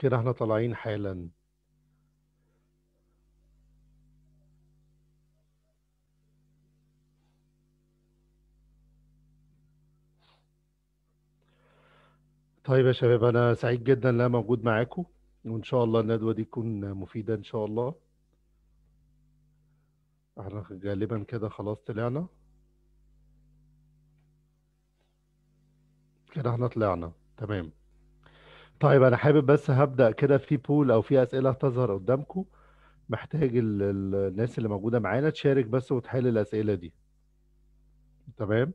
كده احنا طالعين حالا طيب يا شباب انا سعيد جدا ان انا موجود معاكم وان شاء الله الندوه دي تكون مفيده ان شاء الله احنا غالبا كده خلاص طلعنا كده احنا طلعنا تمام طيب انا حابب بس هبدأ كده في بول او في اسئله هتظهر قدامكم محتاج ال- ال- الناس اللي موجوده معانا تشارك بس وتحل الاسئله دي تمام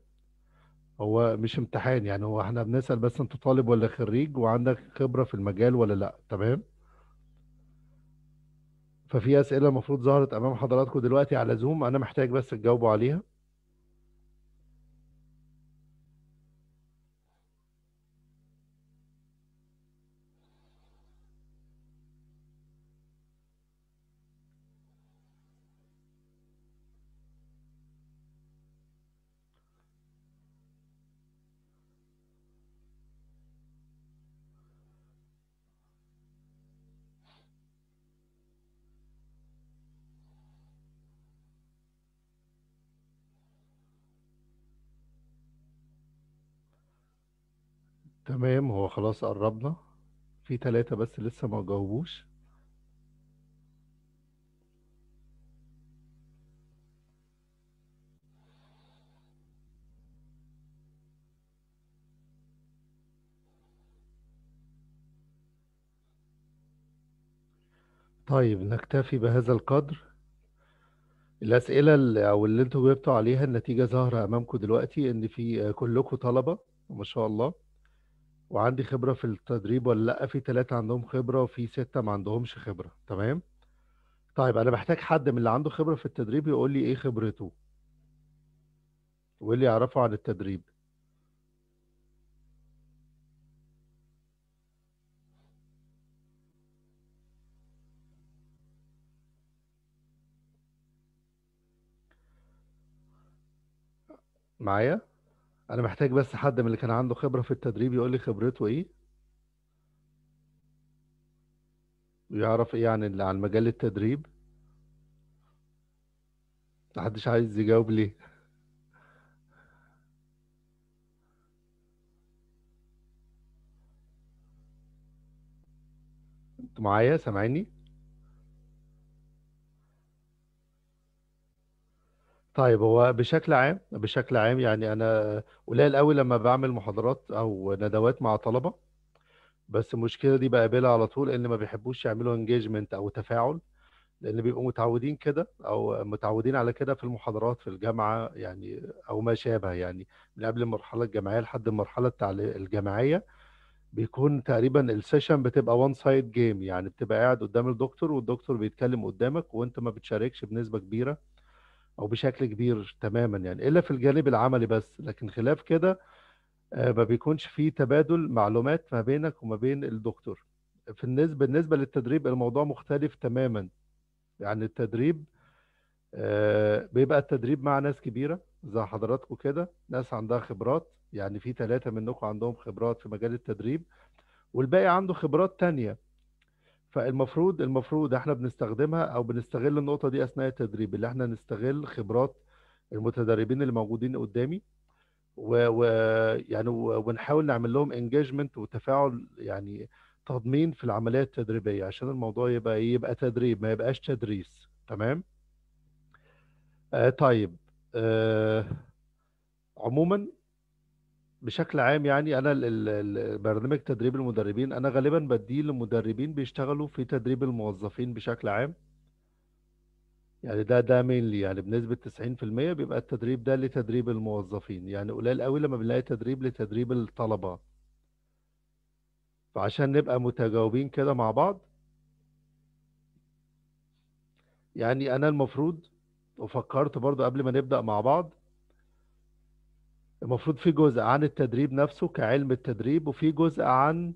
هو مش امتحان يعني هو احنا بنسأل بس انت طالب ولا خريج وعندك خبره في المجال ولا لا تمام ففي اسئله المفروض ظهرت امام حضراتكم دلوقتي على زوم انا محتاج بس تجاوبوا عليها خلاص قربنا في تلاتة بس لسه ما جاوبوش طيب نكتفي بهذا القدر الأسئلة اللي أو اللي أنتوا جاوبتوا عليها النتيجة ظاهرة أمامكم دلوقتي إن في كلكم طلبة ما شاء الله وعندي خبرة في التدريب ولا لأ في تلاتة عندهم خبرة وفي ستة ما عندهمش خبرة تمام طيب أنا محتاج حد من اللي عنده خبرة في التدريب يقول لي إيه خبرته وإيه اللي يعرفه عن التدريب معايا انا محتاج بس حد من اللي كان عنده خبرة في التدريب يقول لي خبرته ايه ويعرف ايه عن اللي عن مجال التدريب محدش عايز يجاوب ليه انتوا معايا سامعيني طيب هو بشكل عام بشكل عام يعني أنا قليل أوي لما بعمل محاضرات أو ندوات مع طلبة بس المشكلة دي بقابلها على طول إن ما بيحبوش يعملوا انجيجمنت أو تفاعل لأن بيبقوا متعودين كده أو متعودين على كده في المحاضرات في الجامعة يعني أو ما شابه يعني من قبل المرحلة الجامعية لحد المرحلة التعلي- الجامعية بيكون تقريبا السيشن بتبقى وان سايد جيم يعني بتبقى قاعد قدام الدكتور والدكتور بيتكلم قدامك وانت ما بتشاركش بنسبة كبيرة او بشكل كبير تماما يعني الا في الجانب العملي بس لكن خلاف كده آه، ما بيكونش فيه تبادل معلومات ما بينك وما بين الدكتور في النسبة بالنسبة للتدريب الموضوع مختلف تماما يعني التدريب آه، بيبقى التدريب مع ناس كبيرة زي حضراتكم كده ناس عندها خبرات يعني في ثلاثة منكم عندهم خبرات في مجال التدريب والباقي عنده خبرات تانية فالمفروض المفروض احنا بنستخدمها او بنستغل النقطه دي اثناء التدريب اللي احنا نستغل خبرات المتدربين اللي موجودين قدامي ويعني ونحاول نعمل لهم انجيجمنت وتفاعل يعني تضمين في العمليه التدريبيه عشان الموضوع يبقى يبقى تدريب ما يبقاش تدريس تمام آه طيب آه عموما بشكل عام يعني انا ال- ال- برنامج تدريب المدربين انا غالبا بديه لمدربين بيشتغلوا في تدريب الموظفين بشكل عام يعني ده ده مينلي يعني بنسبة 90% بيبقى التدريب ده لتدريب الموظفين يعني قليل قوي لما بنلاقي تدريب لتدريب الطلبة فعشان نبقى متجاوبين كده مع بعض يعني انا المفروض وفكرت برضو قبل ما نبدأ مع بعض المفروض في جزء عن التدريب نفسه كعلم التدريب وفي جزء عن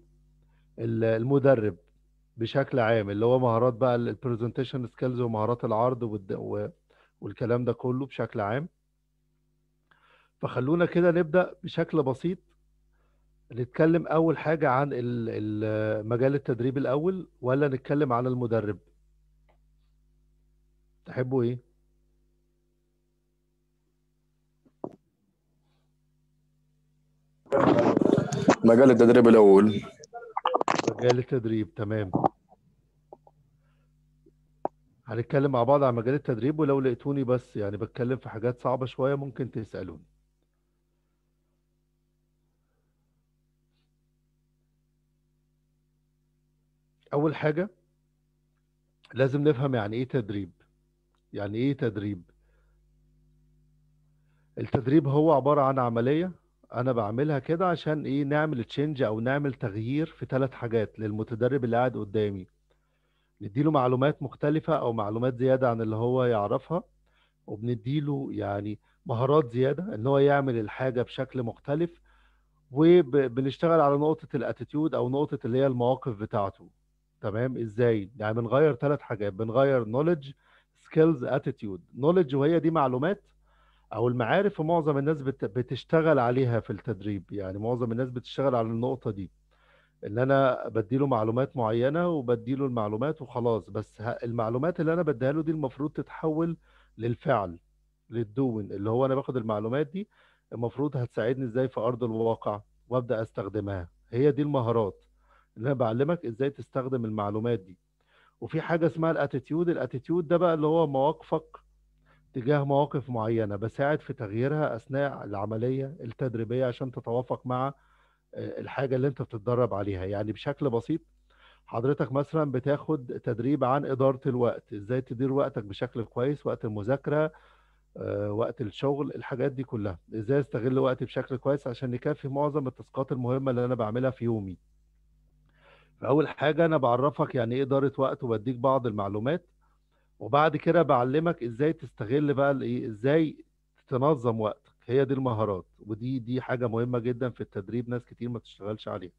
المدرب بشكل عام اللي هو مهارات بقى البرزنتيشن سكيلز ومهارات العرض والكلام ده كله بشكل عام فخلونا كده نبدأ بشكل بسيط نتكلم أول حاجة عن مجال التدريب الأول ولا نتكلم عن المدرب تحبوا إيه؟ مجال التدريب الاول مجال التدريب تمام هنتكلم مع بعض عن مجال التدريب ولو لقيتوني بس يعني بتكلم في حاجات صعبة شوية ممكن تسألوني أول حاجة لازم نفهم يعني إيه تدريب يعني إيه تدريب التدريب هو عبارة عن عملية انا بعملها كده عشان ايه نعمل تشينج او نعمل تغيير في ثلاث حاجات للمتدرب اللي قاعد قدامي نديله معلومات مختلفة او معلومات زيادة عن اللي هو يعرفها وبنديله يعني مهارات زيادة ان هو يعمل الحاجة بشكل مختلف وبنشتغل على نقطة الاتيتيود او نقطة اللي هي المواقف بتاعته تمام ازاي يعني بنغير ثلاث حاجات بنغير نوليدج سكيلز اتيتيود نوليدج وهي دي معلومات او المعارف معظم الناس بتشتغل عليها في التدريب يعني معظم الناس بتشتغل على النقطه دي ان انا بديله معلومات معينه وبديله المعلومات وخلاص بس المعلومات اللي انا بديها له دي المفروض تتحول للفعل للدون اللي هو انا باخد المعلومات دي المفروض هتساعدني ازاي في ارض الواقع وابدا استخدمها هي دي المهارات اللي انا بعلمك ازاي تستخدم المعلومات دي وفي حاجه اسمها الاتيتيود الاتيتيود ده بقى اللي هو مواقفك تجاه مواقف معينة بساعد في تغييرها أثناء العملية التدريبية عشان تتوافق مع آه، الحاجة اللي أنت بتتدرب عليها يعني بشكل بسيط حضرتك مثلا بتاخد تدريب عن إدارة الوقت إزاي تدير وقتك بشكل كويس وقت المذاكرة آه، وقت الشغل الحاجات دي كلها إزاي استغل وقتي بشكل كويس عشان نكفي معظم التاسكات المهمة اللي أنا بعملها في يومي فأول حاجة أنا بعرفك يعني إيه إدارة وقت وبديك بعض المعلومات وبعد كده بعلمك ازاي تستغل بقى الايه ازاي تنظم وقتك هي دي المهارات ودي دي حاجه مهمه جدا في التدريب ناس كتير ما بتشتغلش عليها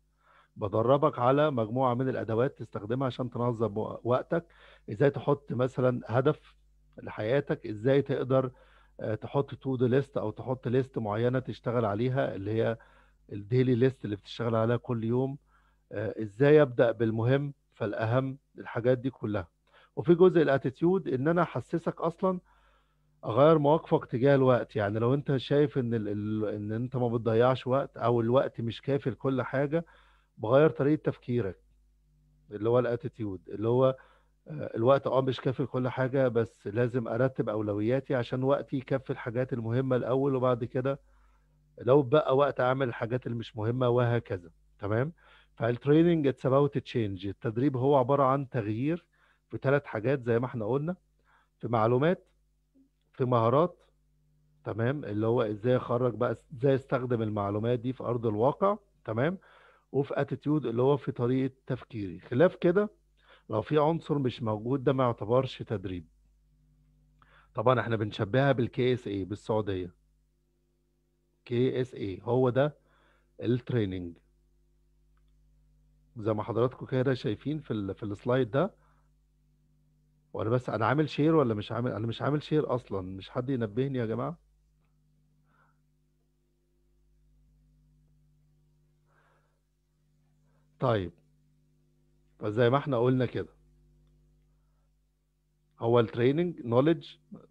بدربك على مجموعه من الادوات تستخدمها عشان تنظم وقتك ازاي تحط مثلا هدف لحياتك ازاي تقدر آه، تحط تو دو ليست او تحط ليست معينه تشتغل عليها اللي هي الديلي ليست اللي بتشتغل عليها كل يوم آه، ازاي ابدا بالمهم فالاهم الحاجات دي كلها وفي جزء الاتيتيود ان انا احسسك اصلا اغير مواقفك تجاه الوقت يعني لو انت شايف ان ال... ان انت ما بتضيعش وقت او الوقت مش كافي لكل حاجه بغير طريقه تفكيرك اللي هو الاتيتيود اللي هو آه، الوقت اه مش كافي لكل حاجه بس لازم ارتب اولوياتي عشان وقتي يكفي الحاجات المهمه الاول وبعد كده لو بقى وقت اعمل الحاجات اللي مش مهمه وهكذا تمام فالتريننج اتس اباوت تشينج التدريب هو عباره عن تغيير في ثلاث حاجات زي ما احنا قلنا في معلومات في مهارات تمام اللي هو ازاي اخرج بقى ازاي استخدم المعلومات دي في ارض الواقع تمام وفي اتيتيود اللي هو في طريقه تفكيري خلاف كده لو في عنصر مش موجود ده ما يعتبرش تدريب طبعا احنا بنشبهها بالكي اس اي بالسعوديه كي اس اي هو ده التريننج زي ما حضراتكم كده شايفين في في السلايد ده وانا بس انا عامل شير ولا مش عامل انا مش عامل شير اصلا مش حد ينبهني يا جماعة طيب فزي ما احنا قلنا كده هو التريننج نوليدج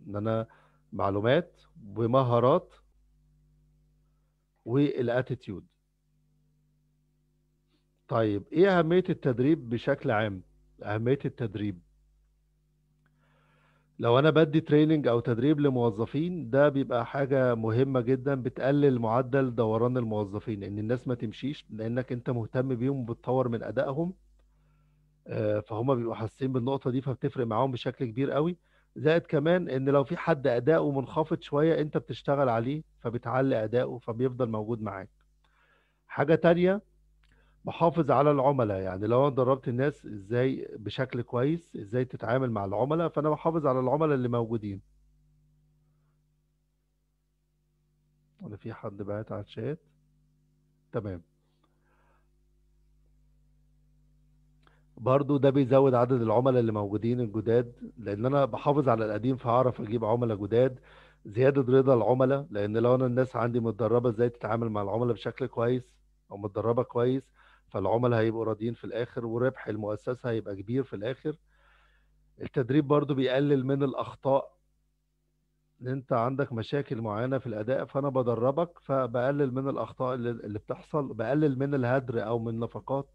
ان انا معلومات ومهارات والاتيتيود طيب ايه اهمية التدريب بشكل عام اهمية التدريب لو انا بدي تريننج او تدريب لموظفين ده بيبقى حاجة مهمة جدا بتقلل معدل دوران الموظفين ان الناس ما تمشيش لانك انت مهتم بيهم وبتطور من ادائهم آه، فهم بيبقوا حاسين بالنقطة دي فبتفرق معاهم بشكل كبير قوي زائد كمان ان لو في حد اداؤه منخفض شوية انت بتشتغل عليه فبتعلي اداؤه فبيفضل موجود معاك حاجة تانية بحافظ على العملاء يعني لو انا دربت الناس ازاي بشكل كويس ازاي تتعامل مع العملاء فانا بحافظ على العملاء اللي موجودين ولا في حد بعت على الشات تمام برضو ده بيزود عدد العملاء اللي موجودين الجداد لان انا بحافظ على القديم فهعرف اجيب عملاء جداد زياده رضا العملاء لان لو انا الناس عندي متدربه ازاي تتعامل مع العملاء بشكل كويس او متدربه كويس فالعملاء هيبقوا راضيين في الاخر وربح المؤسسه هيبقى كبير في الاخر التدريب برضو بيقلل من الاخطاء ان انت عندك مشاكل معينه في الاداء فانا بدربك فبقلل من الاخطاء اللي بتحصل بقلل من الهدر او من النفقات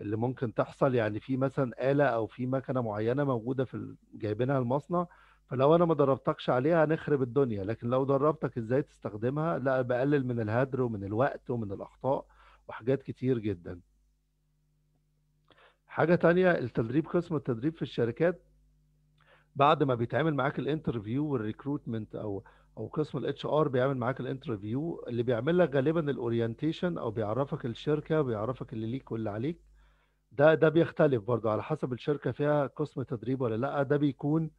اللي ممكن تحصل يعني في مثلا آلة أو في مكنة معينة موجودة في جايبينها المصنع فلو أنا ما دربتكش عليها هنخرب الدنيا لكن لو دربتك إزاي تستخدمها لا بقلل من الهدر ومن الوقت ومن الأخطاء وحاجات كتير جدا حاجة تانية التدريب قسم التدريب في الشركات بعد ما بيتعمل معاك الانترفيو والريكروتمنت او او قسم الاتش ار بيعمل معاك الانترفيو اللي بيعمل لك غالبا الاورينتيشن او بيعرفك الشركه بيعرفك اللي ليك واللي عليك ده ده بيختلف برضه على حسب الشركه فيها قسم تدريب ولا لا ده بيكون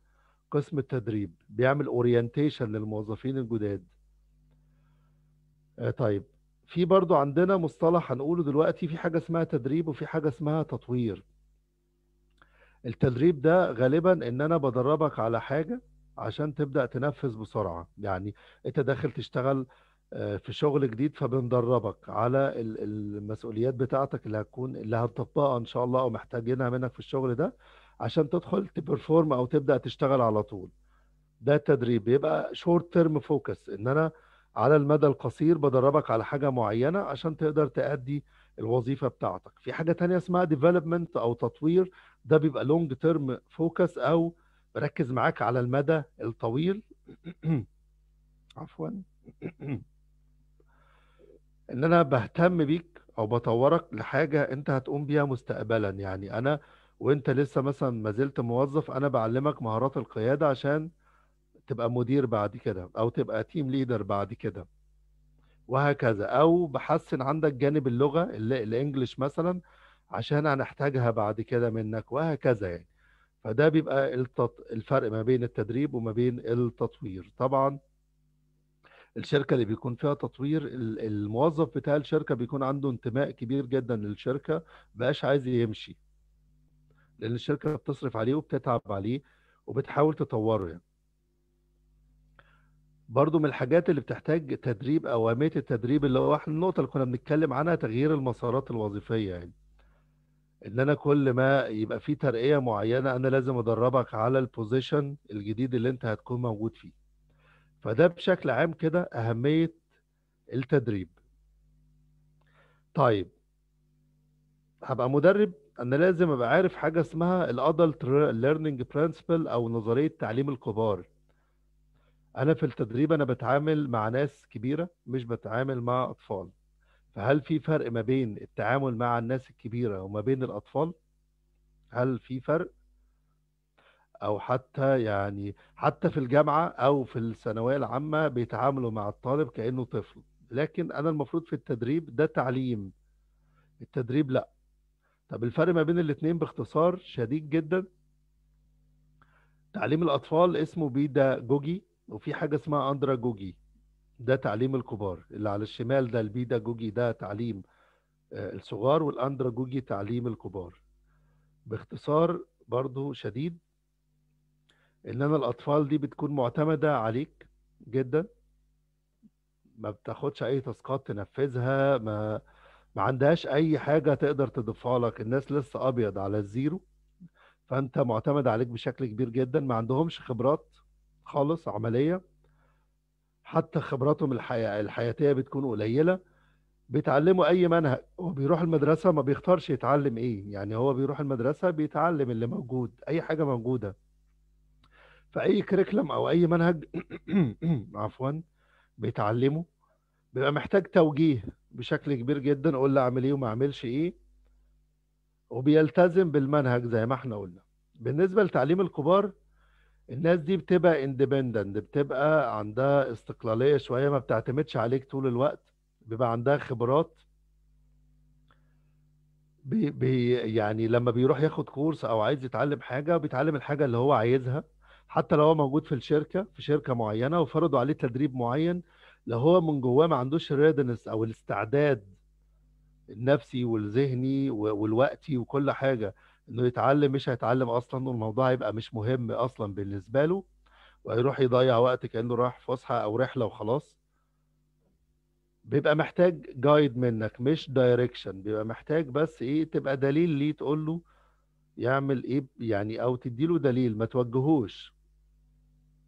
قسم التدريب بيعمل اورينتيشن للموظفين الجداد آه، طيب في برضو عندنا مصطلح هنقوله دلوقتي في حاجة اسمها تدريب وفي حاجة اسمها تطوير التدريب ده غالبا ان انا بدربك على حاجة عشان تبدأ تنفذ بسرعة يعني انت داخل تشتغل آه، في شغل جديد فبندربك على المسؤوليات بتاعتك اللي هتكون اللي هتطبقها ان شاء الله او محتاجينها منك في الشغل ده عشان تدخل تبرفورم او تبدأ تشتغل على طول ده التدريب بيبقى شورت تيرم فوكس ان انا على المدى القصير بدربك على حاجة معينة عشان تقدر تأدي الوظيفة بتاعتك في حاجة تانية اسمها development أو تطوير ده بيبقى long term focus أو ركز معاك على المدى الطويل عفوا ان انا بهتم بيك او بطورك لحاجه انت هتقوم بيها مستقبلا يعني انا وانت لسه مثلا ما زلت موظف انا بعلمك مهارات القياده عشان تبقى مدير بعد كده او تبقى تيم ليدر بعد كده وهكذا او بحسن عندك جانب اللغه الانجليش مثلا عشان هنحتاجها بعد كده منك وهكذا يعني فده بيبقى التط... الفرق ما بين التدريب وما بين التطوير طبعا الشركة اللي بيكون فيها تطوير الموظف بتاع الشركة بيكون عنده انتماء كبير جدا للشركة بقاش عايز يمشي لأن الشركة بتصرف عليه وبتتعب عليه وبتحاول تطوره يعني. برضو من الحاجات اللي بتحتاج تدريب او اهميه التدريب اللي هو احنا النقطه اللي كنا بنتكلم عنها تغيير المسارات الوظيفيه يعني ان انا كل ما يبقى في ترقيه معينه انا لازم ادربك على البوزيشن الجديد اللي انت هتكون موجود فيه فده بشكل عام كده اهميه التدريب طيب هبقى مدرب انا لازم ابقى عارف حاجه اسمها الادلت ليرنينج برنسبل او نظريه تعليم الكبار انا في التدريب انا بتعامل مع ناس كبيره مش بتعامل مع اطفال فهل في فرق ما بين التعامل مع الناس الكبيره وما بين الاطفال هل في فرق او حتى يعني حتى في الجامعه او في الثانويه العامه بيتعاملوا مع الطالب كانه طفل لكن انا المفروض في التدريب ده تعليم التدريب لا طب الفرق ما بين الاثنين باختصار شديد جدا تعليم الاطفال اسمه بيدا جوجي وفي حاجة اسمها اندراجوجي ده تعليم الكبار اللي على الشمال ده البيداجوجي ده تعليم آه، الصغار والاندراجوجي تعليم الكبار باختصار برضو شديد ان انا الاطفال دي بتكون معتمده عليك جدا ما بتاخدش اي تاسكات تنفذها ما ما عندهاش اي حاجه تقدر تضيفها لك الناس لسه ابيض على الزيرو فانت معتمد عليك بشكل كبير جدا ما عندهمش خبرات خالص عمليه حتى خبراتهم الحياة الحياتيه بتكون قليله بيتعلموا اي منهج هو بيروح المدرسه ما بيختارش يتعلم ايه يعني هو بيروح المدرسه بيتعلم اللي موجود اي حاجه موجوده فاي كريكلم او اي منهج عفوا بيتعلمه بيبقى محتاج توجيه بشكل كبير جدا اقول له اعمل ايه وما اعملش ايه وبيلتزم بالمنهج زي ما احنا قلنا بالنسبه لتعليم الكبار الناس دي بتبقى اندبندنت بتبقى عندها استقلالية شوية ما بتعتمدش عليك طول الوقت بيبقى عندها خبرات بي بي يعني لما بيروح ياخد كورس او عايز يتعلم حاجة بيتعلم الحاجة اللي هو عايزها حتى لو هو موجود في الشركة في شركة معينة وفرضوا عليه تدريب معين لو هو من جواه ما عندوش الريدنس او الاستعداد النفسي والذهني والوقتي وكل حاجة انه يتعلم مش هيتعلم اصلا والموضوع هيبقى مش مهم اصلا بالنسبه له وهيروح يضيع وقت كانه راح فسحه او رحله وخلاص بيبقى محتاج جايد منك مش دايركشن بيبقى محتاج بس ايه تبقى دليل ليه تقول له يعمل ايه يعني او تديله دليل ما توجهوش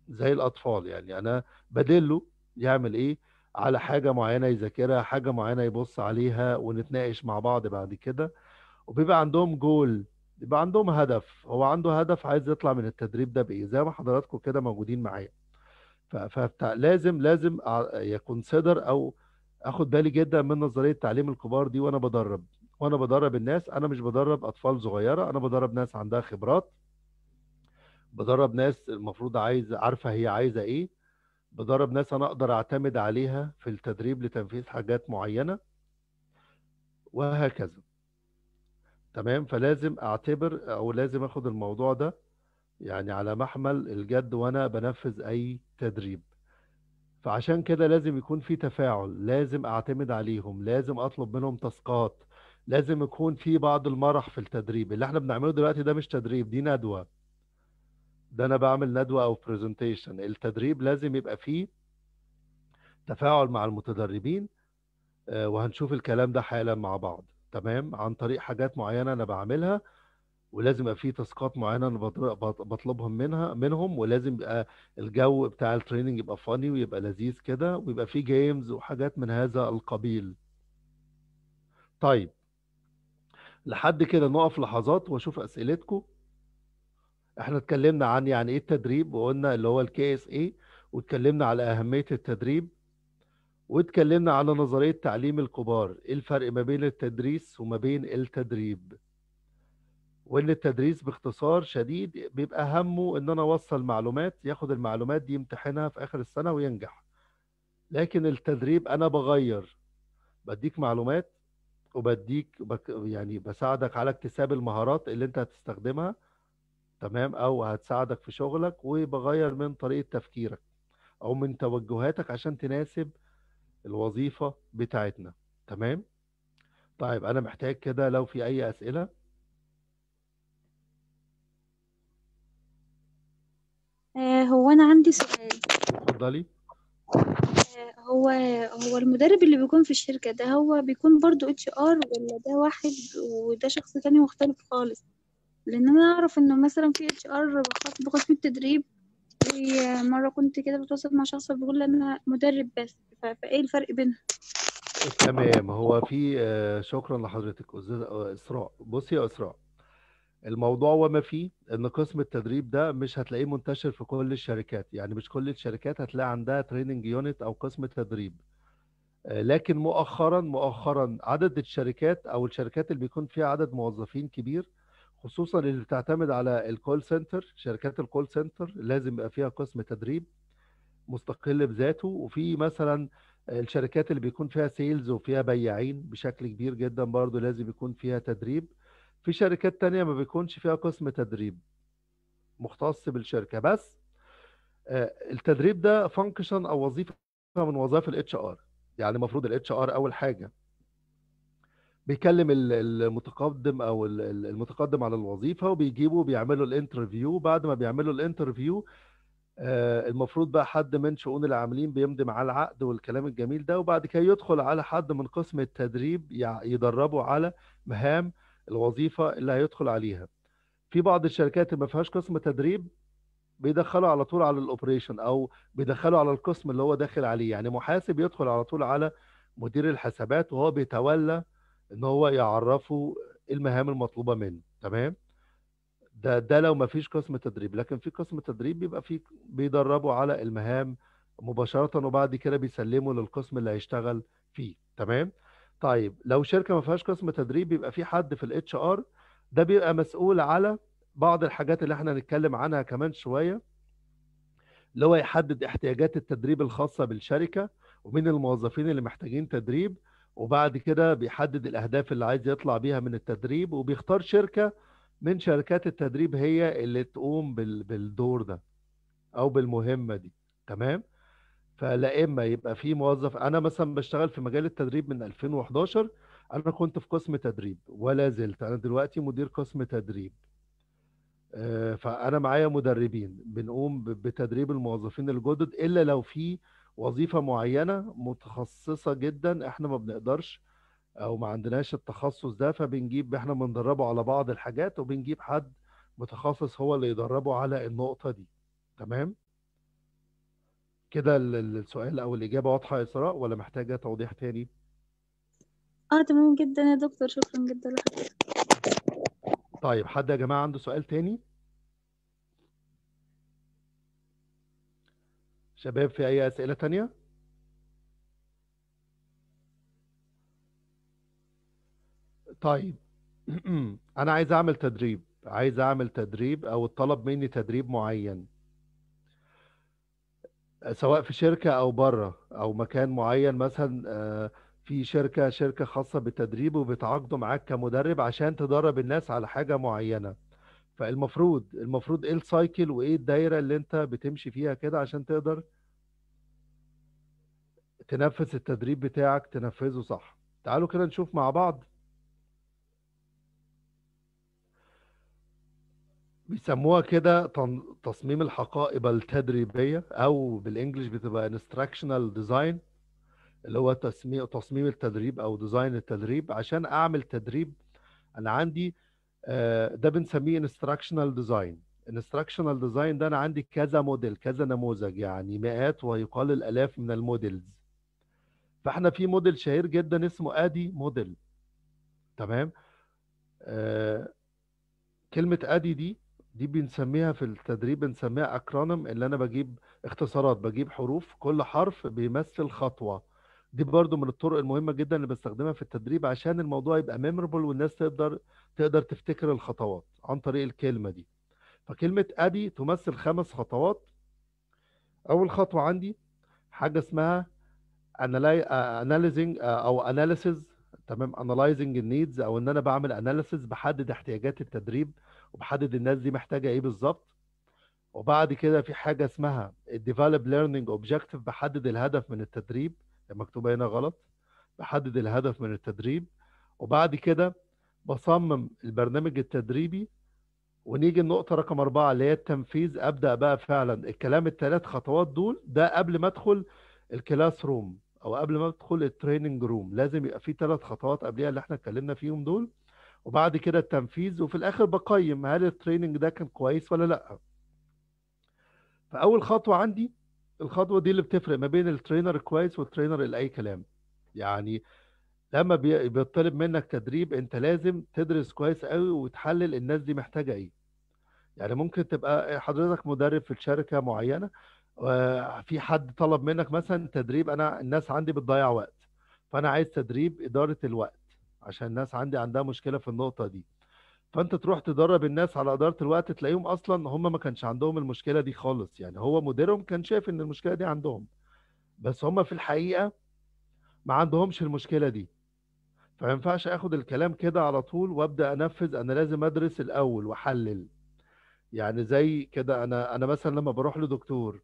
زي الاطفال يعني انا بدله يعمل ايه على حاجه معينه يذاكرها حاجه معينه يبص عليها ونتناقش مع بعض بعد كده وبيبقى عندهم جول يبقى عندهم هدف هو عنده هدف عايز يطلع من التدريب ده بايه زي ما حضراتكم كده موجودين معايا فلازم لازم يكونسيدر او اخد بالي جدا من نظريه تعليم الكبار دي وانا بدرب وانا بدرب الناس انا مش بدرب اطفال صغيره انا بدرب ناس عندها خبرات بدرب ناس المفروض عايز عارفه هي عايزه ايه بدرب ناس انا اقدر اعتمد عليها في التدريب لتنفيذ حاجات معينه وهكذا تمام فلازم اعتبر او لازم اخد الموضوع ده يعني على محمل الجد وانا بنفذ اي تدريب فعشان كده لازم يكون في تفاعل لازم اعتمد عليهم لازم اطلب منهم تاسكات لازم يكون في بعض المرح في التدريب اللي احنا بنعمله دلوقتي ده مش تدريب دي ندوة ده انا بعمل ندوة او برزنتيشن التدريب لازم يبقى فيه تفاعل مع المتدربين آه، وهنشوف الكلام ده حالا مع بعض تمام عن طريق حاجات معينه انا بعملها ولازم يبقى في تاسكات معينه انا بطلبهم منها منهم ولازم يبقى الجو بتاع التريننج يبقى فاني ويبقى لذيذ كده ويبقى في جيمز وحاجات من هذا القبيل طيب لحد كده نقف لحظات واشوف اسئلتكم احنا اتكلمنا عن يعني ايه التدريب وقلنا اللي هو الكي اس اي واتكلمنا على اهميه التدريب واتكلمنا على نظرية تعليم الكبار ايه الفرق ما بين التدريس وما بين التدريب وان التدريس باختصار شديد بيبقى همه ان انا اوصل معلومات ياخد المعلومات دي يمتحنها في اخر السنة وينجح لكن التدريب انا بغير بديك معلومات وبديك يعني بساعدك على اكتساب المهارات اللي انت هتستخدمها تمام او هتساعدك في شغلك وبغير من طريقة تفكيرك او من توجهاتك عشان تناسب الوظيفة بتاعتنا تمام طيب أنا محتاج كده لو في أي أسئلة آه، هو أنا عندي سؤال اتفضلي آه، هو هو المدرب اللي بيكون في الشركة ده هو بيكون برضو اتش ار ولا ده واحد وده شخص تاني مختلف خالص لأن أنا أعرف إنه مثلا في اتش ار خاص بقسم التدريب مرة كنت كده بتواصل مع شخص بيقول أنا مدرب بس فإيه الفرق بينها؟ تمام هو في آه، شكرا لحضرتك استاذ آه، إسراء بصي يا إسراء الموضوع وما فيه ان قسم التدريب ده مش هتلاقيه منتشر في كل الشركات يعني مش كل الشركات هتلاقي عندها تريننج يونت او قسم تدريب آه، لكن مؤخرا مؤخرا عدد الشركات او الشركات اللي بيكون فيها عدد موظفين كبير خصوصا اللي بتعتمد على الكول سنتر شركات الكول سنتر لازم يبقى فيها قسم تدريب مستقل بذاته وفي مثلا الشركات اللي بيكون فيها سيلز وفيها بياعين بشكل كبير جدا برضو لازم يكون فيها تدريب في شركات تانية ما بيكونش فيها قسم تدريب مختص بالشركة بس آه، التدريب ده فانكشن او وظيفة من وظائف الاتش ار يعني المفروض الاتش ار اول حاجة بيكلم المتقدم او المتقدم على الوظيفه وبيجيبه بيعملوا الانترفيو بعد ما بيعملوا الانترفيو آه، المفروض بقى حد من شؤون العاملين بيمضي معاه العقد والكلام الجميل ده وبعد كده يدخل على حد من قسم التدريب يدربه على مهام الوظيفه اللي هيدخل عليها في بعض الشركات اللي ما فيهاش قسم تدريب بيدخله على طول على الاوبريشن او بيدخله على القسم اللي هو داخل عليه يعني محاسب يدخل على طول على مدير الحسابات وهو بيتولى ان هو يعرفه المهام المطلوبه منه تمام ده ده لو ما فيش قسم تدريب لكن في قسم تدريب بيبقى في بيدربوا على المهام مباشره وبعد كده بيسلموا للقسم اللي هيشتغل فيه تمام طيب لو شركه ما فيهاش قسم تدريب بيبقى في حد في الاتش ار ده بيبقى مسؤول على بعض الحاجات اللي احنا هنتكلم عنها كمان شويه اللي هو يحدد احتياجات التدريب الخاصه بالشركه ومين الموظفين اللي محتاجين تدريب وبعد كده بيحدد الاهداف اللي عايز يطلع بيها من التدريب وبيختار شركه من شركات التدريب هي اللي تقوم بالدور ده او بالمهمه دي تمام فلا اما يبقى في موظف انا مثلا بشتغل في مجال التدريب من 2011 انا كنت في قسم تدريب ولا زلت انا دلوقتي مدير قسم تدريب آه، فانا معايا مدربين بنقوم بتدريب الموظفين الجدد الا لو في وظيفه معينه متخصصه جدا احنا ما بنقدرش او ما عندناش التخصص ده فبنجيب احنا بندربه على بعض الحاجات وبنجيب حد متخصص هو اللي يدربه على النقطه دي تمام كده السؤال او الاجابه واضحه يا اسراء ولا محتاجه توضيح تاني اه تمام جدا يا دكتور شكرا جدا لحضرتك طيب حد يا جماعه عنده سؤال تاني شباب في أي أسئلة تانية؟ طيب أنا عايز أعمل تدريب عايز أعمل تدريب أو الطلب مني تدريب معين سواء في شركة أو بره أو مكان معين مثلا آه، في شركة شركة خاصة بالتدريب وبتعاقدوا معاك كمدرب عشان تدرب الناس على حاجة معينة فالمفروض المفروض ايه السايكل وايه الدايره اللي انت بتمشي فيها كده عشان تقدر تنفذ التدريب بتاعك تنفذه صح تعالوا كده نشوف مع بعض بيسموها كده تصميم الحقائب التدريبيه او بالانجلش بتبقى انستراكشنال ديزاين اللي هو تصميم تصميم التدريب او ديزاين التدريب عشان اعمل تدريب انا عندي آه، ده بنسميه انستراكشنال ديزاين انستراكشنال ديزاين ده انا عندي كذا موديل كذا نموذج يعني مئات ويقال الالاف من الموديلز فاحنا في موديل شهير جدا اسمه ادي موديل تمام آه، كلمه ادي دي دي بنسميها في التدريب بنسميها اكرونم اللي انا بجيب اختصارات بجيب حروف كل حرف بيمثل خطوه دي برضو من الطرق المهمه جدا اللي بستخدمها في التدريب عشان الموضوع يبقى ميموربل والناس تقدر تقدر تفتكر الخطوات عن طريق الكلمه دي فكلمه ابي تمثل خمس خطوات اول خطوه عندي حاجه اسمها analyzing او analysis تمام اناليزنج النيدز او ان انا بعمل analysis بحدد احتياجات التدريب وبحدد الناس دي محتاجه ايه بالظبط وبعد كده في حاجه اسمها develop learning objective بحدد الهدف من التدريب مكتوبه هنا غلط بحدد الهدف من التدريب وبعد كده بصمم البرنامج التدريبي ونيجي النقطه رقم أربعة اللي هي التنفيذ ابدا بقى فعلا الكلام الثلاث خطوات دول ده قبل ما ادخل الكلاس روم او قبل ما ادخل التريننج روم لازم يبقى في ثلاث خطوات قبليها اللي احنا اتكلمنا فيهم دول وبعد كده التنفيذ وفي الاخر بقيم هل التريننج ده كان كويس ولا لا فاول خطوه عندي الخطوه دي اللي بتفرق ما بين الترينر الكويس والترينر اللي اي كلام يعني لما بيطلب منك تدريب انت لازم تدرس كويس قوي وتحلل الناس دي محتاجه ايه يعني ممكن تبقى حضرتك مدرب في شركه معينه وفي آه، حد طلب منك مثلا تدريب انا الناس عندي بتضيع وقت فانا عايز تدريب اداره الوقت عشان الناس عندي عندها مشكله في النقطه دي فانت تروح تدرب الناس على اداره الوقت تلاقيهم اصلا هم ما كانش عندهم المشكله دي خالص يعني هو مديرهم كان شايف ان المشكله دي عندهم بس هم في الحقيقه ما عندهمش المشكله دي فما ينفعش اخد الكلام كده على طول وابدا انفذ انا لازم ادرس الاول واحلل يعني زي كده انا انا مثلا لما بروح لدكتور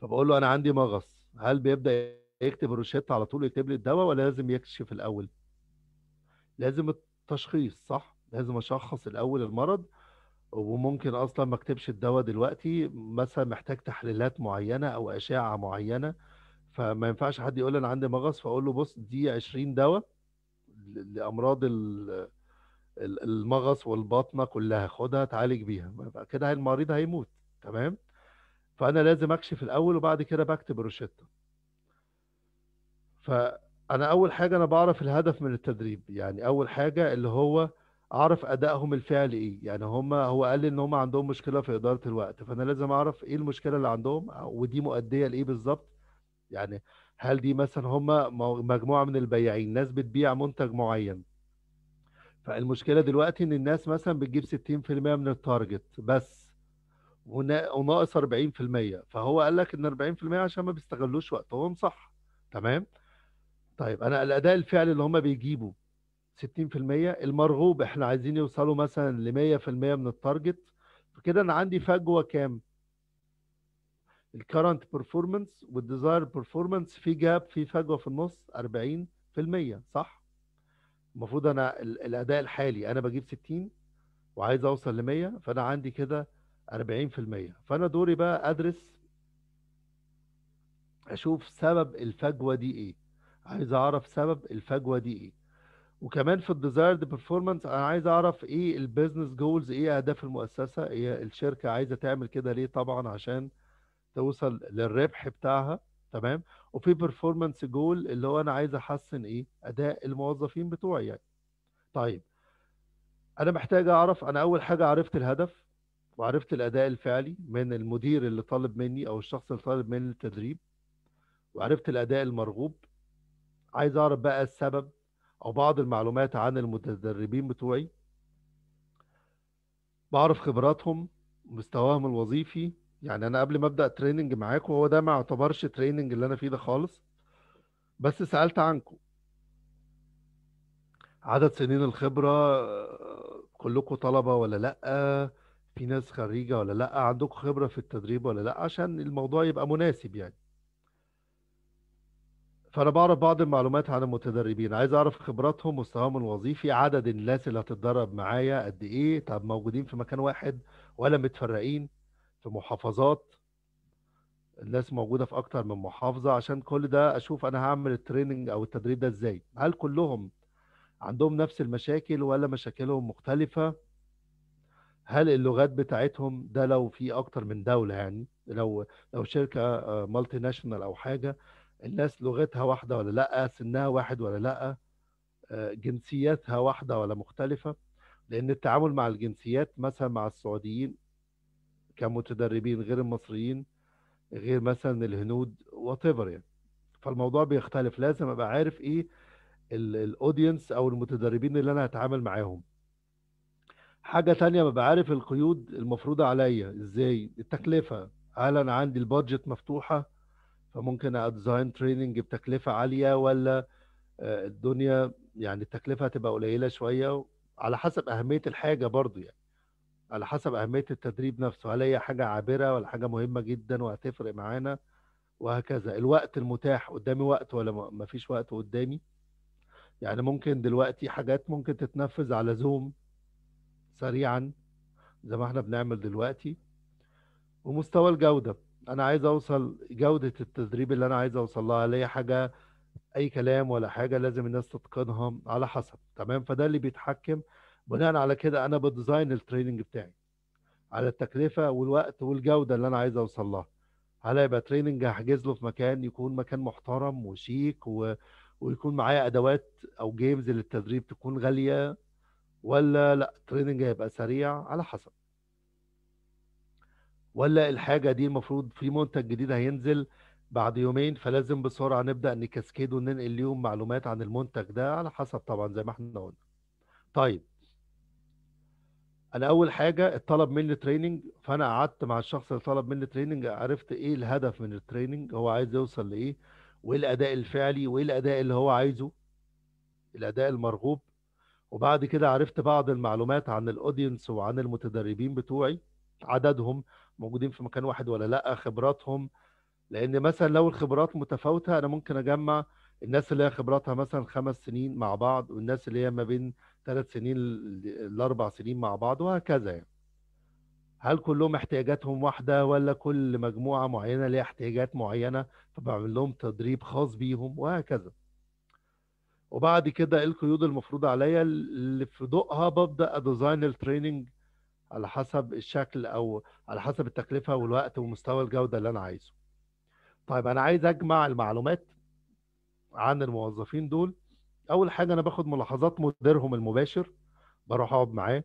فبقول له انا عندي مغص هل بيبدا يكتب الروشته على طول يكتب لي الدواء ولا لازم يكشف الاول لازم تشخيص صح لازم اشخص الاول المرض وممكن اصلا ما اكتبش الدواء دلوقتي مثلا محتاج تحليلات معينه او اشعه معينه فما ينفعش حد يقول انا عندي مغص فاقول له بص دي 20 دواء لامراض المغص والبطنه كلها خدها تعالج بيها كده المريض هيموت تمام فانا لازم اكشف الاول وبعد كده بكتب الروشته ف انا اول حاجه انا بعرف الهدف من التدريب يعني اول حاجه اللي هو اعرف ادائهم الفعلي ايه يعني هم هو قال لي ان هم عندهم مشكله في اداره الوقت فانا لازم اعرف ايه المشكله اللي عندهم ودي مؤديه لايه بالظبط يعني هل دي مثلا هم مجموعه من البياعين ناس بتبيع منتج معين فالمشكله دلوقتي ان الناس مثلا بتجيب 60% من التارجت بس وناقص 40% فهو قال لك ان 40% عشان ما بيستغلوش وقتهم صح تمام طيب انا الاداء الفعلي اللي هم بيجيبوا 60% المرغوب احنا عايزين يوصلوا مثلا ل 100% من التارجت فكده انا عندي فجوه كام الكرنت بيرفورمانس والديزاير بيرفورمانس في جاب في فجوه في النص 40% صح المفروض انا الاداء الحالي انا بجيب 60 وعايز اوصل ل 100 فانا عندي كده 40% فانا دوري بقى ادرس اشوف سبب الفجوه دي ايه عايز اعرف سبب الفجوه دي ايه وكمان في الديزايرد بيرفورمانس انا عايز اعرف ايه البيزنس جولز ايه اهداف المؤسسه ايه الشركه عايزه تعمل كده ليه طبعا عشان توصل للربح بتاعها تمام وفي بيرفورمانس جول اللي هو انا عايز احسن ايه اداء الموظفين بتوعي يعني طيب انا محتاج اعرف انا اول حاجه عرفت الهدف وعرفت الاداء الفعلي من المدير اللي طالب مني او الشخص اللي طالب مني التدريب وعرفت الاداء المرغوب عايز اعرف بقى السبب او بعض المعلومات عن المتدربين بتوعي بعرف خبراتهم مستواهم الوظيفي يعني انا قبل ما ابدا تريننج معاكم هو ده ما يعتبرش تريننج اللي انا فيه ده خالص بس سالت عنكم عدد سنين الخبره كلكم طلبه ولا لا في ناس خريجه ولا لا عندكم خبره في التدريب ولا لا عشان الموضوع يبقى مناسب يعني فانا بعرف بعض المعلومات عن المتدربين عايز اعرف خبراتهم مستواهم الوظيفي عدد الناس اللي هتتدرب معايا قد ايه طب موجودين في مكان واحد ولا متفرقين في محافظات الناس موجوده في اكتر من محافظه عشان كل ده اشوف انا هعمل التريننج او التدريب ده ازاي هل كلهم عندهم نفس المشاكل ولا مشاكلهم مختلفه هل اللغات بتاعتهم ده لو في اكتر من دوله يعني لو لو شركه مالتي آه، ناشونال او حاجه الناس لغتها واحده ولا لا سنها واحد ولا لا آه، جنسياتها واحده ولا مختلفه لان التعامل مع الجنسيات مثلا مع السعوديين كمتدربين غير المصريين غير مثلا الهنود وات يعني فالموضوع بيختلف لازم ابقى عارف ايه الاودينس او المتدربين اللي انا هتعامل معاهم حاجة تانية ببقى عارف القيود المفروضة عليا ازاي التكلفة هل انا عندي البادجت مفتوحة فممكن اديزاين تريننج بتكلفه عاليه ولا آه، الدنيا يعني التكلفه هتبقى قليله شويه على حسب اهميه الحاجه برضو يعني على حسب اهميه التدريب نفسه هل هي حاجه عابره ولا حاجه مهمه جدا وهتفرق معانا وهكذا الوقت المتاح قدامي وقت ولا ما فيش وقت قدامي يعني ممكن دلوقتي حاجات ممكن تتنفذ على زوم سريعا زي ما احنا بنعمل دلوقتي ومستوى الجوده انا عايز اوصل جودة التدريب اللي انا عايز اوصل لها اللي هي حاجة اي كلام ولا حاجة لازم الناس تتقنها على حسب تمام فده اللي بيتحكم بناء على كده انا بديزاين التريننج بتاعي على التكلفة والوقت والجودة اللي انا عايز اوصل لها هل هيبقى تريننج هحجز له في مكان يكون مكان محترم وشيك و... ويكون معايا ادوات او جيمز للتدريب تكون غالية ولا لا تريننج هيبقى سريع على حسب ولا الحاجه دي المفروض في منتج جديد هينزل بعد يومين فلازم بسرعه نبدا نكاسكيد وننقل ليهم معلومات عن المنتج ده على حسب طبعا زي ما احنا قلنا. طيب انا اول حاجه الطلب مني تريننج فانا قعدت مع الشخص اللي طلب مني تريننج عرفت ايه الهدف من التريننج هو عايز يوصل لايه وايه الاداء الفعلي وايه الاداء اللي هو عايزه الاداء المرغوب وبعد كده عرفت بعض المعلومات عن الاودينس وعن المتدربين بتوعي عددهم موجودين في مكان واحد ولا لا خبراتهم لان مثلا لو الخبرات متفاوته انا ممكن اجمع الناس اللي هي خبراتها مثلا خمس سنين مع بعض والناس اللي هي ما بين ثلاث سنين لاربع سنين مع بعض وهكذا يعني. هل كلهم احتياجاتهم واحده ولا كل مجموعه معينه ليها احتياجات معينه فبعمل لهم تدريب خاص بيهم وهكذا. وبعد كده ايه القيود المفروض عليا اللي في ضوءها ببدا اديزاين التريننج على حسب الشكل او على حسب التكلفه والوقت ومستوى الجوده اللي انا عايزه طيب انا عايز اجمع المعلومات عن الموظفين دول اول حاجه انا باخد ملاحظات مديرهم المباشر بروح اقعد معاه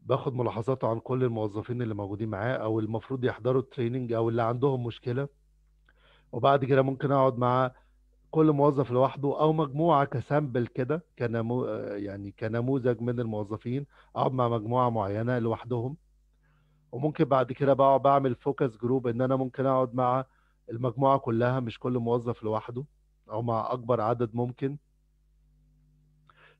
باخد ملاحظاته عن كل الموظفين اللي موجودين معاه او المفروض يحضروا التريننج او اللي عندهم مشكله وبعد كده ممكن اقعد مع كل موظف لوحده او مجموعه كسامبل كده كنمو يعني كنموذج من الموظفين اقعد مع مجموعه معينه لوحدهم وممكن بعد كده بقعد بعمل فوكس جروب ان انا ممكن اقعد مع المجموعه كلها مش كل موظف لوحده او مع اكبر عدد ممكن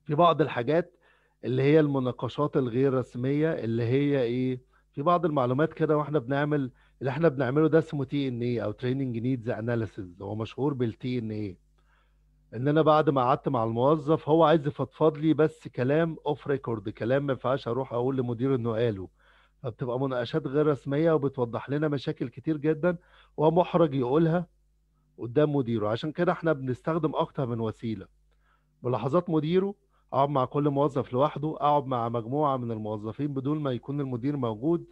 في بعض الحاجات اللي هي المناقشات الغير رسميه اللي هي ايه في بعض المعلومات كده واحنا بنعمل اللي احنا بنعمله ده اسمه تي ان اي او تريننج نيدز اناليسز هو مشهور بالتي ان اي ان انا بعد ما قعدت مع الموظف هو عايز يفضفض لي بس كلام اوف ريكورد كلام ما ينفعش اروح اقول لمدير انه قاله فبتبقى مناقشات غير رسميه وبتوضح لنا مشاكل كتير جدا ومحرج يقولها قدام مديره عشان كده احنا بنستخدم اكتر من وسيله ملاحظات مديره اقعد مع كل موظف لوحده اقعد مع مجموعه من الموظفين بدون ما يكون المدير موجود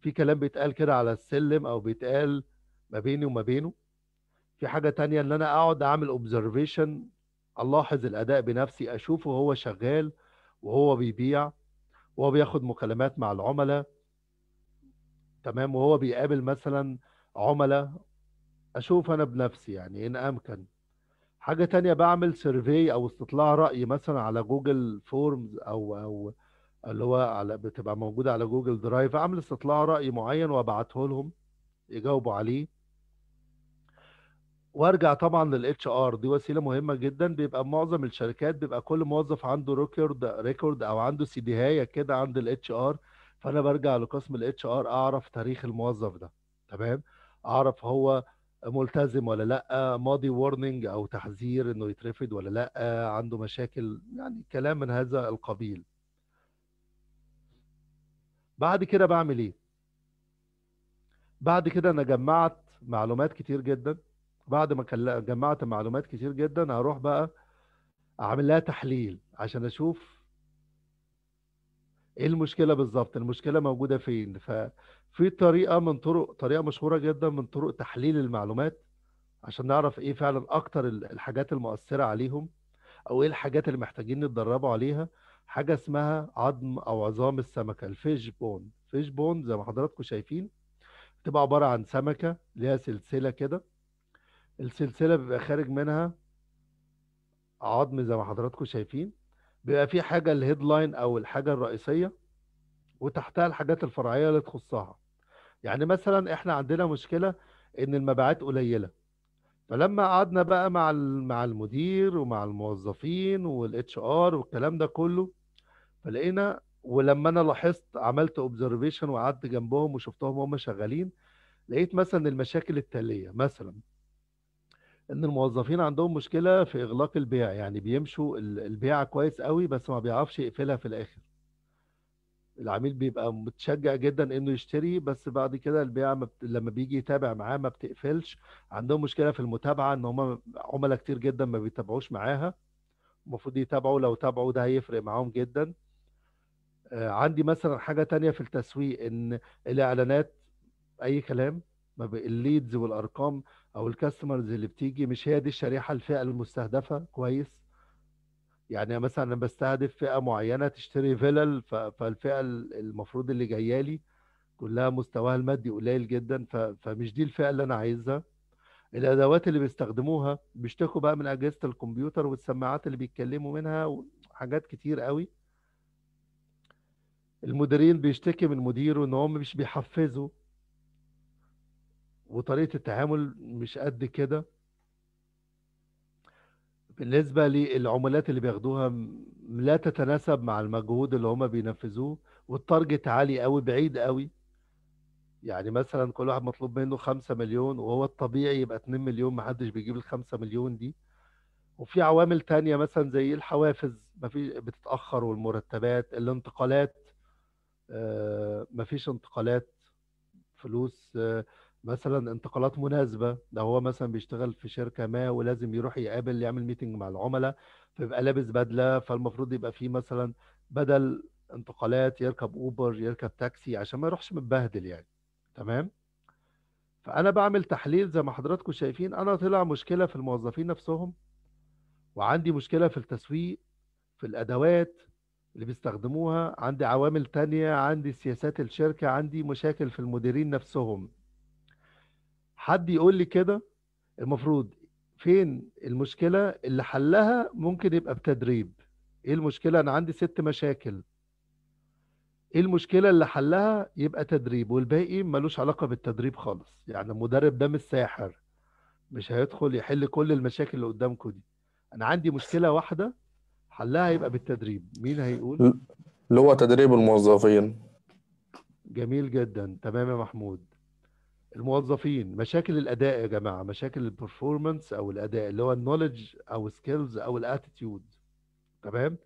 في كلام بيتقال كده على السلم او بيتقال ما بيني وما بينه في حاجة تانية ان انا اقعد اعمل اوبزرفيشن الاحظ الاداء بنفسي اشوفه هو شغال وهو بيبيع وهو بياخد مكالمات مع العملاء تمام وهو بيقابل مثلا عملاء اشوف انا بنفسي يعني ان امكن حاجة تانية بعمل سيرفي او استطلاع رأي مثلا على جوجل فورمز او او اللي هو على بتبقى موجودة على جوجل درايف اعمل استطلاع رأي معين وابعته لهم يجاوبوا عليه وارجع طبعا للاتش ار دي وسيله مهمه جدا بيبقى معظم الشركات بيبقى كل موظف عنده ريكورد ريكورد او عنده سي دي هايه كده عند الاتش ار فانا برجع لقسم الاتش ار اعرف تاريخ الموظف ده تمام اعرف هو ملتزم ولا لا ماضي وورنينج او تحذير انه يترفد ولا لا عنده مشاكل يعني كلام من هذا القبيل بعد كده بعمل ايه بعد كده انا جمعت معلومات كتير جدا بعد ما جمعت معلومات كتير جدا هروح بقى اعمل لها تحليل عشان اشوف ايه المشكله بالظبط المشكله موجوده فين ففي طريقه من طرق طريقه مشهوره جدا من طرق تحليل المعلومات عشان نعرف ايه فعلا اكتر الحاجات المؤثره عليهم او ايه الحاجات اللي محتاجين نتدربوا عليها حاجه اسمها عظم او عظام السمكه الفيش بون فيش بون زي ما حضراتكم شايفين بتبقى عباره عن سمكه ليها سلسله كده السلسلة بيبقى خارج منها عظم زي ما حضراتكم شايفين بيبقى في حاجة الهيد لاين أو الحاجة الرئيسية وتحتها الحاجات الفرعية اللي تخصها يعني مثلا احنا عندنا مشكلة ان المبيعات قليلة فلما قعدنا بقى مع مع المدير ومع الموظفين والاتش ار والكلام ده كله فلقينا ولما انا لاحظت عملت اوبزرفيشن وقعدت جنبهم وشفتهم وهم شغالين لقيت مثلا المشاكل التاليه مثلا ان الموظفين عندهم مشكله في اغلاق البيع يعني بيمشوا البيعه كويس قوي بس ما بيعرفش يقفلها في الاخر العميل بيبقى متشجع جدا انه يشتري بس بعد كده البيع لما بيجي يتابع معاه ما بتقفلش عندهم مشكله في المتابعه ان هم عملاء كتير جدا ما بيتابعوش معاها المفروض يتابعوا لو تابعوا ده هيفرق معاهم جدا آه، عندي مثلا حاجه تانية في التسويق ان الاعلانات اي كلام ما الليدز والارقام او الكاستمرز اللي بتيجي مش هي دي الشريحه الفئه المستهدفه كويس يعني مثلا انا بستهدف فئه معينه تشتري فيلل فالفئه المفروض اللي جايه لي كلها مستواها المادي قليل جدا فمش دي الفئه اللي انا عايزها الادوات اللي بيستخدموها بيشتكوا بقى من اجهزه الكمبيوتر والسماعات اللي بيتكلموا منها وحاجات كتير قوي المديرين بيشتكي من مديره ان هم مش بيحفزوا وطريقة التعامل مش قد كده بالنسبة للعمولات اللي بياخدوها لا تتناسب مع المجهود اللي هما بينفذوه والتارجت عالي قوي بعيد قوي يعني مثلا كل واحد مطلوب منه 5 مليون وهو الطبيعي يبقى 2 مليون محدش بيجيب ال 5 مليون دي وفي عوامل تانية مثلا زي الحوافز مفيش بتتأخر والمرتبات الانتقالات آه، مفيش انتقالات فلوس آه، مثلا انتقالات مناسبه ده هو مثلا بيشتغل في شركه ما ولازم يروح يقابل يعمل ميتنج مع العملاء فيبقى لابس بدله فالمفروض يبقى فيه مثلا بدل انتقالات يركب اوبر يركب تاكسي عشان ما يروحش متبهدل يعني تمام فانا بعمل تحليل زي ما حضراتكم شايفين انا طلع مشكله في الموظفين نفسهم وعندي مشكله في التسويق في الادوات اللي بيستخدموها عندي عوامل تانية عندي سياسات الشركة عندي مشاكل في المديرين نفسهم حد يقول لي كده المفروض فين المشكله اللي حلها ممكن يبقى بتدريب ايه المشكله انا عندي ست مشاكل ايه المشكله اللي حلها يبقى تدريب والباقي ملوش علاقه بالتدريب خالص يعني المدرب ده مش ساحر مش هيدخل يحل كل المشاكل اللي قدامكم دي انا عندي مشكله واحده حلها يبقى بالتدريب مين هيقول اللي هو تدريب الموظفين جميل جدا تمام يا محمود الموظفين مشاكل الاداء يا جماعه مشاكل البرفورمانس او الاداء اللي هو النولج او سكيلز او الاتيتيود تمام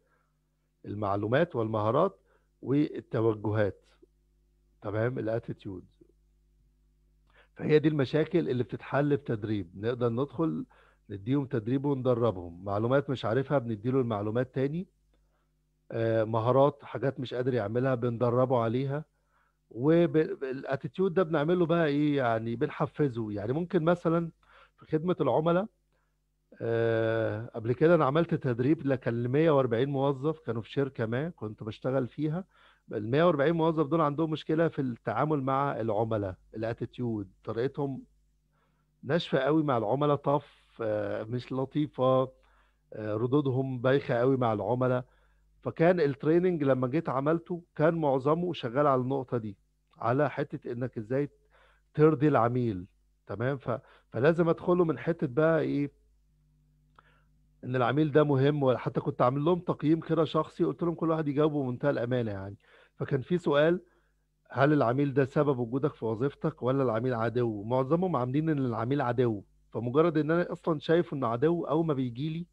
المعلومات والمهارات والتوجهات تمام الاتيتيود فهي دي المشاكل اللي بتتحل بتدريب نقدر ندخل نديهم تدريب وندربهم معلومات مش عارفها بنديله المعلومات تاني آه، مهارات حاجات مش قادر يعملها بندربه عليها والاتيتيود ده بنعمله بقى ايه يعني بنحفزه يعني ممكن مثلا في خدمه العملاء آه، قبل كده انا عملت تدريب لكان ل 140 موظف كانوا في شركه ما كنت بشتغل فيها ال 140 موظف دول عندهم مشكله في التعامل مع العملاء الاتيتيود طريقتهم ناشفه قوي مع العملاء طف آه، مش لطيفه آه، ردودهم بايخه قوي مع العملاء فكان التريننج لما جيت عملته كان معظمه شغال على النقطه دي على حته انك ازاي ترضي العميل تمام ف... فلازم ادخله من حته بقى ايه ان العميل ده مهم وحتى حتى كنت عامل لهم تقييم كده شخصي قلت لهم كل واحد يجاوبه بمنتهى الامانه يعني فكان في سؤال هل العميل ده سبب وجودك في وظيفتك ولا العميل عدو معظمهم عاملين ان العميل عدو فمجرد ان انا اصلا شايفه انه عدو اول ما بيجي لي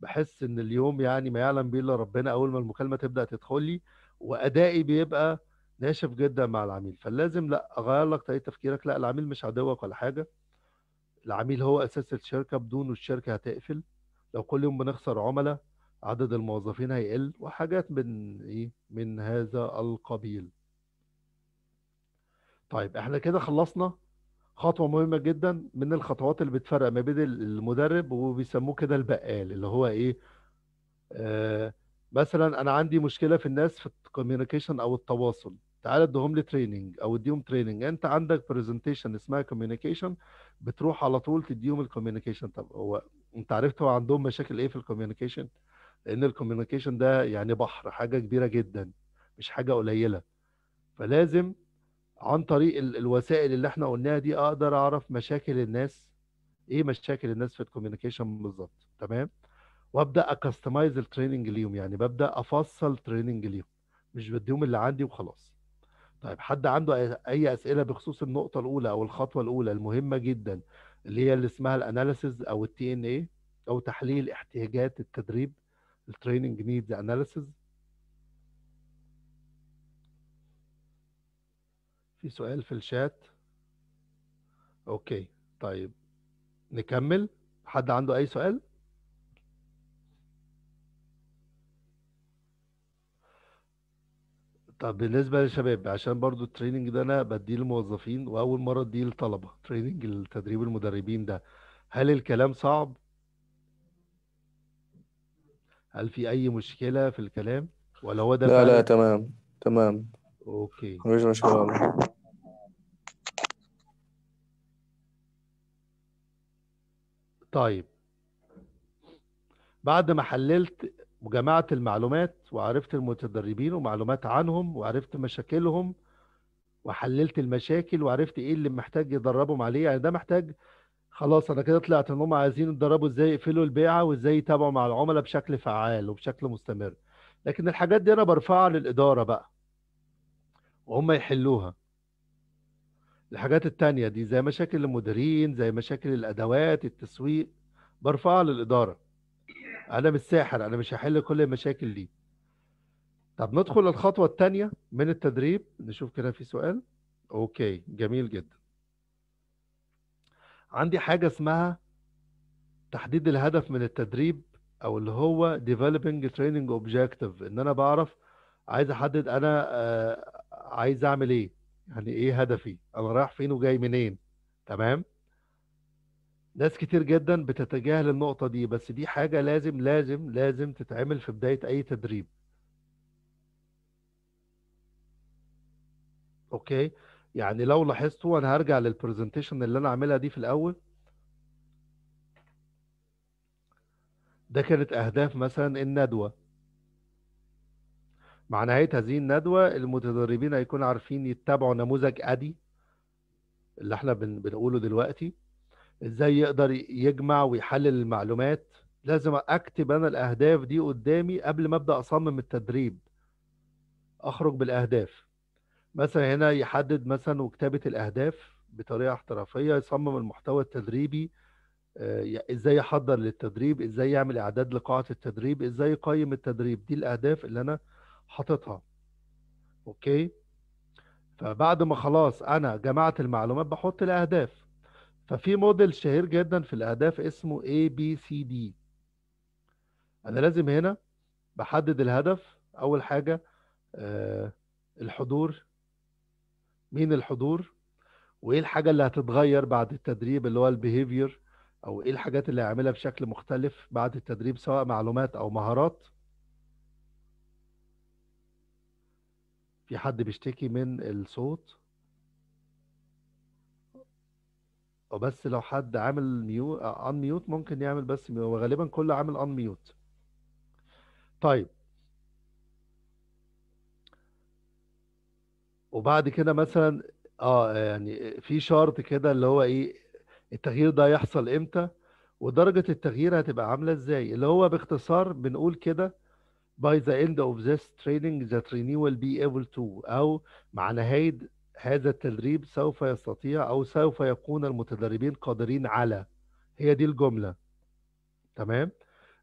بحس ان اليوم يعني ما يعلم به الا ربنا اول ما المكالمه تبدا تدخل لي وادائي بيبقى ناشف جدا مع العميل فلازم لا اغير لك طريقه تفكيرك لا العميل مش عدوك ولا حاجه العميل هو اساس الشركه بدونه الشركه هتقفل لو كل يوم بنخسر عملاء عدد الموظفين هيقل وحاجات من ايه من هذا القبيل طيب احنا كده خلصنا خطوه مهمه جدا من الخطوات اللي بتفرق ما بين المدرب وبيسموه كده البقال اللي هو ايه آه مثلا انا عندي مشكله في الناس في الكوميونيكيشن او التواصل تعال اديهم لي تريننج او اديهم تريننج انت عندك برزنتيشن اسمها كوميونيكيشن بتروح على طول تديهم الكوميونيكيشن طب هو انت عرفت هو عندهم مشاكل ايه في الكوميونيكيشن لان الكوميونيكيشن ده يعني بحر حاجه كبيره جدا مش حاجه قليله فلازم عن طريق الوسائل اللي احنا قلناها دي اقدر اعرف مشاكل الناس ايه مشاكل الناس في الكوميونيكيشن بالظبط تمام وابدا اكستمايز التريننج ليهم يعني ببدا افصل تريننج ليهم مش بديهم اللي عندي وخلاص طيب حد عنده اي اسئله بخصوص النقطه الاولى او الخطوه الاولى المهمه جدا اللي هي اللي اسمها الاناليسز او التي ان اي او تحليل احتياجات التدريب التريننج نيدز اناليسز في سؤال في الشات اوكي طيب نكمل حد عنده اي سؤال طب بالنسبة للشباب عشان برضو التريننج ده أنا بديه للموظفين وأول مرة أديه للطلبة تريننج التدريب المدربين ده هل الكلام صعب؟ هل في أي مشكلة في الكلام؟ ولا هو ده لا فعلا؟ لا تمام تمام أوكي مفيش مشكلة والله طيب بعد ما حللت وجمعت المعلومات وعرفت المتدربين ومعلومات عنهم وعرفت مشاكلهم وحللت المشاكل وعرفت ايه اللي محتاج يدربهم عليه يعني ده محتاج خلاص انا كده طلعت ان هم عايزين يتدربوا ازاي يقفلوا البيعه وازاي يتابعوا مع العملاء بشكل فعال وبشكل مستمر لكن الحاجات دي انا برفعها للاداره بقى وهم يحلوها الحاجات التانية دي زي مشاكل المديرين زي مشاكل الأدوات التسويق برفعها للإدارة أنا مش ساحر أنا مش هحل كل المشاكل دي طب ندخل للخطوة التانية من التدريب نشوف كده في سؤال أوكي جميل جدا عندي حاجة اسمها تحديد الهدف من التدريب أو اللي هو developing training objective إن أنا بعرف عايز أحدد أنا آه، عايز أعمل إيه يعني ايه هدفي انا رايح فين وجاي منين تمام ناس كتير جدا بتتجاهل النقطة دي بس دي حاجة لازم لازم لازم تتعمل في بداية أي تدريب أوكي يعني لو لاحظتوا أنا هرجع للبرزنتيشن اللي أنا عاملها دي في الأول ده كانت أهداف مثلا الندوة مع نهاية هذه الندوة المتدربين هيكونوا عارفين يتبعوا نموذج أدي اللي احنا بن بنقوله دلوقتي ازاي يقدر يجمع ويحلل المعلومات لازم اكتب انا الاهداف دي قدامي قبل ما ابدا اصمم التدريب اخرج بالاهداف مثلا هنا يحدد مثلا وكتابه الاهداف بطريقه احترافيه يصمم المحتوى التدريبي آه، ازاي يحضر للتدريب ازاي يعمل اعداد لقاعه التدريب ازاي يقيم التدريب دي الاهداف اللي انا حاططها اوكي فبعد ما خلاص انا جمعت المعلومات بحط الاهداف ففي موديل شهير جدا في الاهداف اسمه اي بي سي دي انا لازم هنا بحدد الهدف اول حاجه آه، الحضور مين الحضور وايه الحاجه اللي هتتغير بعد التدريب اللي هو البيهيفير او ايه الحاجات اللي هيعملها بشكل مختلف بعد التدريب سواء معلومات او مهارات في حد بيشتكي من الصوت وبس لو حد عامل ميوت ان ميوت ممكن يعمل بس ميوت وغالبا كله عامل ان ميوت طيب وبعد كده مثلا اه يعني في شرط كده اللي هو ايه التغيير ده يحصل امتى ودرجة التغيير هتبقى عاملة ازاي اللي هو باختصار بنقول كده by the end of this training the trainee will be able to أو مع نهاية هذا التدريب سوف يستطيع أو سوف يكون المتدربين قادرين على هي دي الجملة تمام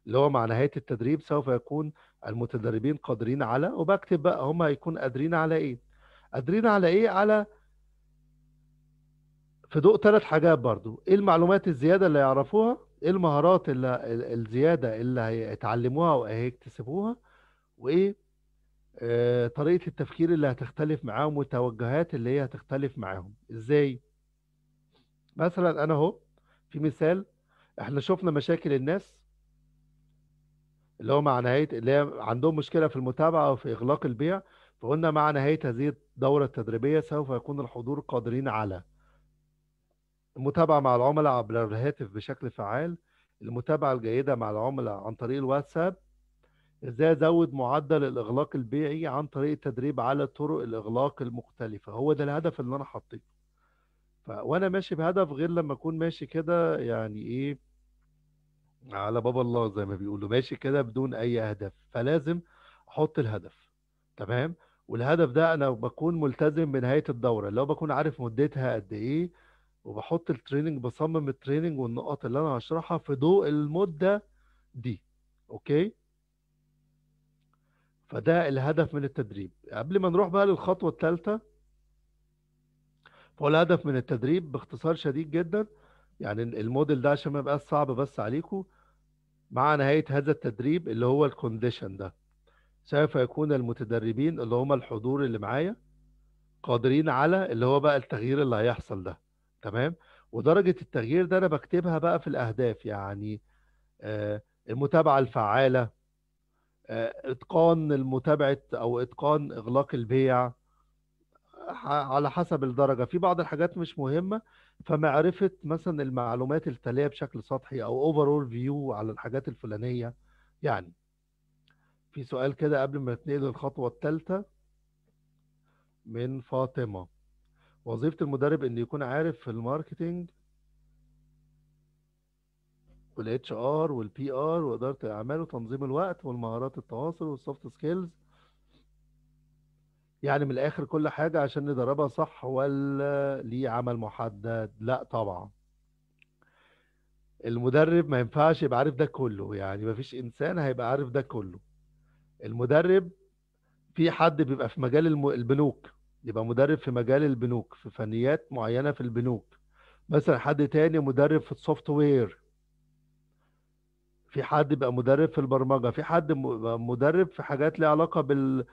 اللي هو مع نهاية التدريب سوف يكون المتدربين قادرين على وبكتب بقى هم هيكون قادرين على إيه قادرين على إيه على في ضوء ثلاث حاجات برضو إيه المعلومات الزيادة اللي يعرفوها إيه المهارات اللي الزيادة اللي هيتعلموها وهيكتسبوها وايه آه، طريقه التفكير اللي هتختلف معاهم والتوجهات اللي هي هتختلف معاهم ازاي مثلا انا اهو في مثال احنا شفنا مشاكل الناس اللي هو مع نهايه اللي هي عندهم مشكله في المتابعه او في اغلاق البيع فقلنا مع نهايه هذه الدوره التدريبيه سوف يكون الحضور قادرين على المتابعه مع العملاء عبر الهاتف بشكل فعال المتابعه الجيده مع العملاء عن طريق الواتساب ازاي ازود معدل الاغلاق البيعي عن طريق التدريب على طرق الاغلاق المختلفه هو ده الهدف اللي انا حطيته ف... وانا ماشي بهدف غير لما اكون ماشي كده يعني ايه على باب الله زي ما بيقولوا ماشي كده بدون اي هدف فلازم احط الهدف تمام والهدف ده انا بكون ملتزم بنهايه الدوره اللي هو بكون عارف مدتها قد ايه وبحط التريننج بصمم التريننج والنقط اللي انا هشرحها في ضوء المده دي اوكي فده الهدف من التدريب قبل ما نروح بقى للخطوة الثالثة فهو الهدف من التدريب باختصار شديد جدا يعني الموديل ده عشان ما يبقاش صعب بس عليكم مع نهاية هذا التدريب اللي هو الكونديشن ده سوف يكون المتدربين اللي هم الحضور اللي معايا قادرين على اللي هو بقى التغيير اللي هيحصل ده تمام ودرجة التغيير ده أنا بكتبها بقى في الأهداف يعني آه، المتابعة الفعالة آه، اتقان المتابعه او اتقان اغلاق البيع على حسب الدرجه في بعض الحاجات مش مهمه فمعرفه مثلا المعلومات التاليه بشكل سطحي او اوفرول فيو على الحاجات الفلانيه يعني في سؤال كده قبل ما نتنقل للخطوه الثالثه من فاطمه وظيفه المدرب انه يكون عارف في الماركتينج والاتش ار والبي ار واداره الاعمال وتنظيم الوقت والمهارات التواصل والسوفت سكيلز يعني من الاخر كل حاجه عشان ندربها صح ولا ليه عمل محدد لا طبعا المدرب ما ينفعش يبقى عارف ده كله يعني ما فيش انسان هيبقى عارف ده كله المدرب في حد بيبقى في مجال الم... البنوك يبقى مدرب في مجال البنوك في فنيات معينه في البنوك مثلا حد تاني مدرب في السوفت وير في حد بقى مدرب في البرمجه في حد مدرب في حاجات ليها علاقه بال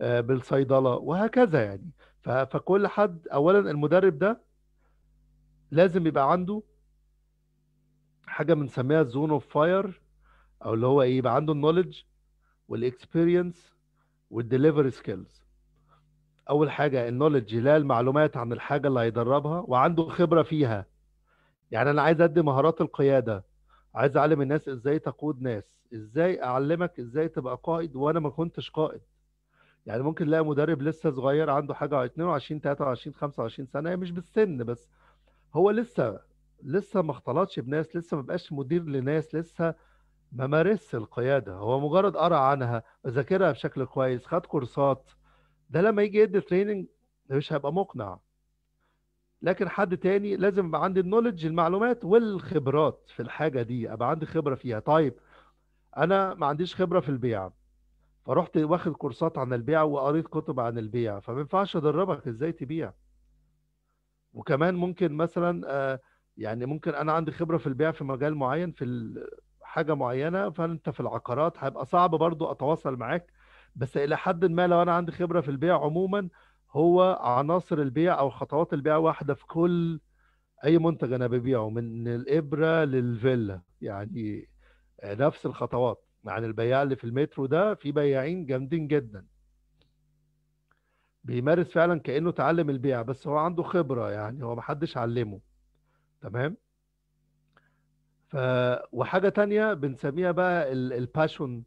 آه، بالصيدله وهكذا يعني فكل حد اولا المدرب ده لازم يبقى عنده حاجه بنسميها زون اوف فاير او اللي هو ايه يبقى عنده النولج والاكسبيرينس والديليفري سكيلز اول حاجه النولج لا المعلومات عن الحاجه اللي هيدربها وعنده خبره فيها يعني انا عايز ادي مهارات القياده عايز اعلم الناس ازاي تقود ناس ازاي اعلمك ازاي تبقى قائد وانا ما كنتش قائد يعني ممكن تلاقي مدرب لسه صغير عنده حاجه 22 23 25 سنه مش بالسن بس هو لسه لسه ما اختلطش بناس لسه ما بقاش مدير لناس لسه ما مارسش القياده هو مجرد قرا عنها ذاكرها بشكل كويس خد كورسات ده لما يجي يدي تريننج مش هيبقى مقنع لكن حد تاني لازم يبقى عندي النولج المعلومات والخبرات في الحاجه دي ابقى عندي خبره فيها طيب انا ما عنديش خبره في البيع فرحت واخد كورسات عن البيع وقريت كتب عن البيع فما ينفعش ادربك ازاي تبيع وكمان ممكن مثلا آه، يعني ممكن انا عندي خبره في البيع في مجال معين في حاجه معينه فانت في العقارات هيبقى صعب برضو اتواصل معاك بس الى حد ما لو انا عندي خبره في البيع عموما هو عناصر البيع او خطوات البيع واحده في كل اي منتج انا ببيعه من الابره للفيلا يعني نفس الخطوات مع يعني البياع اللي في المترو ده في بياعين جامدين جدا بيمارس فعلا كانه اتعلم البيع بس هو عنده خبره يعني هو محدش علمه تمام ف وحاجه تانية بنسميها بقى الباشون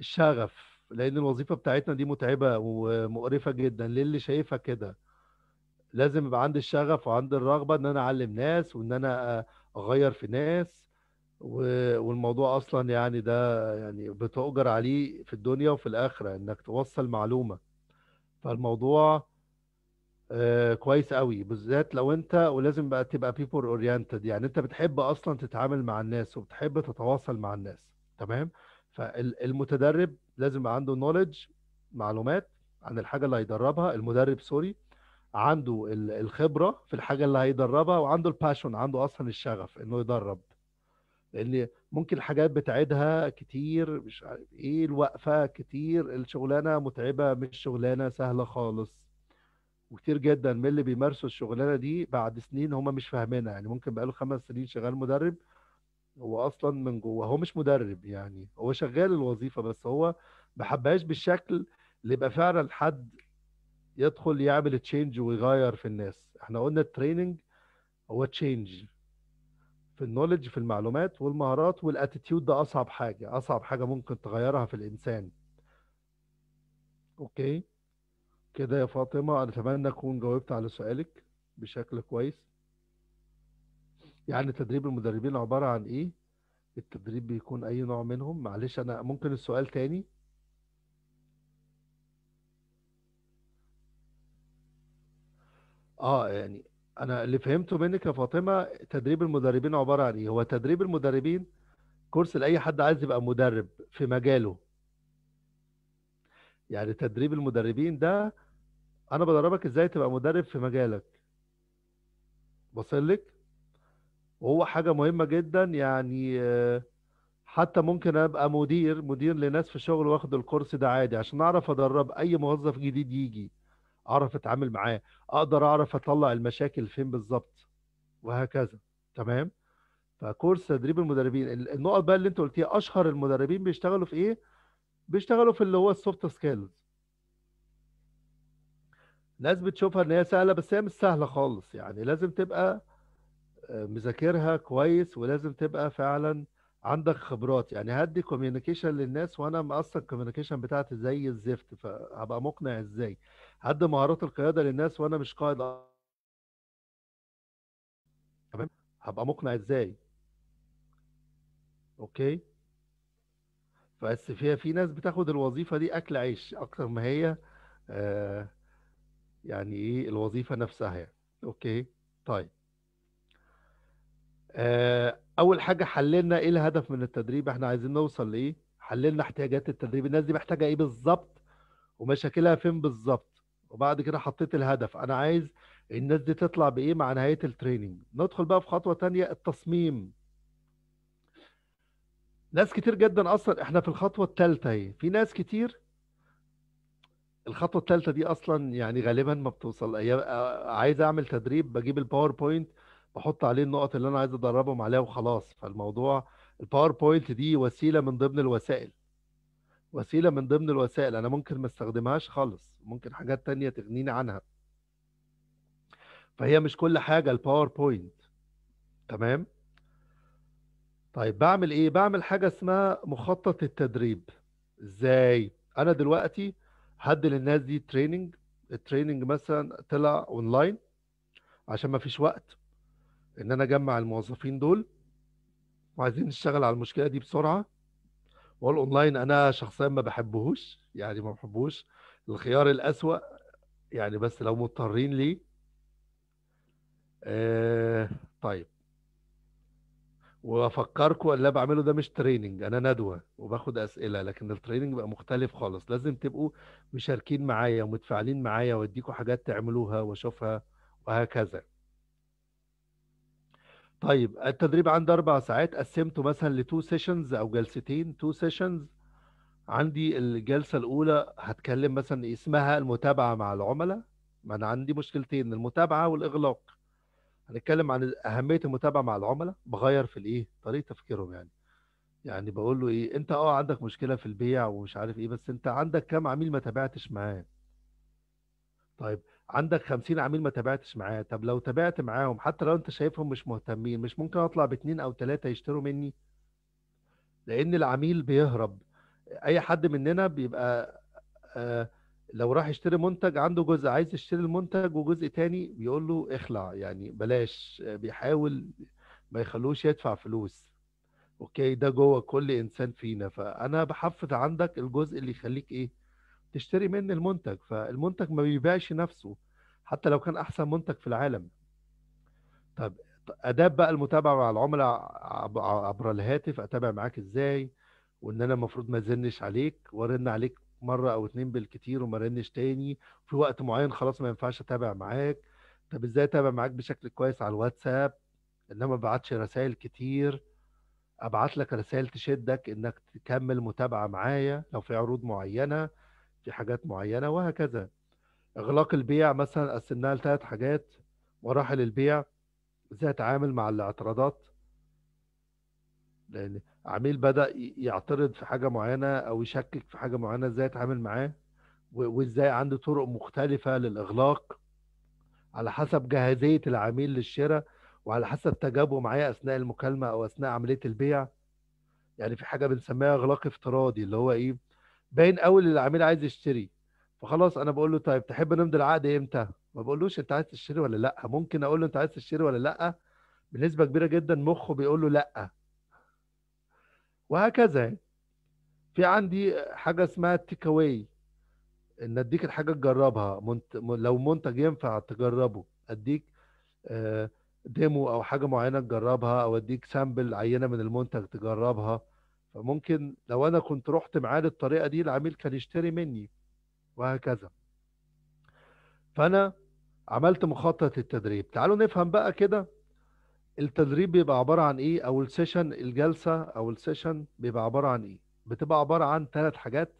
الشغف لان الوظيفه بتاعتنا دي متعبه ومقرفه جدا للي شايفها كده لازم يبقى عندي الشغف وعندي الرغبه ان انا اعلم ناس وان انا اغير في ناس والموضوع اصلا يعني ده يعني بتؤجر عليه في الدنيا وفي الاخره انك توصل معلومه فالموضوع آه، كويس قوي بالذات لو انت ولازم بقى تبقى بيبور اورينتد يعني انت بتحب اصلا تتعامل مع الناس وبتحب تتواصل مع الناس تمام فالمتدرب لازم عنده نولج معلومات عن الحاجه اللي هيدربها المدرب سوري عنده الخبره في الحاجه اللي هيدربها وعنده الباشون عنده اصلا الشغف انه يدرب لان ممكن حاجات بتعيدها كتير مش عارف ايه الوقفه كتير الشغلانه متعبه مش شغلانه سهله خالص وكتير جدا من اللي بيمارسوا الشغلانه دي بعد سنين هم مش فاهمينها يعني ممكن بقاله خمس سنين شغال مدرب هو اصلا من جوه هو مش مدرب يعني هو شغال الوظيفه بس هو ما حبهاش بالشكل اللي يبقى فعلا حد يدخل يعمل تشينج ويغير في الناس احنا قلنا التريننج هو تشينج في النولج في المعلومات والمهارات والاتيتيود ده اصعب حاجه اصعب حاجه ممكن تغيرها في الانسان اوكي كده يا فاطمه اتمنى اكون جاوبت على سؤالك بشكل كويس يعني تدريب المدربين عبارة عن إيه؟ التدريب بيكون أي نوع منهم؟ معلش أنا ممكن السؤال تاني؟ آه يعني أنا اللي فهمته منك يا فاطمة تدريب المدربين عبارة عن إيه؟ هو تدريب المدربين كورس لأي حد عايز يبقى مدرب في مجاله يعني تدريب المدربين ده أنا بدربك إزاي تبقى مدرب في مجالك واصل لك؟ وهو حاجة مهمة جدا يعني آه، حتى ممكن ابقى مدير مدير لناس في شغل واخد الكورس ده عادي عشان اعرف ادرب اي موظف جديد يجي اعرف اتعامل معاه اقدر اعرف اطلع المشاكل فين بالظبط وهكذا تمام فكورس تدريب المدربين النقط بقى اللي انت قلتيها اشهر المدربين بيشتغلوا في ايه بيشتغلوا في اللي هو السوفت سكيلز ناس بتشوفها ان هي سهله بس هي مش سهله خالص يعني لازم تبقى مذاكرها كويس ولازم تبقى فعلا عندك خبرات يعني هدي كوميونيكيشن للناس وانا مقصر الكوميونيكيشن بتاعتي زي الزفت فهبقى مقنع ازاي هدي مهارات القياده للناس وانا مش قائد تمام هبقى مقنع ازاي اوكي بس في في ناس بتاخد الوظيفه دي اكل عيش اكتر ما هي آه يعني ايه الوظيفه نفسها يعني. اوكي طيب آه، اول حاجه حللنا ايه الهدف من التدريب احنا عايزين نوصل لايه حللنا احتياجات التدريب الناس دي محتاجه ايه بالظبط ومشاكلها فين بالظبط وبعد كده حطيت الهدف انا عايز الناس دي تطلع بايه مع نهايه التريننج ندخل بقى في خطوه تانية التصميم ناس كتير جدا اصلا احنا في الخطوه الثالثه اهي في ناس كتير الخطوه الثالثه دي اصلا يعني غالبا ما بتوصل آه، عايز اعمل تدريب بجيب الباوربوينت احط عليه النقط اللي انا عايز ادربهم عليها وخلاص فالموضوع الباوربوينت دي وسيله من ضمن الوسائل وسيله من ضمن الوسائل انا ممكن ما استخدمهاش خالص ممكن حاجات تانية تغنيني عنها فهي مش كل حاجه الباوربوينت تمام طيب بعمل ايه بعمل حاجه اسمها مخطط التدريب ازاي انا دلوقتي هدي للناس دي تريننج التريننج مثلا طلع اونلاين عشان ما فيش وقت ان انا اجمع الموظفين دول وعايزين نشتغل على المشكله دي بسرعه والاونلاين انا شخصيا ما بحبهوش يعني ما بحبوش الخيار الاسوأ يعني بس لو مضطرين ليه آه طيب وافكركم اللي انا بعمله ده مش تريننج انا ندوه وباخد اسئله لكن التريننج بقى مختلف خالص لازم تبقوا مشاركين معايا ومتفاعلين معايا واديكم حاجات تعملوها واشوفها وهكذا طيب التدريب عندي اربع ساعات قسمته مثلا لتو سيشنز او جلستين تو سيشنز عندي الجلسه الاولى هتكلم مثلا اسمها المتابعه مع العملاء ما انا عندي مشكلتين المتابعه والاغلاق هنتكلم عن اهميه المتابعه مع العملاء بغير في الايه طريقه تفكيرهم يعني يعني بقول له ايه انت اه عندك مشكله في البيع ومش عارف ايه بس انت عندك كام عميل ما تابعتش معاه طيب عندك 50 عميل ما تابعتش معاه طب لو تابعت معاهم حتى لو انت شايفهم مش مهتمين مش ممكن اطلع باتنين او تلاتة يشتروا مني لان العميل بيهرب اي حد مننا بيبقى آه، لو راح يشتري منتج عنده جزء عايز يشتري المنتج وجزء تاني بيقول له اخلع يعني بلاش بيحاول ما يخلوش يدفع فلوس اوكي ده جوه كل انسان فينا فانا بحفز عندك الجزء اللي يخليك ايه تشتري مني المنتج فالمنتج ما بيبيعش نفسه حتى لو كان احسن منتج في العالم طب اداب بقى المتابعه مع العملاء عبر الهاتف اتابع معاك ازاي وان انا المفروض ما ازنش عليك وارن عليك مره او اتنين بالكتير وما رنش تاني في وقت معين خلاص ما ينفعش اتابع معاك طب ازاي اتابع معاك بشكل كويس على الواتساب انما ما ابعتش رسائل كتير ابعت لك رسائل تشدك انك تكمل متابعه معايا لو في عروض معينه في حاجات معينة وهكذا إغلاق البيع مثلا قسمناها لثلاث حاجات مراحل البيع إزاي أتعامل مع الاعتراضات لأن عميل بدأ يعترض في حاجة معينة أو يشكك في حاجة معينة إزاي أتعامل معاه وإزاي عنده طرق مختلفة للإغلاق على حسب جاهزية العميل للشراء وعلى حسب تجاوبه معايا أثناء المكالمة أو أثناء عملية البيع يعني في حاجة بنسميها إغلاق افتراضي اللي هو إيه باين قوي اللي العميل عايز يشتري فخلاص انا بقول له طيب تحب نمضي العقد امتى ما بقولوش انت عايز تشتري ولا لا ممكن اقول له انت عايز تشتري ولا لا بنسبه كبيره جدا مخه بيقول له لا وهكذا يعني في عندي حاجه اسمها تيك اواي ان اديك الحاجه تجربها منت... لو منتج ينفع تجربه اديك ديمو آه، او حاجه معينه تجربها او اديك سامبل عينه من المنتج تجربها ممكن لو انا كنت رحت معاه للطريقه دي العميل كان يشتري مني وهكذا فانا عملت مخطط التدريب تعالوا نفهم بقى كده التدريب بيبقى عباره عن ايه او السيشن الجلسه او السيشن بيبقى عباره عن ايه بتبقى عباره عن ثلاث حاجات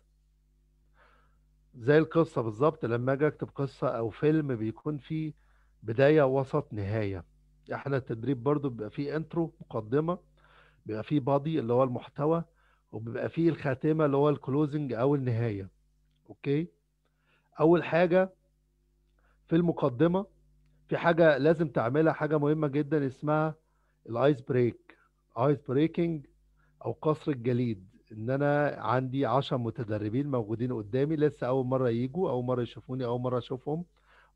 زي القصه بالظبط لما اجي اكتب قصه او فيلم بيكون فيه بدايه وسط نهايه احنا التدريب برضو بيبقى فيه انترو مقدمه بيبقى فيه بادي اللي هو المحتوى وبيبقى فيه الخاتمه اللي هو الكلوزنج او النهايه اوكي اول حاجه في المقدمه في حاجه لازم تعملها حاجه مهمه جدا اسمها الايس بريك ايس بريكنج او قصر الجليد ان انا عندي 10 متدربين موجودين قدامي لسه اول مره يجوا اول مره يشوفوني اول مره اشوفهم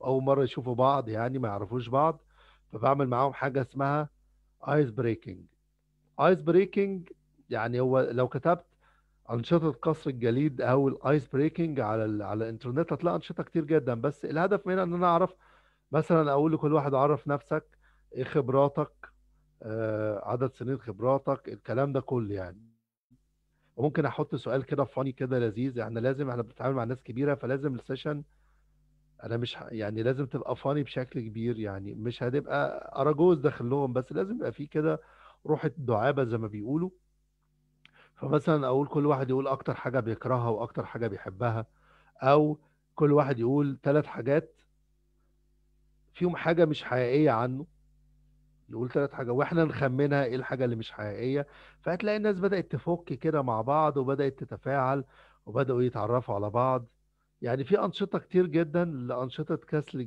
اول مره يشوفوا بعض يعني ما يعرفوش بعض فبعمل معاهم حاجه اسمها ايس بريكنج ايس بريكنج يعني هو لو كتبت انشطه قصر الجليد او الايس بريكنج على ال على الانترنت هتلاقي انشطه كتير جدا بس الهدف منها ان انا اعرف مثلا اقول لكل واحد عرف نفسك ايه خبراتك آه عدد سنين خبراتك الكلام ده كله يعني وممكن احط سؤال كده فاني كده لذيذ احنا لازم احنا بنتعامل مع ناس كبيره فلازم السيشن انا مش يعني لازم تبقى فاني بشكل كبير يعني مش هتبقى اراجوز داخل لهم بس لازم يبقى في كده روح الدعابه زي ما بيقولوا فمثلا اقول كل واحد يقول اكتر حاجة بيكرهها واكتر حاجة بيحبها او كل واحد يقول ثلاث حاجات فيهم حاجة مش حقيقية عنه نقول ثلاث حاجه واحنا نخمنها ايه الحاجه اللي مش حقيقيه فهتلاقي الناس بدات تفك كده مع بعض وبدات تتفاعل وبداوا يتعرفوا على بعض يعني في انشطه كتير جدا لانشطه كسر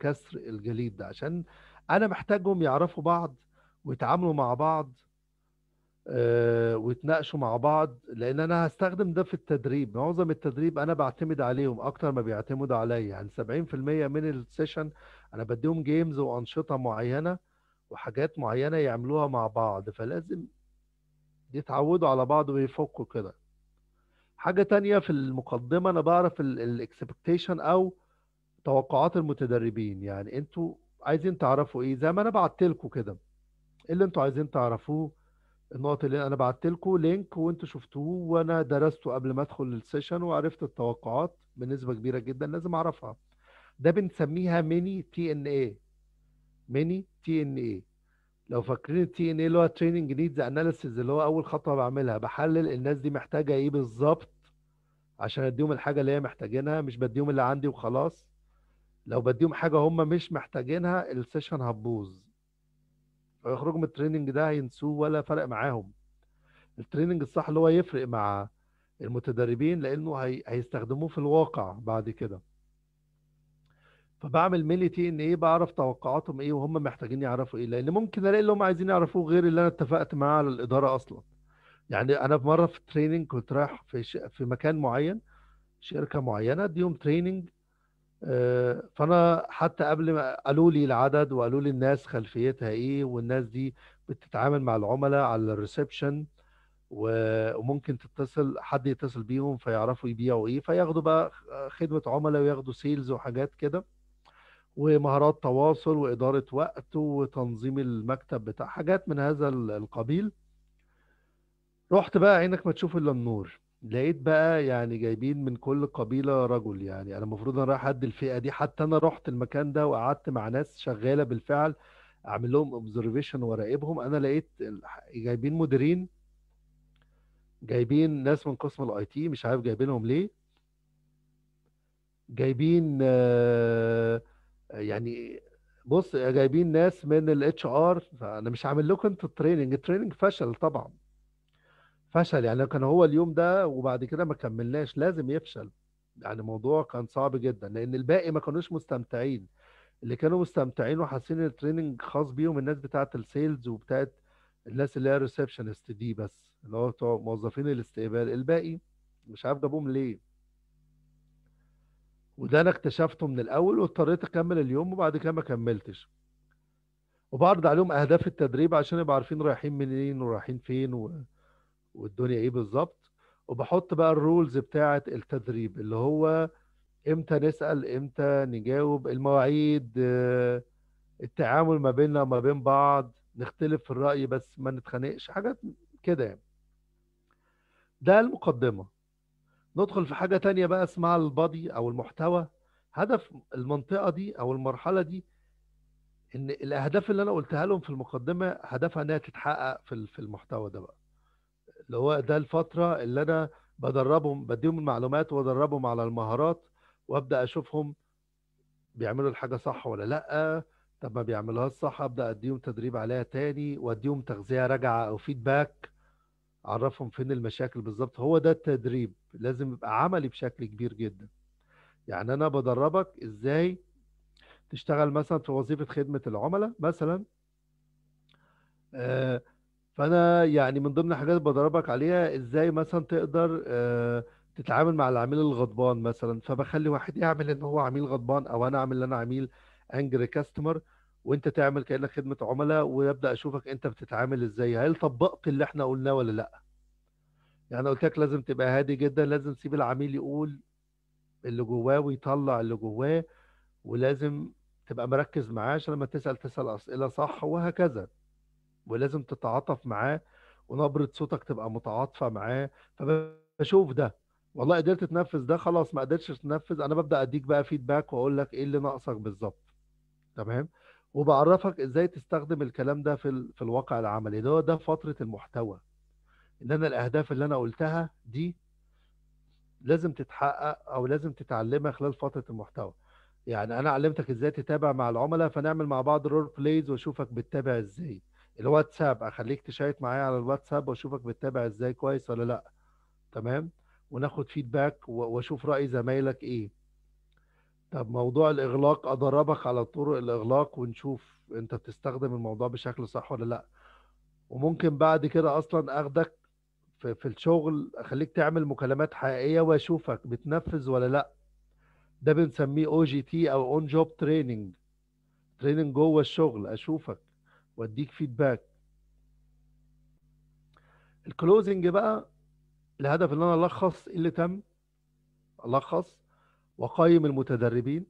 كسر الجليد ده عشان انا محتاجهم يعرفوا بعض ويتعاملوا مع بعض آه، ويتناقشوا مع بعض لان انا هستخدم ده في التدريب معظم التدريب انا بعتمد عليهم اكتر ما بيعتمدوا عليا يعني 70% من السيشن انا بديهم جيمز وانشطه معينه وحاجات معينه يعملوها مع بعض فلازم يتعودوا على بعض ويفكوا كده حاجه تانية في المقدمه انا بعرف الاكسبكتيشن او توقعات المتدربين يعني انتوا عايزين تعرفوا ايه زي ما انا بعت لكم كده اللي انتوا عايزين تعرفوه النقط اللي انا بعت لكم لينك وانتوا شفتوه وانا درسته قبل ما ادخل السيشن وعرفت التوقعات بنسبه كبيره جدا لازم اعرفها ده بنسميها ميني تي ان اي ميني تي ان اي لو فاكرين التي ان اي اللي هو تريننج نيدز اناليسيز اللي هو اول خطوه بعملها بحلل الناس دي محتاجه ايه بالظبط عشان اديهم الحاجه اللي هي محتاجينها مش بديهم اللي عندي وخلاص لو بديهم حاجه هم مش محتاجينها السيشن هتبوظ ويخرجوا من التريننج ده هينسوه ولا فرق معاهم التريننج الصح اللي هو يفرق مع المتدربين لانه هي... هيستخدموه في الواقع بعد كده فبعمل ميليتي ان ايه بعرف توقعاتهم ايه وهم محتاجين يعرفوا ايه لان ممكن الاقي اللي هم عايزين يعرفوه غير اللي انا اتفقت معاه على الاداره اصلا يعني انا في مره في تريننج كنت رايح في ش... في مكان معين شركه معينه اديهم تريننج آه، فانا حتى قبل ما قالوا لي العدد وقالوا لي الناس خلفيتها ايه والناس دي بتتعامل مع العملاء على الريسبشن وممكن تتصل حد يتصل بيهم فيعرفوا يبيعوا ايه فياخدوا بقى خدمه عملاء وياخدوا سيلز وحاجات كده ومهارات تواصل واداره وقت وتنظيم المكتب بتاع حاجات من هذا القبيل رحت بقى عينك ما تشوف الا النور لقيت بقى يعني جايبين من كل قبيلة رجل يعني أنا المفروض أنا رايح أدي الفئة دي حتى أنا رحت المكان ده وقعدت مع ناس شغالة بالفعل أعمل لهم أوبزرفيشن وراقبهم أنا لقيت جايبين مديرين جايبين ناس من قسم الاي تي مش عارف جايبينهم ليه جايبين آه، يعني بص جايبين ناس من الاتش ار فانا مش عامل لكم انتوا التريننج التريننج فشل طبعا فشل يعني كان هو اليوم ده وبعد كده ما كملناش لازم يفشل يعني الموضوع كان صعب جدا لان الباقي ما كانوش مستمتعين اللي كانوا مستمتعين وحاسين ان التريننج خاص بيهم الناس بتاعه السيلز وبتاعه الناس اللي هي ريسبشنست دي بس اللي هو بتوع موظفين الاستقبال الباقي مش عارف جابوهم ليه وده انا اكتشفته من الاول واضطريت اكمل اليوم وبعد كده ما كملتش وبعرض عليهم اهداف التدريب عشان يبقوا عارفين رايحين منين ورايحين فين و... والدنيا ايه بالظبط وبحط بقى الرولز بتاعه التدريب اللي هو امتى نسال امتى نجاوب المواعيد آه، التعامل ما بيننا وما بين بعض نختلف في الراي بس ما نتخانقش حاجات كده يعني ده المقدمه ندخل في حاجه تانية بقى اسمها البادي او المحتوى هدف المنطقه دي او المرحله دي ان الاهداف اللي انا قلتها لهم في المقدمه هدفها انها تتحقق في المحتوى ده بقى اللي هو ده الفتره اللي انا بدربهم بديهم المعلومات وادربهم على المهارات وابدا اشوفهم بيعملوا الحاجه صح ولا لا طب ما بيعملوهاش صح ابدا اديهم تدريب عليها تاني واديهم تغذيه راجعه او فيدباك اعرفهم فين المشاكل بالظبط هو ده التدريب لازم يبقى عملي بشكل كبير جدا يعني انا بدربك ازاي تشتغل مثلا في وظيفه خدمه العملاء مثلا آه فانا يعني من ضمن الحاجات بضربك عليها ازاي مثلا تقدر آه، تتعامل مع العميل الغضبان مثلا فبخلي واحد يعمل ان هو عميل غضبان او انا اعمل ان انا عميل انجري كاستمر وانت تعمل كانك خدمه عملاء وابدا اشوفك انت بتتعامل ازاي هل طبقت اللي احنا قلناه ولا لا يعني قلت لك لازم تبقى هادي جدا لازم تسيب العميل يقول اللي جواه ويطلع اللي جواه ولازم تبقى مركز معاه عشان لما تسال تسال اسئله صح وهكذا ولازم تتعاطف معاه ونبرة صوتك تبقى متعاطفة معاه فبشوف ده والله قدرت تنفذ ده خلاص ما قدرتش تنفذ انا ببدا اديك بقى فيدباك واقول لك ايه اللي ناقصك بالظبط تمام وبعرفك ازاي تستخدم الكلام ده في في الواقع العملي ده ده فتره المحتوى ان انا الاهداف اللي انا قلتها دي لازم تتحقق او لازم تتعلمها خلال فتره المحتوى يعني انا علمتك ازاي تتابع مع العملاء فنعمل مع بعض رول بلايز واشوفك بتتابع ازاي الواتساب اخليك تشارك معايا على الواتساب واشوفك بتتابع ازاي كويس ولا لا تمام وناخد فيدباك واشوف راي زمايلك ايه طب موضوع الاغلاق ادربك على طرق الاغلاق ونشوف انت بتستخدم الموضوع بشكل صح ولا لا وممكن بعد كده اصلا اخدك في, في الشغل اخليك تعمل مكالمات حقيقيه واشوفك بتنفذ ولا لا ده بنسميه او جي تي او اون جوب تريننج تريننج جوه الشغل اشوفك واديك فيدباك الكلوزنج بقى الهدف ان انا الخص اللي تم الخص واقيم المتدربين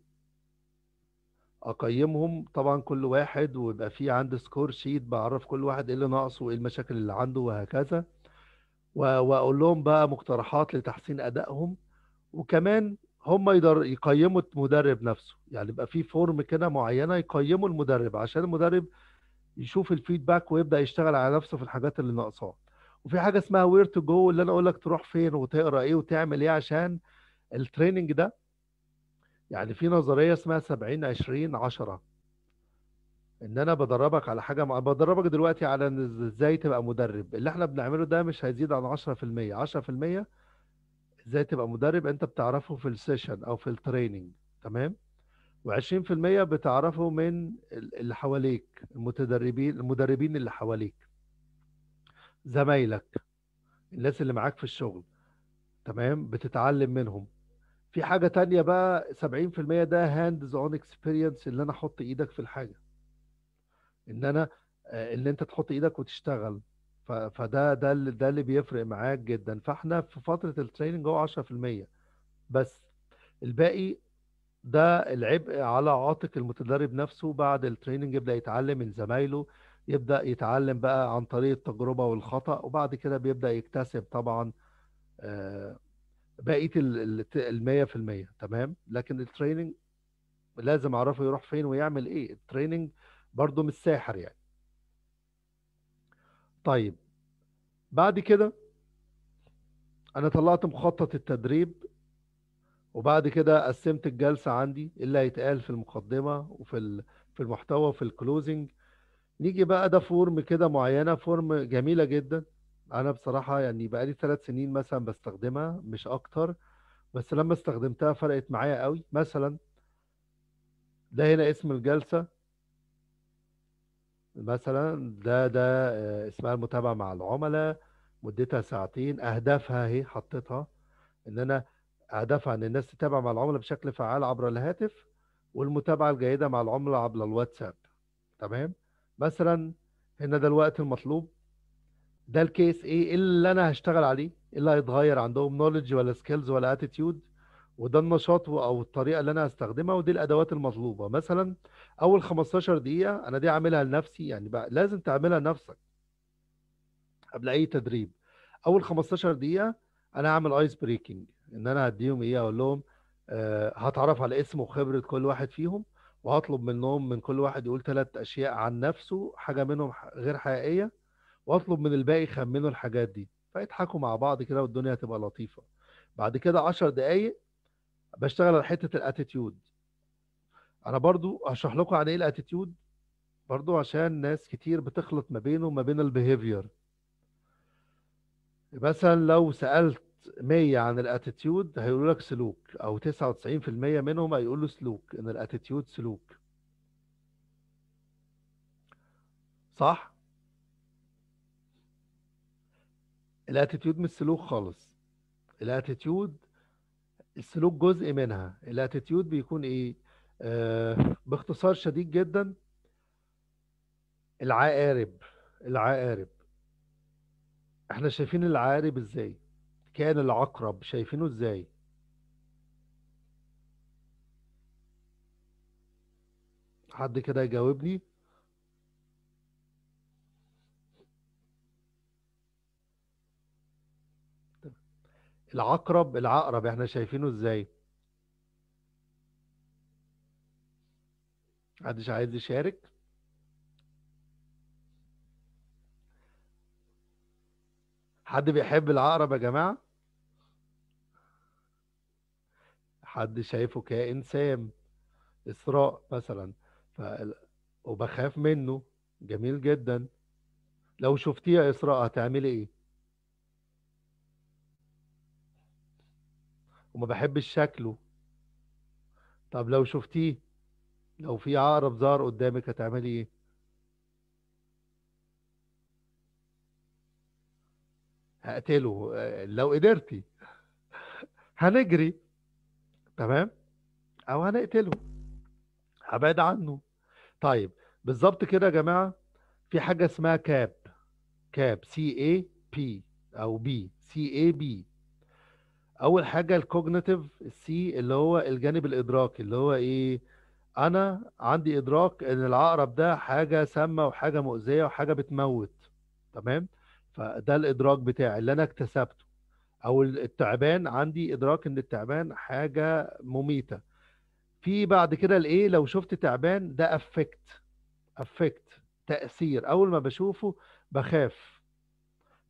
اقيمهم طبعا كل واحد ويبقى في عندي سكور شيت بعرف كل واحد ايه اللي ناقصه وايه المشاكل اللي عنده وهكذا واقول لهم بقى مقترحات لتحسين ادائهم وكمان هم يقدر يقيموا المدرب نفسه يعني يبقى في فورم كده معينه يقيموا المدرب عشان المدرب يشوف الفيدباك ويبدا يشتغل على نفسه في الحاجات اللي ناقصاه وفي حاجه اسمها وير تو جو اللي انا اقول لك تروح فين وتقرا ايه وتعمل ايه عشان التريننج ده يعني في نظريه اسمها 70 20 10 ان انا بدربك على حاجه مع... بدربك دلوقتي على ازاي تبقى مدرب اللي احنا بنعمله ده مش هيزيد عن 10% 10% ازاي تبقى مدرب انت بتعرفه في السيشن او في التريننج تمام و20% بتعرفه من اللي حواليك المتدربين المدربين اللي حواليك زمايلك الناس اللي معاك في الشغل تمام بتتعلم منهم في حاجة تانية بقى 70% ده هاندز اون اكسبيرينس اللي انا احط ايدك في الحاجة ان انا آه، ان انت تحط ايدك وتشتغل فده ده اللي ده اللي بيفرق معاك جدا فاحنا في فترة التريننج هو 10% بس الباقي ده العبء على عاتق المتدرب نفسه بعد التريننج يبدأ يتعلم من زمايله يبدأ يتعلم بقى عن طريق التجربة والخطأ وبعد كده بيبدأ يكتسب طبعا آه، بقية ال 100% تمام لكن التريننج لازم أعرفه يروح فين ويعمل إيه التريننج برضه مش ساحر يعني طيب بعد كده أنا طلعت مخطط التدريب وبعد كده قسمت الجلسه عندي اللي هيتقال في المقدمه وفي في المحتوى وفي الكلوزنج نيجي بقى ده فورم كده معينه فورم جميله جدا انا بصراحه يعني بقالي ثلاث سنين مثلا بستخدمها مش اكتر بس لما استخدمتها فرقت معايا قوي مثلا ده هنا اسم الجلسه مثلا ده ده اسمها المتابعه مع العملاء مدتها ساعتين اهدافها اهي حطيتها ان انا هدفها أن الناس تتابع مع العملة بشكل فعال عبر الهاتف والمتابعة الجيدة مع العملة عبر الواتساب تمام مثلا هنا ده الوقت المطلوب ده الكيس ايه اللي انا هشتغل عليه إيه اللي هيتغير عندهم نولج ولا سكيلز ولا اتيتيود وده النشاط او الطريقه اللي انا هستخدمها ودي الادوات المطلوبه مثلا اول 15 دقيقه انا دي عاملها لنفسي يعني بقى لازم تعملها لنفسك قبل اي تدريب اول 15 دقيقه انا هعمل ايس بريكنج ان انا هديهم ايه اقول لهم آه هتعرف على اسم وخبره كل واحد فيهم وهطلب منهم من كل واحد يقول ثلاث اشياء عن نفسه حاجه منهم غير حقيقيه واطلب من الباقي يخمنوا الحاجات دي فيضحكوا مع بعض كده والدنيا هتبقى لطيفه بعد كده 10 دقايق بشتغل على حته الاتيتيود انا برضو هشرح لكم عن ايه الاتيتيود برضو عشان ناس كتير بتخلط ما بينه وما بين البيهيفير مثلا لو سالت 100 عن الاتيتيود هيقولوا لك سلوك او 99% منهم هيقولوا سلوك ان الاتيتيود سلوك صح الاتيتيود مش سلوك خالص الاتيتيود السلوك جزء منها الاتيتيود بيكون ايه آه باختصار شديد جدا العقارب العقارب احنا شايفين العقارب ازاي كان العقرب شايفينه ازاي حد كده يجاوبني العقرب العقرب احنا شايفينه ازاي محدش عايز يشارك حد بيحب العقرب يا جماعه حد شايفه كائن سام إسراء مثلا ف... وبخاف منه جميل جدا لو شفتيه يا إسراء هتعملي إيه؟ وما بحبش شكله طب لو شفتيه لو في عقرب ظهر قدامك هتعملي ايه هقتله لو قدرتي هنجري تمام او هنقتله هبعد عنه طيب بالظبط كده يا جماعه في حاجه اسمها كاب كاب سي اي بي او بي سي اي بي اول حاجه الكوجنيتيف السي اللي هو الجانب الادراكي اللي هو ايه انا عندي ادراك ان العقرب ده حاجه سامه وحاجه مؤذيه وحاجه بتموت تمام فده الادراك بتاعي اللي انا اكتسبته او التعبان عندي ادراك ان التعبان حاجه مميته في بعد كده الايه لو شفت تعبان ده افكت افكت تاثير اول ما بشوفه بخاف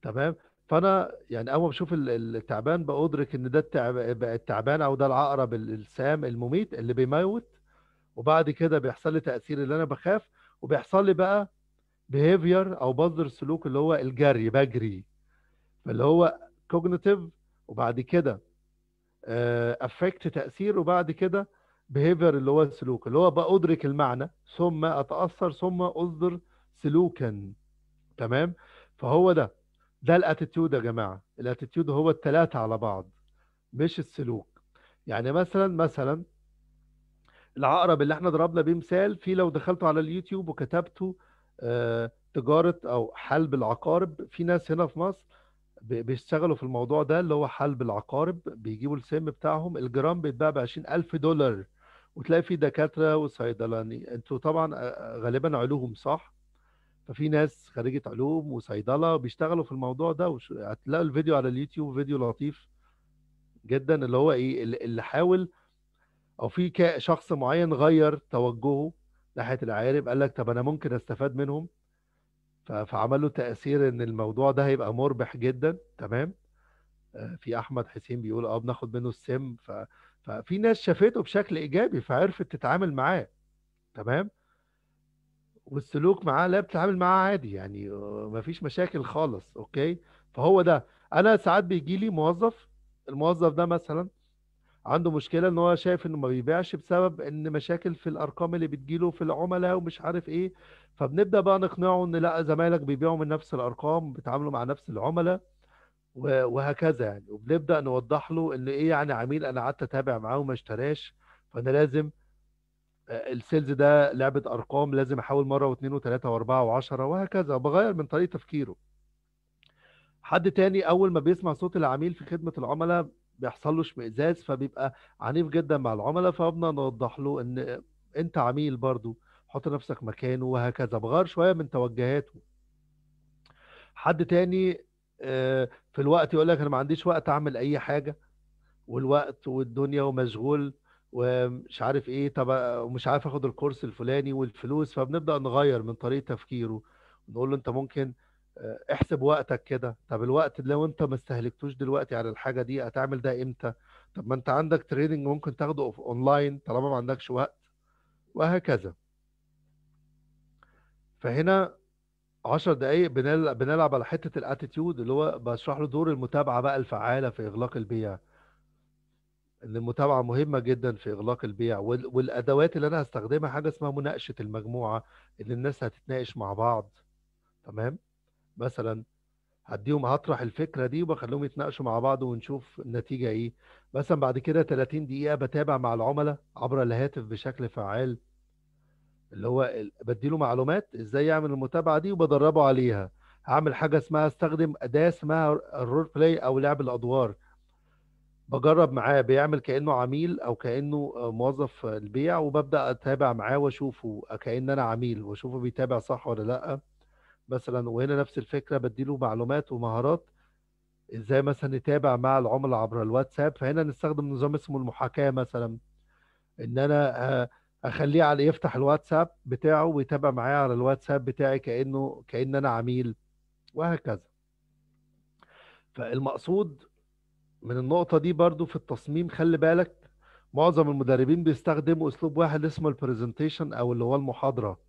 تمام فانا يعني اول ما بشوف التعبان بادرك ان ده التعبان او ده العقرب السام المميت اللي بيموت وبعد كده بيحصل لي تاثير اللي انا بخاف وبيحصل لي بقى بيهيفير او مصدر سلوك اللي هو الجري بجري فاللي هو كوجنيتيف وبعد كده افكت آه، تاثير وبعد كده بيهيفير اللي هو سلوك اللي هو بأدرك المعنى ثم أتأثر ثم أصدر سلوكا تمام فهو ده ده الاتيتيود يا جماعة الاتيتيود هو التلاتة على بعض مش السلوك يعني مثلا مثلا العقرب اللي احنا ضربنا بيه مثال في لو دخلتوا على اليوتيوب وكتبتوا آه، تجارة أو حلب العقارب في ناس هنا في مصر بيشتغلوا في الموضوع ده اللي هو حلب العقارب بيجيبوا السم بتاعهم الجرام بيتباع ب 20000 دولار وتلاقي في دكاتره وصيدلاني انتوا طبعا غالبا علوم صح؟ ففي ناس خريجه علوم وصيدله بيشتغلوا في الموضوع ده وش... هتلاقوا الفيديو على اليوتيوب فيديو لطيف جدا اللي هو ايه اللي حاول او في شخص معين غير توجهه ناحيه العارب قال لك طب انا ممكن استفاد منهم فعمل له تأثير ان الموضوع ده هيبقى مربح جدا تمام آه، في احمد حسين بيقول اه بناخد منه السم ف... ففي ناس شافته بشكل ايجابي فعرفت تتعامل معاه تمام والسلوك معاه لا بتتعامل معاه عادي يعني آه، مفيش مشاكل خالص اوكي فهو ده انا ساعات بيجي لي موظف الموظف ده مثلا عنده مشكله ان هو شايف انه ما بيبيعش بسبب ان مشاكل في الارقام اللي بتجيله في العملاء ومش عارف ايه فبنبدا بقى نقنعه ان لا زمايلك بيبيعوا من نفس الارقام بيتعاملوا مع نفس العملاء وهكذا يعني وبنبدا نوضح له ان ايه يعني عميل انا قعدت اتابع معاه وما اشتراش فانا لازم آه، السيلز ده لعبه ارقام لازم احاول مره واثنين وثلاثه واربعه وعشره وهكذا بغير من طريقه تفكيره. حد تاني اول ما بيسمع صوت العميل في خدمه العملاء بيحصل له اشمئزاز فبيبقى عنيف جدا مع العملاء نوضح له ان انت عميل برضه حط نفسك مكانه وهكذا بغير شويه من توجهاته حد تاني آه، في الوقت يقول لك انا ما عنديش وقت اعمل اي حاجه والوقت والدنيا ومشغول ومش عارف ايه طب ومش عارف اخد الكورس الفلاني والفلوس فبنبدا نغير من طريقه تفكيره نقول له انت ممكن آه، احسب وقتك كده طب الوقت لو انت ما استهلكتوش دلوقتي على الحاجه دي هتعمل ده امتى طب ما انت عندك تريننج ممكن تاخده اونلاين طالما ما عندكش وقت وهكذا فهنا 10 دقايق بنل... بنلعب على حته الاتيتيود اللي هو بشرح له دور المتابعه بقى الفعاله في اغلاق البيع ان المتابعه مهمه جدا في اغلاق البيع وال... والادوات اللي انا هستخدمها حاجه اسمها مناقشه المجموعه ان الناس هتتناقش مع بعض تمام مثلا هديهم هطرح الفكره دي وبخليهم يتناقشوا مع بعض ونشوف النتيجه ايه مثلا بعد كده 30 دقيقه بتابع مع العملاء عبر الهاتف بشكل فعال اللي هو بديله معلومات ازاي يعمل المتابعه دي وبدربه عليها هعمل حاجه اسمها استخدم اداه اسمها الرول بلاي او لعب الادوار بجرب معاه بيعمل كانه عميل او كانه موظف البيع وببدا اتابع معاه واشوفه كان انا عميل واشوفه بيتابع صح ولا لا مثلا وهنا نفس الفكره بديله معلومات ومهارات ازاي مثلا نتابع مع العملاء عبر الواتساب فهنا نستخدم نظام اسمه المحاكاه مثلا ان انا آه، اخليه على يفتح الواتساب بتاعه ويتابع معايا على الواتساب بتاعي كانه كان انا عميل وهكذا فالمقصود من النقطه دي برضو في التصميم خلي بالك معظم المدربين بيستخدموا اسلوب واحد اسمه البرزنتيشن او اللي هو المحاضره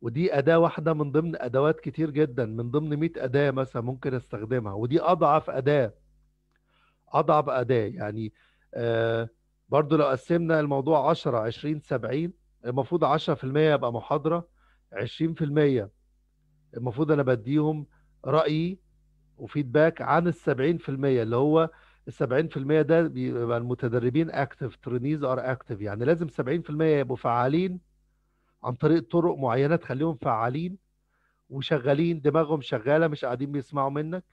ودي اداه واحده من ضمن ادوات كتير جدا من ضمن 100 اداه مثلا ممكن استخدمها ودي اضعف اداه اضعف اداه يعني آه برضو لو قسمنا الموضوع 10 20 70 المفروض 10% يبقى محاضرة 20% المفروض أنا بديهم رأيي وفيدباك عن ال 70% اللي هو ال 70% ده بيبقى المتدربين اكتف ترينيز ار اكتف يعني لازم 70% يبقوا فعالين عن طريق طرق معينه تخليهم فعالين وشغالين دماغهم شغاله مش قاعدين بيسمعوا منك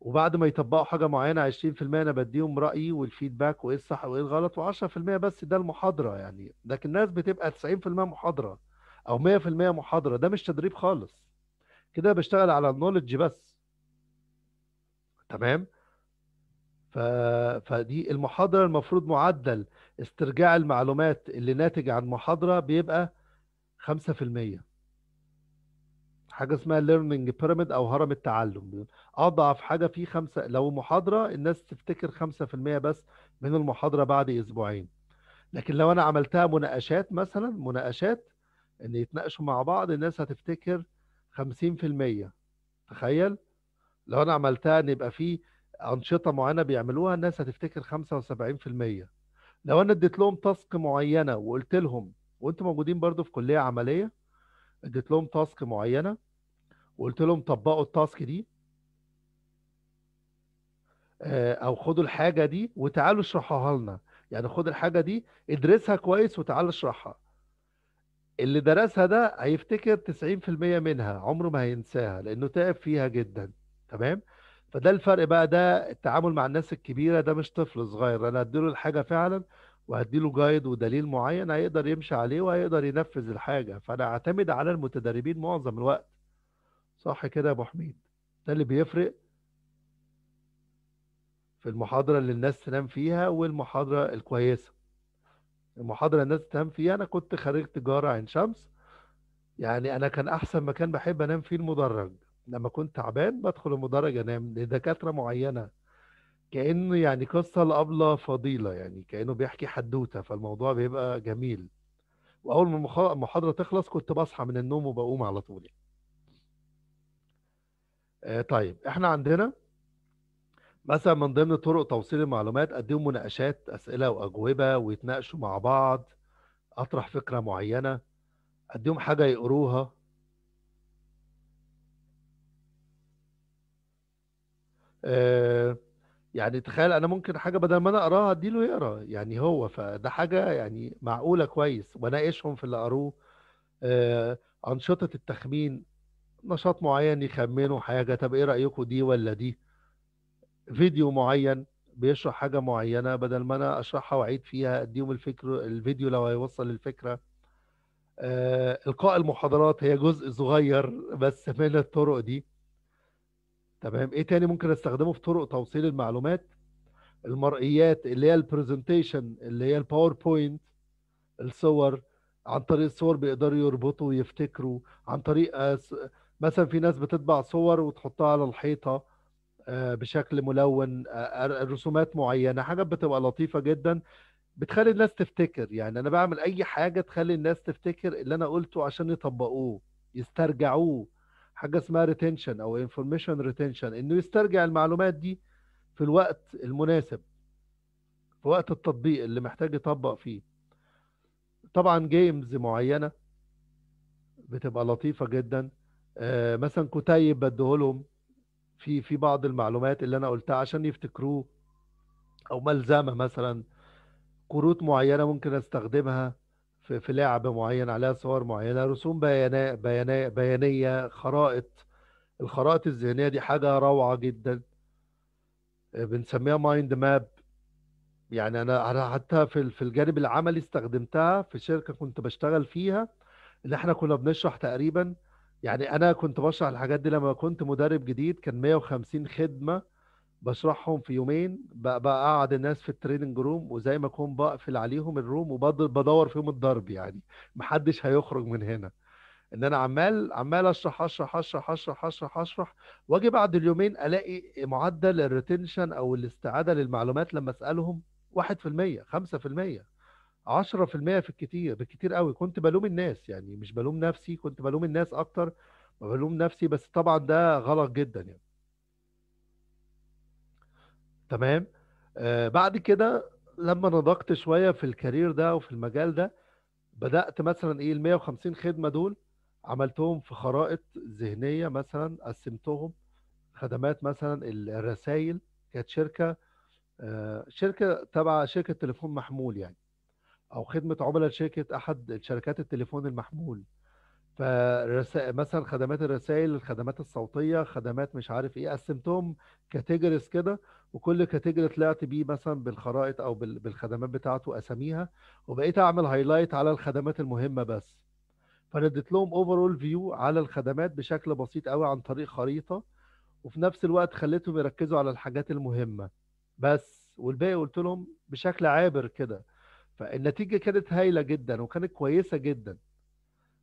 وبعد ما يطبقوا حاجه معينه 20% انا بديهم رايي والفيدباك وايه الصح وايه الغلط و10% بس ده المحاضره يعني لكن الناس بتبقى 90% محاضره او 100% محاضره ده مش تدريب خالص كده بشتغل على النولج بس تمام ف... فدي المحاضره المفروض معدل استرجاع المعلومات اللي ناتج عن محاضره بيبقى 5% حاجه اسمها ليرنينج بيراميد او هرم التعلم اضعف حاجه فيه خمسة لو محاضره الناس تفتكر 5% بس من المحاضره بعد اسبوعين لكن لو انا عملتها مناقشات مثلا مناقشات ان يتناقشوا مع بعض الناس هتفتكر 50% تخيل لو انا عملتها ان يبقى فيه انشطه معينه بيعملوها الناس هتفتكر 75% لو انا اديت لهم تاسك معينه وقلت لهم وانتم موجودين برضو في كليه عمليه اديت لهم تاسك معينه وقلت لهم طبقوا التاسك دي آه، او خدوا الحاجه دي وتعالوا اشرحوها لنا يعني خد الحاجه دي ادرسها كويس وتعال اشرحها اللي درسها ده هيفتكر 90% منها عمره ما هينساها لانه تعب فيها جدا تمام فده الفرق بقى ده التعامل مع الناس الكبيره ده مش طفل صغير انا اديله الحاجه فعلا له جايد ودليل معين هيقدر يمشي عليه وهيقدر ينفذ الحاجه فانا اعتمد على المتدربين معظم الوقت صح كده يا ابو حميد ده اللي بيفرق في المحاضره اللي الناس تنام فيها والمحاضره الكويسه المحاضره الناس تنام فيها انا كنت خريج تجاره عين شمس يعني انا كان احسن مكان بحب انام فيه المدرج لما كنت تعبان بدخل المدرج انام لدكاتره معينه كأنه يعني قصة لأبلة فضيلة يعني كأنه بيحكي حدوتة فالموضوع بيبقى جميل وأول ما المحاضرة تخلص كنت بصحى من النوم وبقوم على طول يعني. آه، طيب احنا عندنا مثلا من ضمن طرق توصيل المعلومات اديهم مناقشات أسئلة وأجوبة ويتناقشوا مع بعض أطرح فكرة معينة أديهم حاجة يقروها آه، يعني تخيل انا ممكن حاجه بدل ما انا اقراها اديله يقرا يعني هو فده حاجه يعني معقوله كويس وناقشهم في اللي قروه آه انشطه التخمين نشاط معين يخمنوا حاجه طب ايه رايكم دي ولا دي فيديو معين بيشرح حاجه معينه بدل ما انا اشرحها واعيد فيها اديهم الفكر الفيديو لو هيوصل الفكره آه القاء المحاضرات هي جزء صغير بس من الطرق دي تمام ايه تاني ممكن استخدمه في طرق توصيل المعلومات المرئيات اللي هي البرزنتيشن اللي هي الباوربوينت الصور عن طريق الصور بيقدروا يربطوا ويفتكروا عن طريق آه، مثلا في ناس بتطبع صور وتحطها على الحيطه آه، بشكل ملون آه، رسومات معينه حاجات بتبقى لطيفه جدا بتخلي الناس تفتكر يعني انا بعمل اي حاجه تخلي الناس تفتكر اللي انا قلته عشان يطبقوه يسترجعوه حاجه اسمها ريتنشن او انفورميشن ريتنشن انه يسترجع المعلومات دي في الوقت المناسب في وقت التطبيق اللي محتاج يطبق فيه طبعا جيمز معينه بتبقى لطيفه جدا آه مثلا كتيب بديهولهم في في بعض المعلومات اللي انا قلتها عشان يفتكروه او ملزمه مثلا كروت معينه ممكن استخدمها في, في لعبة معينة عليها صور معينة رسوم بيانات بيانات بيانية خرائط الخرائط الذهنية دي حاجة روعة جدا آه، بنسميها مايند ماب يعني انا انا حتى في في الجانب العملي استخدمتها في شركه كنت بشتغل فيها ان احنا كنا بنشرح تقريبا يعني انا كنت بشرح الحاجات دي لما كنت مدرب جديد كان 150 خدمه بشرحهم في يومين بقعد الناس في التريننج روم وزي ما اكون بقفل عليهم الروم وبدور فيهم الضرب يعني محدش هيخرج من هنا ان انا عمال عمال اشرح اشرح اشرح اشرح اشرح اشرح واجي بعد اليومين الاقي معدل الريتنشن او الاستعاده للمعلومات لما اسالهم 1% 5% 10% في الكتير بالكتير قوي كنت بلوم الناس يعني مش بلوم نفسي كنت بلوم الناس اكتر بلوم نفسي بس طبعا ده غلط جدا يعني تمام آه بعد كده لما نضجت شويه في الكارير ده وفي المجال ده بدات مثلا ايه ال 150 خدمه دول عملتهم في خرائط ذهنيه مثلا قسمتهم خدمات مثلا الرسائل كانت شركه آه شركه تبع شركه تليفون محمول يعني او خدمه عملاء شركه احد شركات التليفون المحمول فمثلا خدمات الرسائل الخدمات الصوتيه خدمات مش عارف ايه قسمتهم كاتيجوريز كده وكل كاتيجوري طلعت بيه مثلا بالخرائط او بالخدمات بتاعته اساميها وبقيت اعمل هايلايت على الخدمات المهمه بس فانا اديت لهم اوفرول فيو على الخدمات بشكل بسيط قوي عن طريق خريطه وفي نفس الوقت خليتهم يركزوا على الحاجات المهمه بس والباقي قلت لهم بشكل عابر كده فالنتيجه كانت هايله جدا وكانت كويسه جدا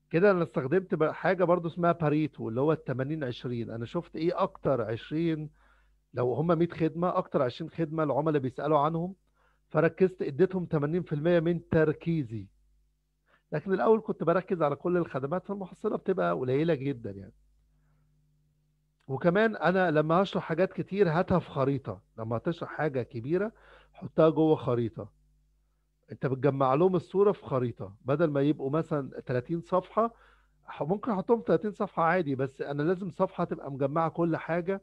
كده انا استخدمت حاجه برضو اسمها باريتو اللي هو ال 80 20 انا شفت ايه اكتر 20 لو هم 100 خدمه اكتر 20 خدمه العملاء بيسالوا عنهم فركزت اديتهم 80% من تركيزي لكن الاول كنت بركز على كل الخدمات فالمحصله بتبقى قليله جدا يعني وكمان انا لما هشرح حاجات كتير هاتها في خريطه لما هتشرح حاجه كبيره حطها جوه خريطه انت بتجمع لهم الصوره في خريطه بدل ما يبقوا مثلا 30 صفحه ممكن احطهم 30 صفحه عادي بس انا لازم صفحه تبقى مجمعه كل حاجه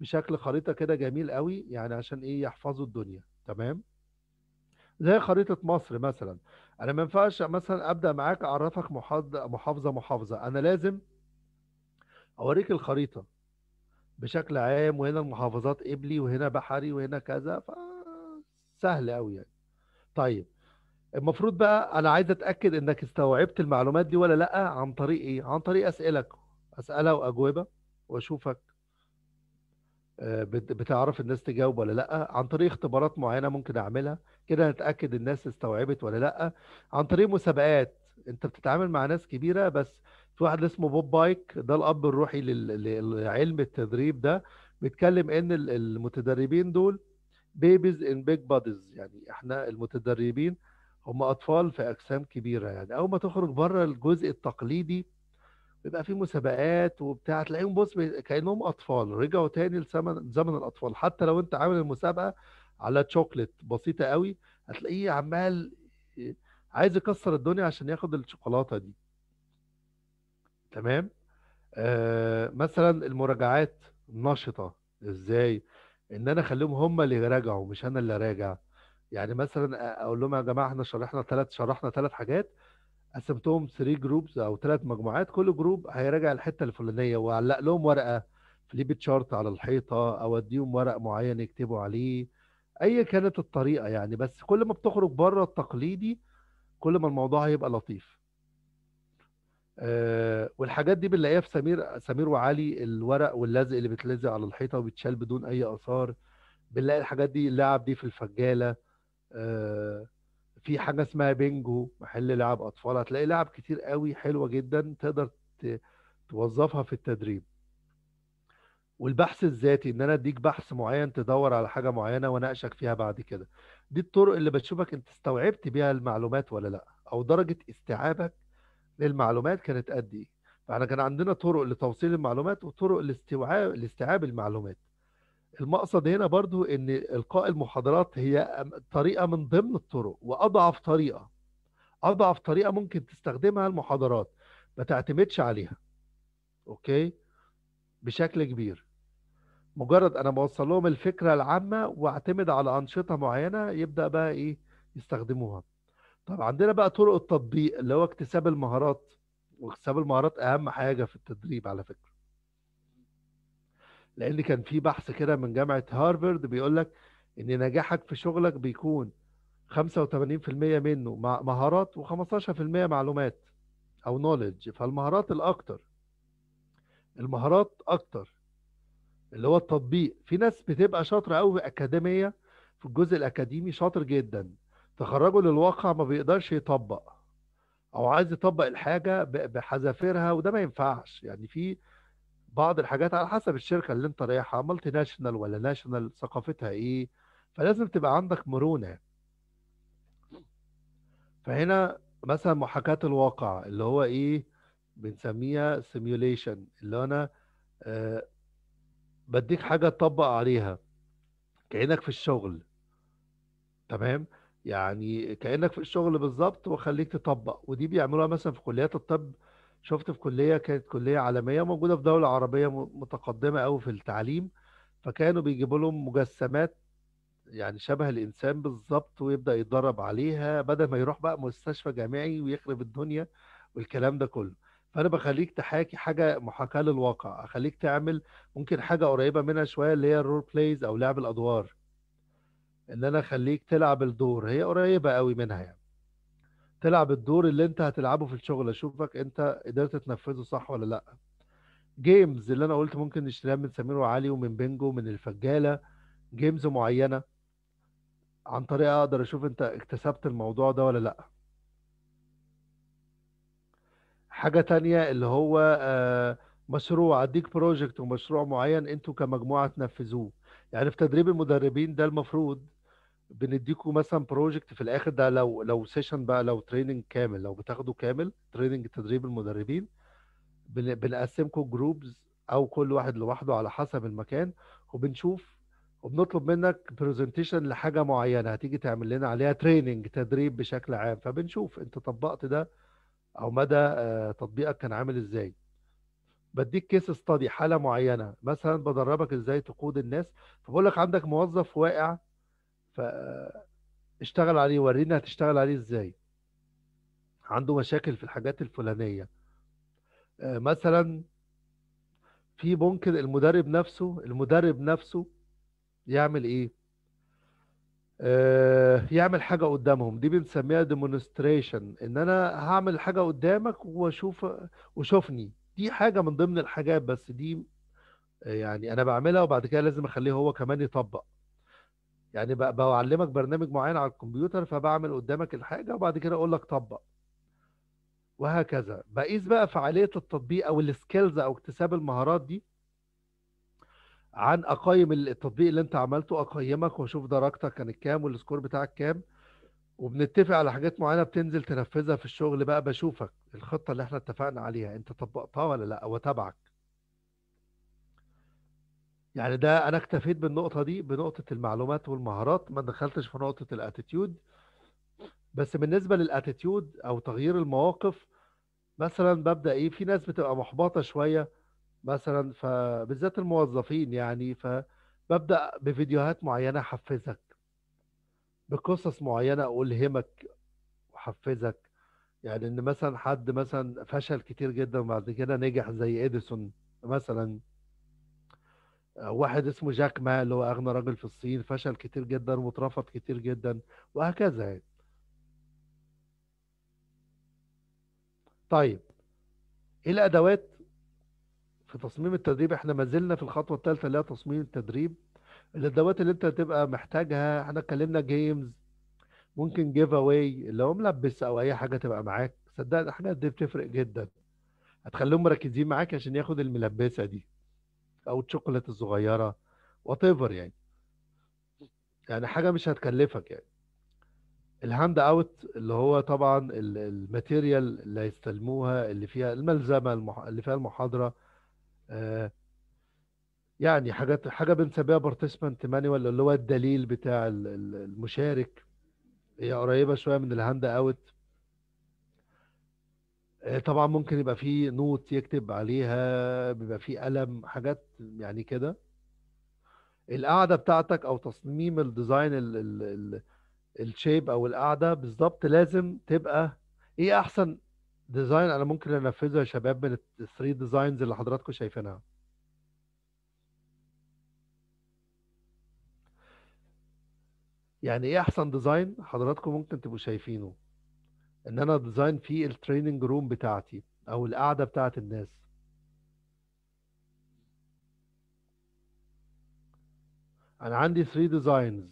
بشكل خريطه كده جميل قوي يعني عشان ايه يحفظوا الدنيا تمام زي خريطه مصر مثلا انا ما ينفعش مثلا ابدا معاك اعرفك محافظه محافظه انا لازم اوريك الخريطه بشكل عام وهنا المحافظات قبلي وهنا بحري وهنا كذا فسهل قوي يعني طيب المفروض بقى انا عايز اتاكد انك استوعبت المعلومات دي ولا لا عن طريق ايه عن طريق اسئلك اسئله واجوبه واشوفك آه، بتعرف الناس تجاوب ولا لا عن طريق اختبارات معينه ممكن اعملها كده هتاكد الناس استوعبت ولا لا عن طريق مسابقات انت بتتعامل مع ناس كبيره بس في واحد اسمه بوب بايك ده الاب الروحي للعلم التدريب ده بيتكلم ان المتدربين دول بيبيز ان بيج باديز يعني احنا المتدربين هم اطفال في اجسام كبيره يعني اول ما تخرج بره الجزء التقليدي بيبقى في مسابقات وبتاع تلاقيهم بص كانهم اطفال رجعوا تاني لزمن زمن الاطفال حتى لو انت عامل المسابقه على تشوكلت بسيطه قوي هتلاقيه عمال عايز يكسر الدنيا عشان ياخد الشوكولاته دي تمام آه مثلا المراجعات نشطه ازاي ان انا اخليهم هم اللي يراجعوا مش انا اللي راجع يعني مثلا اقول لهم يا جماعه احنا شرحنا ثلاث شرحنا ثلاث حاجات قسمتهم 3 جروبز او ثلاث مجموعات كل جروب هيراجع الحته الفلانيه واعلق لهم ورقه فليب تشارت على الحيطه او اديهم ورق معين يكتبوا عليه اي كانت الطريقه يعني بس كل ما بتخرج بره التقليدي كل ما الموضوع هيبقى لطيف آه، والحاجات دي بنلاقيها في سمير سمير وعلي الورق واللزق اللي بيتلزق على الحيطه وبيتشال بدون اي اثار بنلاقي الحاجات دي اللعب دي في الفجاله آه، في حاجه اسمها بينجو محل لعب اطفال هتلاقي لعب كتير قوي حلوه جدا تقدر توظفها في التدريب والبحث الذاتي ان انا اديك بحث معين تدور على حاجه معينه واناقشك فيها بعد كده دي الطرق اللي بتشوفك انت استوعبت بيها المعلومات ولا لا او درجه استيعابك للمعلومات كانت قد ايه فاحنا كان عندنا طرق لتوصيل المعلومات وطرق لاستيعاب لاستيعاب المعلومات المقصد هنا برضو ان القاء المحاضرات هي طريقه من ضمن الطرق واضعف طريقه اضعف طريقه ممكن تستخدمها المحاضرات ما تعتمدش عليها اوكي بشكل كبير مجرد انا بوصل لهم الفكره العامه واعتمد على انشطه معينه يبدا بقى ايه يستخدموها طب عندنا بقى طرق التطبيق اللي هو اكتساب المهارات واكتساب المهارات اهم حاجه في التدريب على فكره لان كان في بحث كده من جامعه هارفرد بيقول لك ان نجاحك في شغلك بيكون 85% منه مهارات و15% معلومات او نوليدج فالمهارات الاكتر المهارات اكتر اللي هو التطبيق في ناس بتبقى شاطره قوي اكاديميه في الجزء الاكاديمي شاطر جدا تخرجه للواقع ما بيقدرش يطبق او عايز يطبق الحاجه بحذافيرها وده ما ينفعش يعني في بعض الحاجات على حسب الشركه اللي انت رايحها مالتي ناشونال ولا ناشونال ثقافتها ايه فلازم تبقى عندك مرونه فهنا مثلا محاكاه الواقع اللي هو ايه بنسميها سيميوليشن اللي انا آه، بديك حاجه تطبق عليها كانك في الشغل تمام يعني كانك في الشغل بالظبط وخليك تطبق ودي بيعملوها مثلا في كليات الطب شفت في كليه كانت كليه عالميه موجوده في دوله عربيه متقدمه قوي في التعليم فكانوا بيجيبوا لهم مجسمات يعني شبه الانسان بالظبط ويبدا يتدرب عليها بدل ما يروح بقى مستشفى جامعي ويخرب الدنيا والكلام ده كله فانا بخليك تحاكي حاجه محاكاه للواقع اخليك تعمل ممكن حاجه قريبه منها شويه اللي هي الرول بلايز او لعب الادوار ان انا اخليك تلعب الدور هي قريبه قوي منها يعني تلعب الدور اللي انت هتلعبه في الشغل اشوفك انت قدرت تنفذه صح ولا لا جيمز اللي انا قلت ممكن نشتريها من سمير وعلي ومن بينجو ومن الفجاله جيمز معينه عن طريقه اقدر اشوف انت اكتسبت الموضوع ده ولا لا حاجه تانية اللي هو آه، مشروع اديك بروجكت ومشروع معين انتوا كمجموعه تنفذوه يعني في تدريب المدربين ده المفروض بنديكوا مثلا بروجكت في الاخر ده لو لو سيشن بقى لو تريننج كامل لو بتاخده كامل تريننج تدريب المدربين بنقسمكم جروبز او كل واحد لوحده على حسب المكان وبنشوف وبنطلب منك برزنتيشن لحاجه معينه هتيجي تعمل لنا عليها تريننج تدريب بشكل عام فبنشوف انت طبقت ده او مدى آه، تطبيقك كان عامل ازاي بديك كيس ستادي حاله معينه مثلا بدربك ازاي تقود الناس فبقول لك عندك موظف واقع فاشتغل عليه ورينا هتشتغل عليه ازاي عنده مشاكل في الحاجات الفلانية آه، مثلا في ممكن المدرب نفسه المدرب نفسه يعمل ايه آه، يعمل حاجة قدامهم دي بنسميها ديمونستريشن ان انا هعمل حاجة قدامك واشوف وشوفني دي حاجة من ضمن الحاجات بس دي يعني انا بعملها وبعد كده لازم اخليه هو كمان يطبق يعني بعلمك برنامج معين على الكمبيوتر فبعمل قدامك الحاجه وبعد كده اقول لك طبق وهكذا بقيس بقى فعاليه التطبيق او السكيلز او اكتساب المهارات دي عن اقيم التطبيق اللي انت عملته اقيمك واشوف درجتك كانت كام والسكور بتاعك كام وبنتفق على حاجات معينه بتنزل تنفذها في الشغل بقى بشوفك الخطه اللي احنا اتفقنا عليها انت طبقتها ولا لا وتابعك يعني ده انا اكتفيت بالنقطه دي بنقطه المعلومات والمهارات ما دخلتش في نقطه الاتيتيود بس بالنسبه للاتيتيود او تغيير المواقف مثلا ببدا ايه في ناس بتبقى محبطه شويه مثلا فبالذات الموظفين يعني فببدا بفيديوهات معينه احفزك بقصص معينه الهمك احفزك يعني ان مثلا حد مثلا فشل كتير جدا وبعد كده نجح زي اديسون مثلا واحد اسمه جاك ما اللي هو اغنى راجل في الصين فشل كتير جدا واترفض كتير جدا وهكذا يعني طيب ايه الادوات في تصميم التدريب احنا ما زلنا في الخطوه الثالثه اللي هي تصميم التدريب الادوات اللي انت هتبقى محتاجها احنا اتكلمنا جيمز ممكن جيف اواي اللي هو ملبس او اي حاجه تبقى معاك صدقني الحاجات دي بتفرق جدا هتخليهم مركزين معاك عشان ياخد الملبسه دي او الشوكولاته الصغيره وات ايفر يعني يعني حاجه مش هتكلفك يعني الهاند اوت اللي هو طبعا الماتيريال اللي هيستلموها اللي فيها الملزمه المح... اللي فيها المحاضره آه يعني حاجات حاجه بنسميها بارتيسمنت مانيوال اللي هو الدليل بتاع المشارك هي قريبه شويه من الهاند اوت آه، طبعا ممكن يبقى في نوت يكتب عليها بيبقى في قلم حاجات يعني كده القاعدة بتاعتك أو تصميم الديزاين الشيب أو القاعدة بالظبط لازم تبقى إيه أحسن ديزاين أنا ممكن أنفذه يا شباب من الثري 3 ديزاينز اللي حضراتكم شايفينها يعني إيه أحسن ديزاين حضراتكم ممكن تبقوا شايفينه ان انا ديزاين فيه التريننج روم بتاعتي او القعده بتاعت الناس انا عندي 3 ديزاينز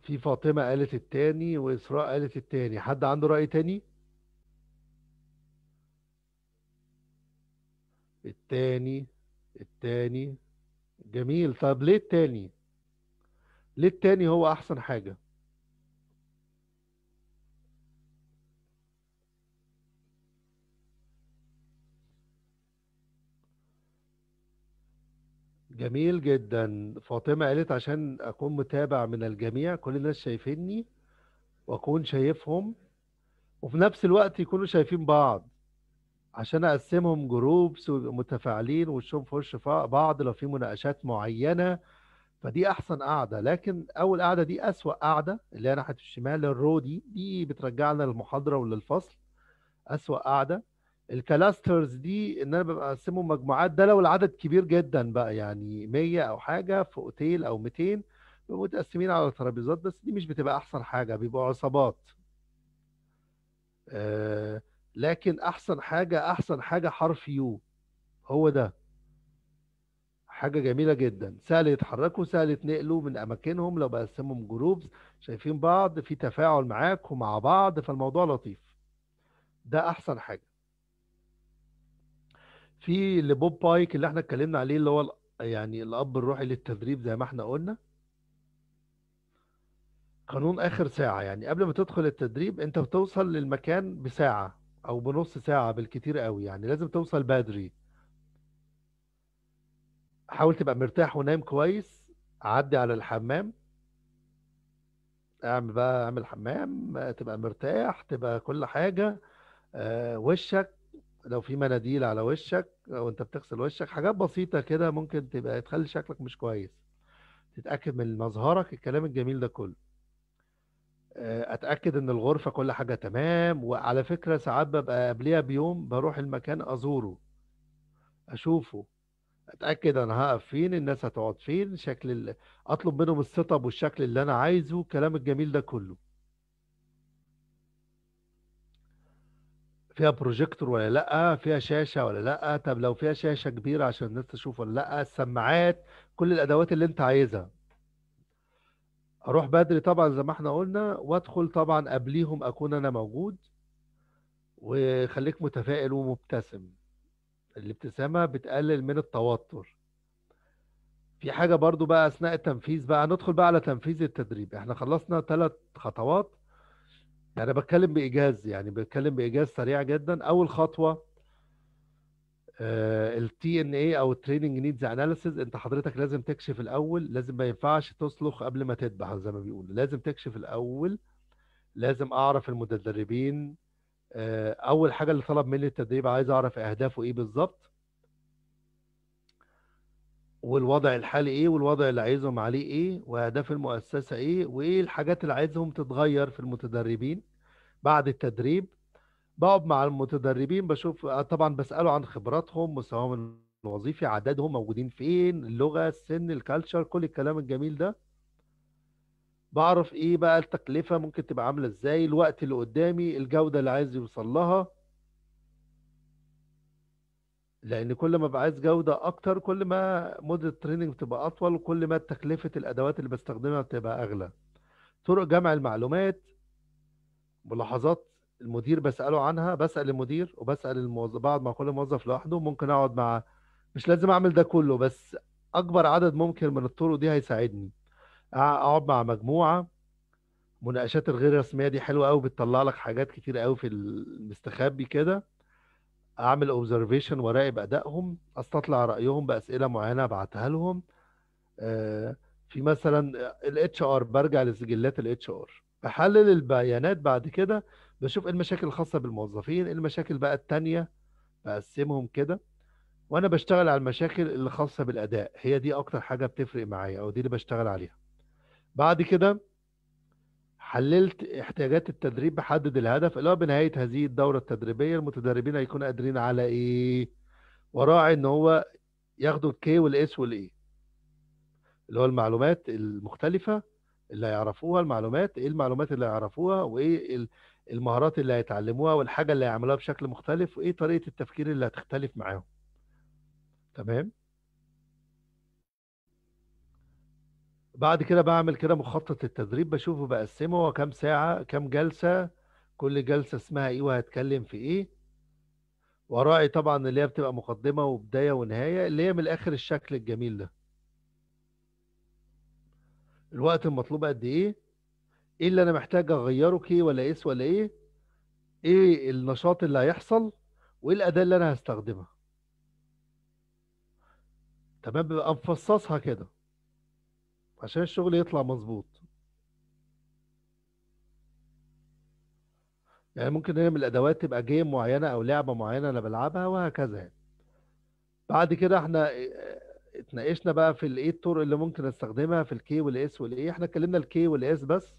في فاطمه قالت التاني واسراء قالت التاني حد عنده راي تاني التاني التاني جميل طب ليه التاني ليه التاني هو احسن حاجه جميل جدا فاطمة قالت عشان أكون متابع من الجميع كل الناس شايفيني وأكون شايفهم وفي نفس الوقت يكونوا شايفين بعض عشان أقسمهم جروبس ومتفاعلين متفاعلين وشهم في وش بعض لو في مناقشات معينة فدي احسن قاعده لكن اول قاعده دي اسوا قاعده اللي هي ناحيه الشمال الرو دي دي بترجعنا للمحاضره وللفصل اسوا قاعده الكلاسترز دي ان انا ببقى اقسمهم مجموعات ده لو العدد كبير جدا بقى يعني 100 او حاجه في اوتيل او 200 بيبقوا متقسمين على ترابيزات بس دي مش بتبقى احسن حاجه بيبقوا عصابات آه لكن احسن حاجه احسن حاجه حرف يو هو ده حاجة جميلة جدا سهل يتحركوا سهل يتنقلوا من أماكنهم لو بقسمهم جروبز شايفين بعض في تفاعل معاك ومع بعض فالموضوع لطيف ده أحسن حاجة في لبوب بايك اللي احنا اتكلمنا عليه اللي هو يعني الأب الروحي للتدريب زي ما احنا قلنا قانون آخر ساعة يعني قبل ما تدخل التدريب أنت بتوصل للمكان بساعة أو بنص ساعة بالكتير قوي يعني لازم توصل بدري حاول تبقى مرتاح ونايم كويس عدي على الحمام اعمل بقى اعمل حمام تبقى مرتاح تبقى كل حاجه آه، وشك لو في مناديل على وشك او انت بتغسل وشك حاجات بسيطه كده ممكن تبقى تخلي شكلك مش كويس تتاكد من مظهرك الكلام الجميل ده كله آه، اتاكد ان الغرفه كل حاجه تمام وعلى فكره ساعات ببقى قبليها بيوم بروح المكان ازوره اشوفه اتاكد انا هقف فين الناس هتقعد فين شكل ال... اطلب منهم السيت اب والشكل اللي انا عايزه الكلام الجميل ده كله فيها بروجيكتور ولا لا فيها شاشه ولا لا طب لو فيها شاشه كبيره عشان الناس تشوف ولا لا السماعات كل الادوات اللي انت عايزها اروح بدري طبعا زي ما احنا قلنا وادخل طبعا قبليهم اكون انا موجود وخليك متفائل ومبتسم الابتسامة بتقلل من التوتر في حاجة برضو بقى أثناء التنفيذ بقى ندخل بقى على تنفيذ التدريب احنا خلصنا ثلاث خطوات يعني بتكلم بإيجاز يعني بتكلم بإيجاز سريع جدا أول خطوة الـ ان اي او التريننج نيدز اناليسيز انت حضرتك لازم تكشف الاول لازم ما ينفعش تصلخ قبل ما تذبح زي ما بيقولوا لازم تكشف الاول لازم اعرف المتدربين آه، اول حاجه اللي طلب مني التدريب عايز اعرف اهدافه ايه بالظبط والوضع الحالي ايه والوضع اللي عايزهم عليه ايه واهداف المؤسسه ايه وايه الحاجات اللي عايزهم تتغير في المتدربين بعد التدريب بقعد مع المتدربين بشوف آه، طبعا بساله عن خبراتهم مستواهم الوظيفي عددهم موجودين فين اللغه السن الكالتشر كل الكلام الجميل ده بعرف ايه بقى التكلفه ممكن تبقى عامله ازاي الوقت اللي قدامي الجوده اللي عايز يوصل لها لان كل ما بعايز عايز جوده اكتر كل ما مده التريننج بتبقى اطول وكل ما تكلفه الادوات اللي بستخدمها بتبقى اغلى طرق جمع المعلومات ملاحظات المدير بساله عنها بسال المدير وبسال الموظف بعد مع كل موظف لوحده ممكن اقعد مع مش لازم اعمل ده كله بس اكبر عدد ممكن من الطرق دي هيساعدني اقعد مع مجموعه مناقشات الغير رسميه دي حلوه قوي بتطلع لك حاجات كتير قوي في المستخبي كده اعمل اوبزرفيشن وراقب ادائهم استطلع رايهم باسئله معينه ابعتها لهم آه، في مثلا الاتش ار برجع لسجلات الاتش ار بحلل البيانات بعد كده بشوف ايه المشاكل الخاصه بالموظفين ايه المشاكل بقى التانيه بقسمهم كده وانا بشتغل على المشاكل اللي خاصه بالاداء هي دي اكتر حاجه بتفرق معايا او دي اللي بشتغل عليها بعد كده حللت احتياجات التدريب بحدد الهدف اللي هو بنهايه هذه الدوره التدريبيه المتدربين هيكونوا قادرين على ايه وراعي ان هو ياخدوا الكي والاس والاي e، اللي هو المعلومات المختلفه اللي هيعرفوها المعلومات ايه المعلومات اللي هيعرفوها وايه المهارات اللي هيتعلموها والحاجه اللي هيعملوها بشكل مختلف وايه طريقه التفكير اللي هتختلف معاهم تمام بعد كده بعمل كده مخطط التدريب بشوفه بقسمه هو كام ساعة كام جلسة كل جلسة اسمها ايه وهتكلم في ايه وراعي طبعا اللي هي بتبقى مقدمة وبداية ونهاية اللي هي من الاخر الشكل الجميل ده الوقت المطلوب قد ايه ايه اللي انا محتاج اغيره كي ولا قيس ولا ايه ايه النشاط اللي هيحصل وايه الاداة اللي انا هستخدمها تمام ببقى مفصصها كده عشان الشغل يطلع مظبوط يعني ممكن هنا من الادوات تبقى جيم معينه او لعبه معينه انا بلعبها وهكذا يعني بعد كده احنا آه، اتناقشنا بقى في الايه الطرق اللي ممكن استخدمها في الكي والاس والاي e. احنا اتكلمنا الكي والاس بس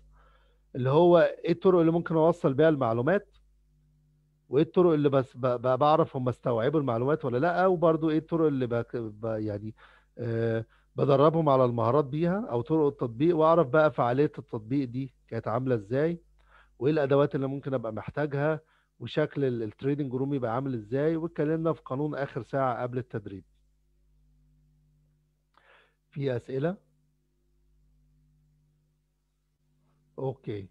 اللي هو ايه الطرق اللي ممكن اوصل بيها المعلومات وايه الطرق اللي بس بعرف هم استوعبوا المعلومات ولا لا وبرده ايه الطرق اللي بقى يعني آه بدربهم على المهارات بيها او طرق التطبيق واعرف بقى فعاليه التطبيق دي كانت عامله ازاي وايه الادوات اللي ممكن ابقى محتاجها وشكل التريدنج روم يبقى عامل ازاي واتكلمنا في قانون اخر ساعه قبل التدريب في اسئله اوكي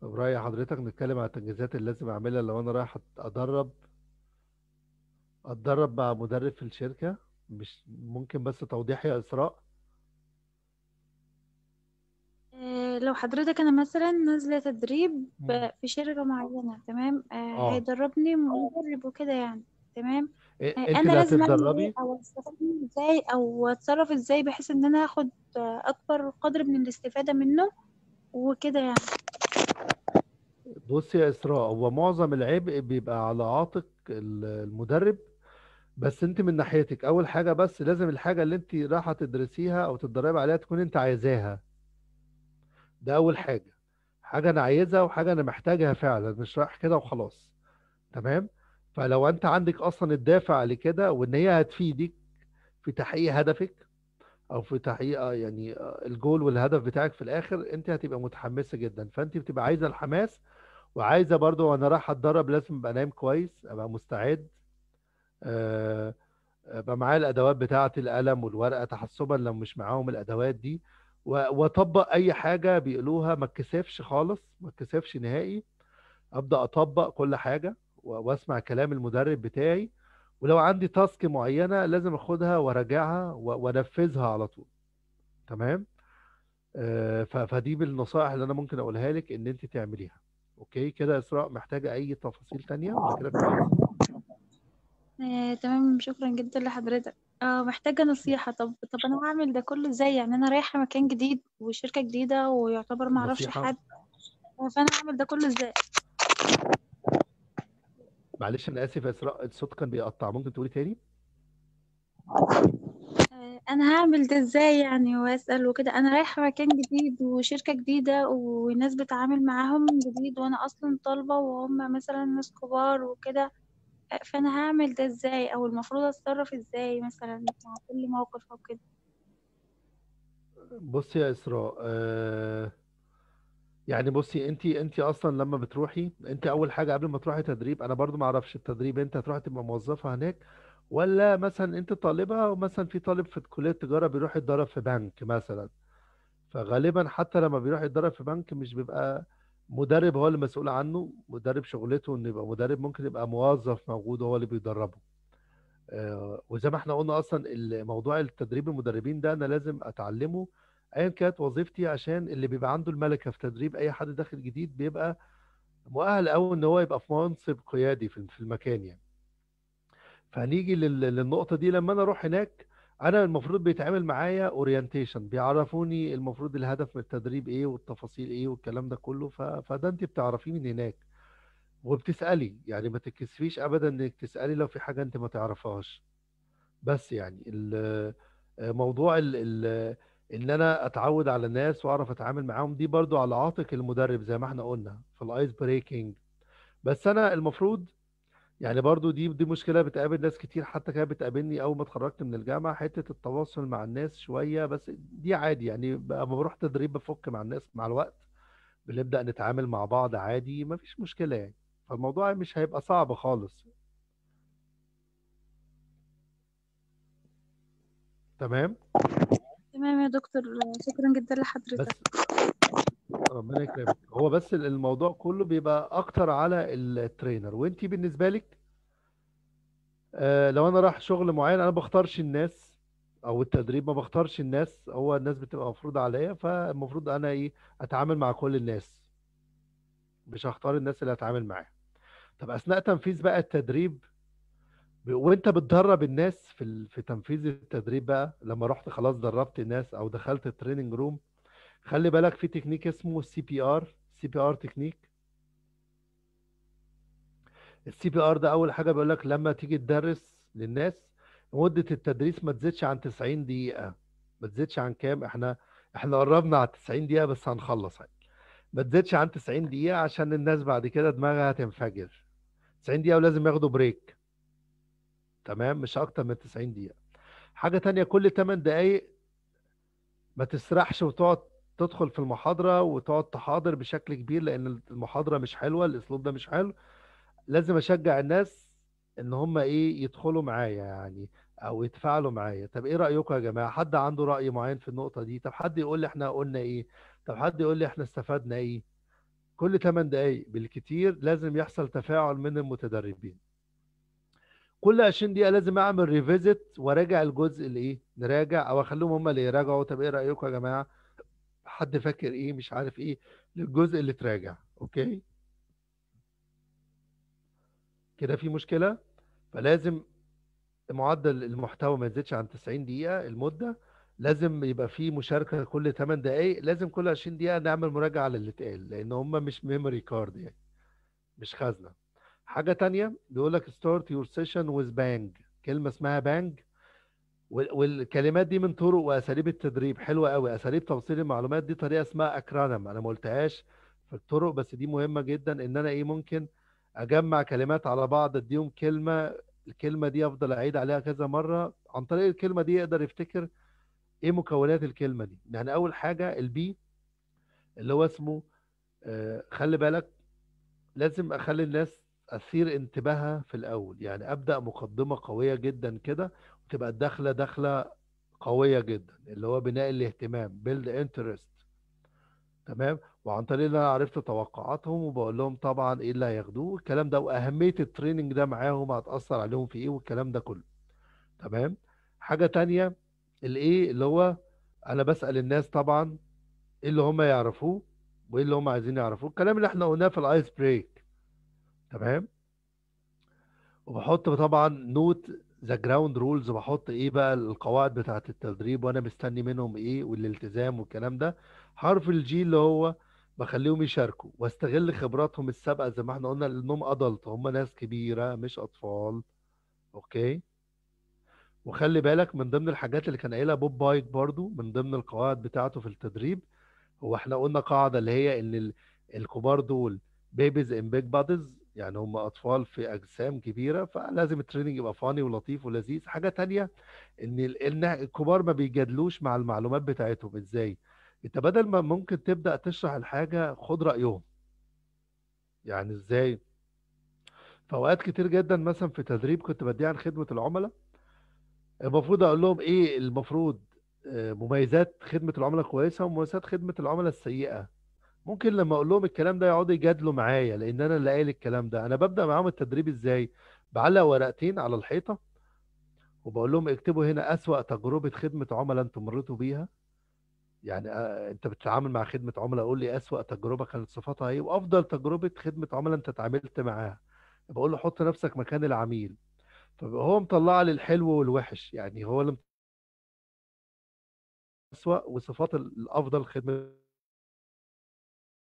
طب راي حضرتك نتكلم على التجهيزات اللي لازم اعملها لو انا رايح اتدرب اتدرب مع مدرب في الشركه مش ممكن بس توضيح يا إسراء آه، لو حضرتك انا مثلا نازله تدريب في شركه معينه تمام آه،, آه. هيدربني مدرب وكده يعني تمام إيه آه، انا لازم تدربي إيه او استخدم ازاي او اتصرف ازاي بحيث ان انا اخد اكبر قدر من الاستفاده منه وكده يعني بصي يا اسراء هو معظم العبء بيبقى على عاتق المدرب بس انت من ناحيتك اول حاجه بس لازم الحاجه اللي انت رايحه تدرسيها او تتدربي عليها تكون انت عايزاها ده اول حاجه حاجه انا عايزها وحاجه انا محتاجها فعلا مش رايح كده وخلاص تمام فلو انت عندك اصلا الدافع لكده وان هي هتفيدك في تحقيق هدفك او في تحقيق آه، يعني آه، الجول والهدف بتاعك في الاخر انت هتبقى متحمسه جدا فانت بتبقى عايزه الحماس وعايزه برضو وانا رايح اتدرب لازم ابقى نايم كويس ابقى مستعد ابقى آه، آه، معايا الادوات بتاعه القلم والورقه تحسبا لو مش معاهم الادوات دي واطبق اي حاجه بيقولوها ما اتكسفش خالص ما اتكسفش نهائي ابدا اطبق كل حاجه واسمع كلام المدرب بتاعي ولو عندي تاسك معينه لازم اخدها واراجعها وانفذها على طول تمام آه، فدي بالنصائح اللي انا ممكن اقولها لك ان انت تعمليها اوكي كده اسراء محتاجه اي تفاصيل تانية ولا كده كويس آه، تمام شكرا جدا لحضرتك آه محتاجة نصيحة طب طب أنا هعمل ده كله إزاي يعني أنا رايحة مكان جديد وشركة جديدة ويعتبر معرفش حد فأنا هعمل ده كله إزاي معلش أنا آسف يا إسراء الصوت كان بيقطع ممكن تقولي تاني؟ آه، أنا هعمل ده إزاي يعني وأسأل وكده أنا رايحة مكان جديد وشركة جديدة وناس بتعامل معاهم جديد وأنا أصلا طالبة وهم مثلا ناس كبار وكده فانا هعمل ده ازاي او المفروض اتصرف ازاي مثلا مع كل موقف او كده بصي يا اسراء آه يعني بصي انت انت اصلا لما بتروحي انت اول حاجه قبل ما تروحي تدريب انا برضو ما اعرفش التدريب انت هتروحي تبقى موظفه هناك ولا مثلا انت طالبه ومثلا في طالب في كليه التجاره بيروح يتدرب في بنك مثلا فغالبا حتى لما بيروح يتدرب في بنك مش بيبقى مدرب هو اللي مسؤول عنه مدرب شغلته انه يبقى مدرب ممكن يبقى موظف موجود هو اللي بيدربه آه، وزي ما احنا قلنا اصلا موضوع التدريب المدربين ده انا لازم اتعلمه ايا كانت وظيفتي عشان اللي بيبقى عنده الملكه في تدريب اي حد داخل جديد بيبقى مؤهل قوي ان هو يبقى في منصب قيادي في المكان يعني فهنيجي للنقطه دي لما انا اروح هناك انا المفروض بيتعمل معايا اورينتيشن بيعرفوني المفروض الهدف من التدريب ايه والتفاصيل ايه والكلام ده كله ف... فده انت بتعرفيه من هناك وبتسالي يعني ما تتكسفيش ابدا انك تسالي لو في حاجه انت ما تعرفهاش بس يعني موضوع ال... ال... ان انا اتعود على الناس واعرف اتعامل معاهم دي برضو على عاتق المدرب زي ما احنا قلنا في الايس بريكنج بس انا المفروض يعني برضو دي دي مشكله بتقابل ناس كتير حتى كانت بتقابلني اول ما اتخرجت من الجامعه حته التواصل مع الناس شويه بس دي عادي يعني اما بروح تدريب بفك مع الناس مع الوقت بنبدا نتعامل مع بعض عادي مفيش مشكله يعني فالموضوع مش هيبقى صعب خالص تمام تمام يا دكتور شكرا جدا لحضرتك بس ربنا يكرمك هو بس الموضوع كله بيبقى اكتر على الترينر وانت بالنسبه لك آه لو انا رايح شغل معين انا بختارش الناس او التدريب ما بختارش الناس هو الناس بتبقى مفروضه عليا فالمفروض انا ايه اتعامل مع كل الناس مش هختار الناس اللي هتعامل معاها طب اثناء تنفيذ بقى التدريب وانت بتدرب الناس في في تنفيذ التدريب بقى لما رحت خلاص دربت الناس او دخلت التريننج روم خلي بالك في تكنيك اسمه سي بي ار سي بي ار تكنيك السي بي ار ده اول حاجه بيقول لك لما تيجي تدرس للناس مده التدريس ما تزيدش عن 90 دقيقه ما تزيدش عن كام احنا احنا قربنا على 90 دقيقه بس هنخلص يعني ما تزيدش عن 90 دقيقه عشان الناس بعد كده دماغها هتنفجر 90 دقيقه ولازم ياخدوا بريك تمام مش اكتر من 90 دقيقه حاجه تانية كل 8 دقايق ما تسرحش وتقعد تدخل في المحاضره وتقعد تحاضر بشكل كبير لان المحاضره مش حلوه الاسلوب ده مش حلو لازم اشجع الناس ان هم ايه يدخلوا معايا يعني او يتفاعلوا معايا طب ايه رايكم يا جماعه حد عنده راي معين في النقطه دي طب حد يقول لي احنا قلنا ايه طب حد يقول لي احنا استفدنا ايه كل 8 دقايق بالكتير لازم يحصل تفاعل من المتدربين كل 20 دقيقه لازم اعمل ريفيزيت وراجع الجزء اللي ايه نراجع او اخليهم هم اللي يراجعوا طب ايه رايكم يا جماعه حد فاكر ايه مش عارف ايه للجزء اللي تراجع اوكي كده في مشكله فلازم معدل المحتوى ما يزيدش عن 90 دقيقه المده لازم يبقى في مشاركه كل 8 دقائق لازم كل 20 دقيقه نعمل مراجعه للي اتقال لان هم مش ميموري كارد يعني مش خزنه حاجه تانية بيقول لك ستارت يور سيشن وذ بانج كلمه اسمها بانج والكلمات دي من طرق واساليب التدريب حلوه قوي اساليب توصيل المعلومات دي طريقه اسمها اكرانم انا ما قلتهاش في الطرق بس دي مهمه جدا ان انا ايه ممكن اجمع كلمات على بعض اديهم كلمه الكلمه دي افضل اعيد عليها كذا مره عن طريق الكلمه دي يقدر يفتكر ايه مكونات الكلمه دي يعني اول حاجه البي اللي هو اسمه آه، خلي بالك لازم اخلي الناس اثير انتباهها في الاول يعني ابدا مقدمه قويه جدا كده تبقى الدخله دخله قويه جدا اللي هو بناء الاهتمام بيلد انترست تمام وعن طريق ان انا عرفت توقعاتهم وبقول لهم طبعا ايه اللي هياخدوه الكلام ده واهميه التريننج ده معاهم هتاثر عليهم في ايه والكلام ده كله تمام حاجه تانية الايه اللي هو انا بسال الناس طبعا ايه اللي هم يعرفوه وايه اللي هم عايزين يعرفوه الكلام اللي احنا قلناه في الايس بريك تمام وبحط طبعا نوت ذا جراوند رولز بحط ايه بقى القواعد بتاعه التدريب وانا مستني منهم ايه والالتزام والكلام ده حرف الجي اللي هو بخليهم يشاركوا واستغل خبراتهم السابقه زي ما احنا قلنا لانهم ادلت هم ناس كبيره مش اطفال اوكي وخلي بالك من ضمن الحاجات اللي كان قايلها بوب بايك برضو من ضمن القواعد بتاعته في التدريب هو احنا قلنا قاعده اللي هي ان الكبار دول بيبيز ان بيج بادز يعني هم اطفال في اجسام كبيره فلازم التريننج يبقى فاني ولطيف ولذيذ حاجه تانية ان الكبار ما بيجادلوش مع المعلومات بتاعتهم ازاي انت بدل ما ممكن تبدا تشرح الحاجه خد رايهم يعني ازاي فاوقات كتير جدا مثلا في تدريب كنت بديه عن خدمه العملاء المفروض اقول لهم ايه المفروض آه، مميزات خدمه العملاء كويسه ومميزات خدمه العملاء السيئه ممكن لما اقول لهم الكلام ده يقعدوا يجادلوا معايا لان انا اللي قايل الكلام ده انا ببدا معاهم التدريب ازاي بعلق ورقتين على الحيطه وبقول لهم اكتبوا هنا اسوا تجربه خدمه عملاء انتم مريتوا بيها يعني آه، انت بتتعامل مع خدمه عملاء قول لي اسوا تجربه كانت صفاتها ايه وافضل تجربه خدمه عملاء انت اتعاملت معاها بقول له حط نفسك مكان العميل فهو مطلع لي الحلو والوحش يعني هو اللي اسوا وصفات الافضل خدمه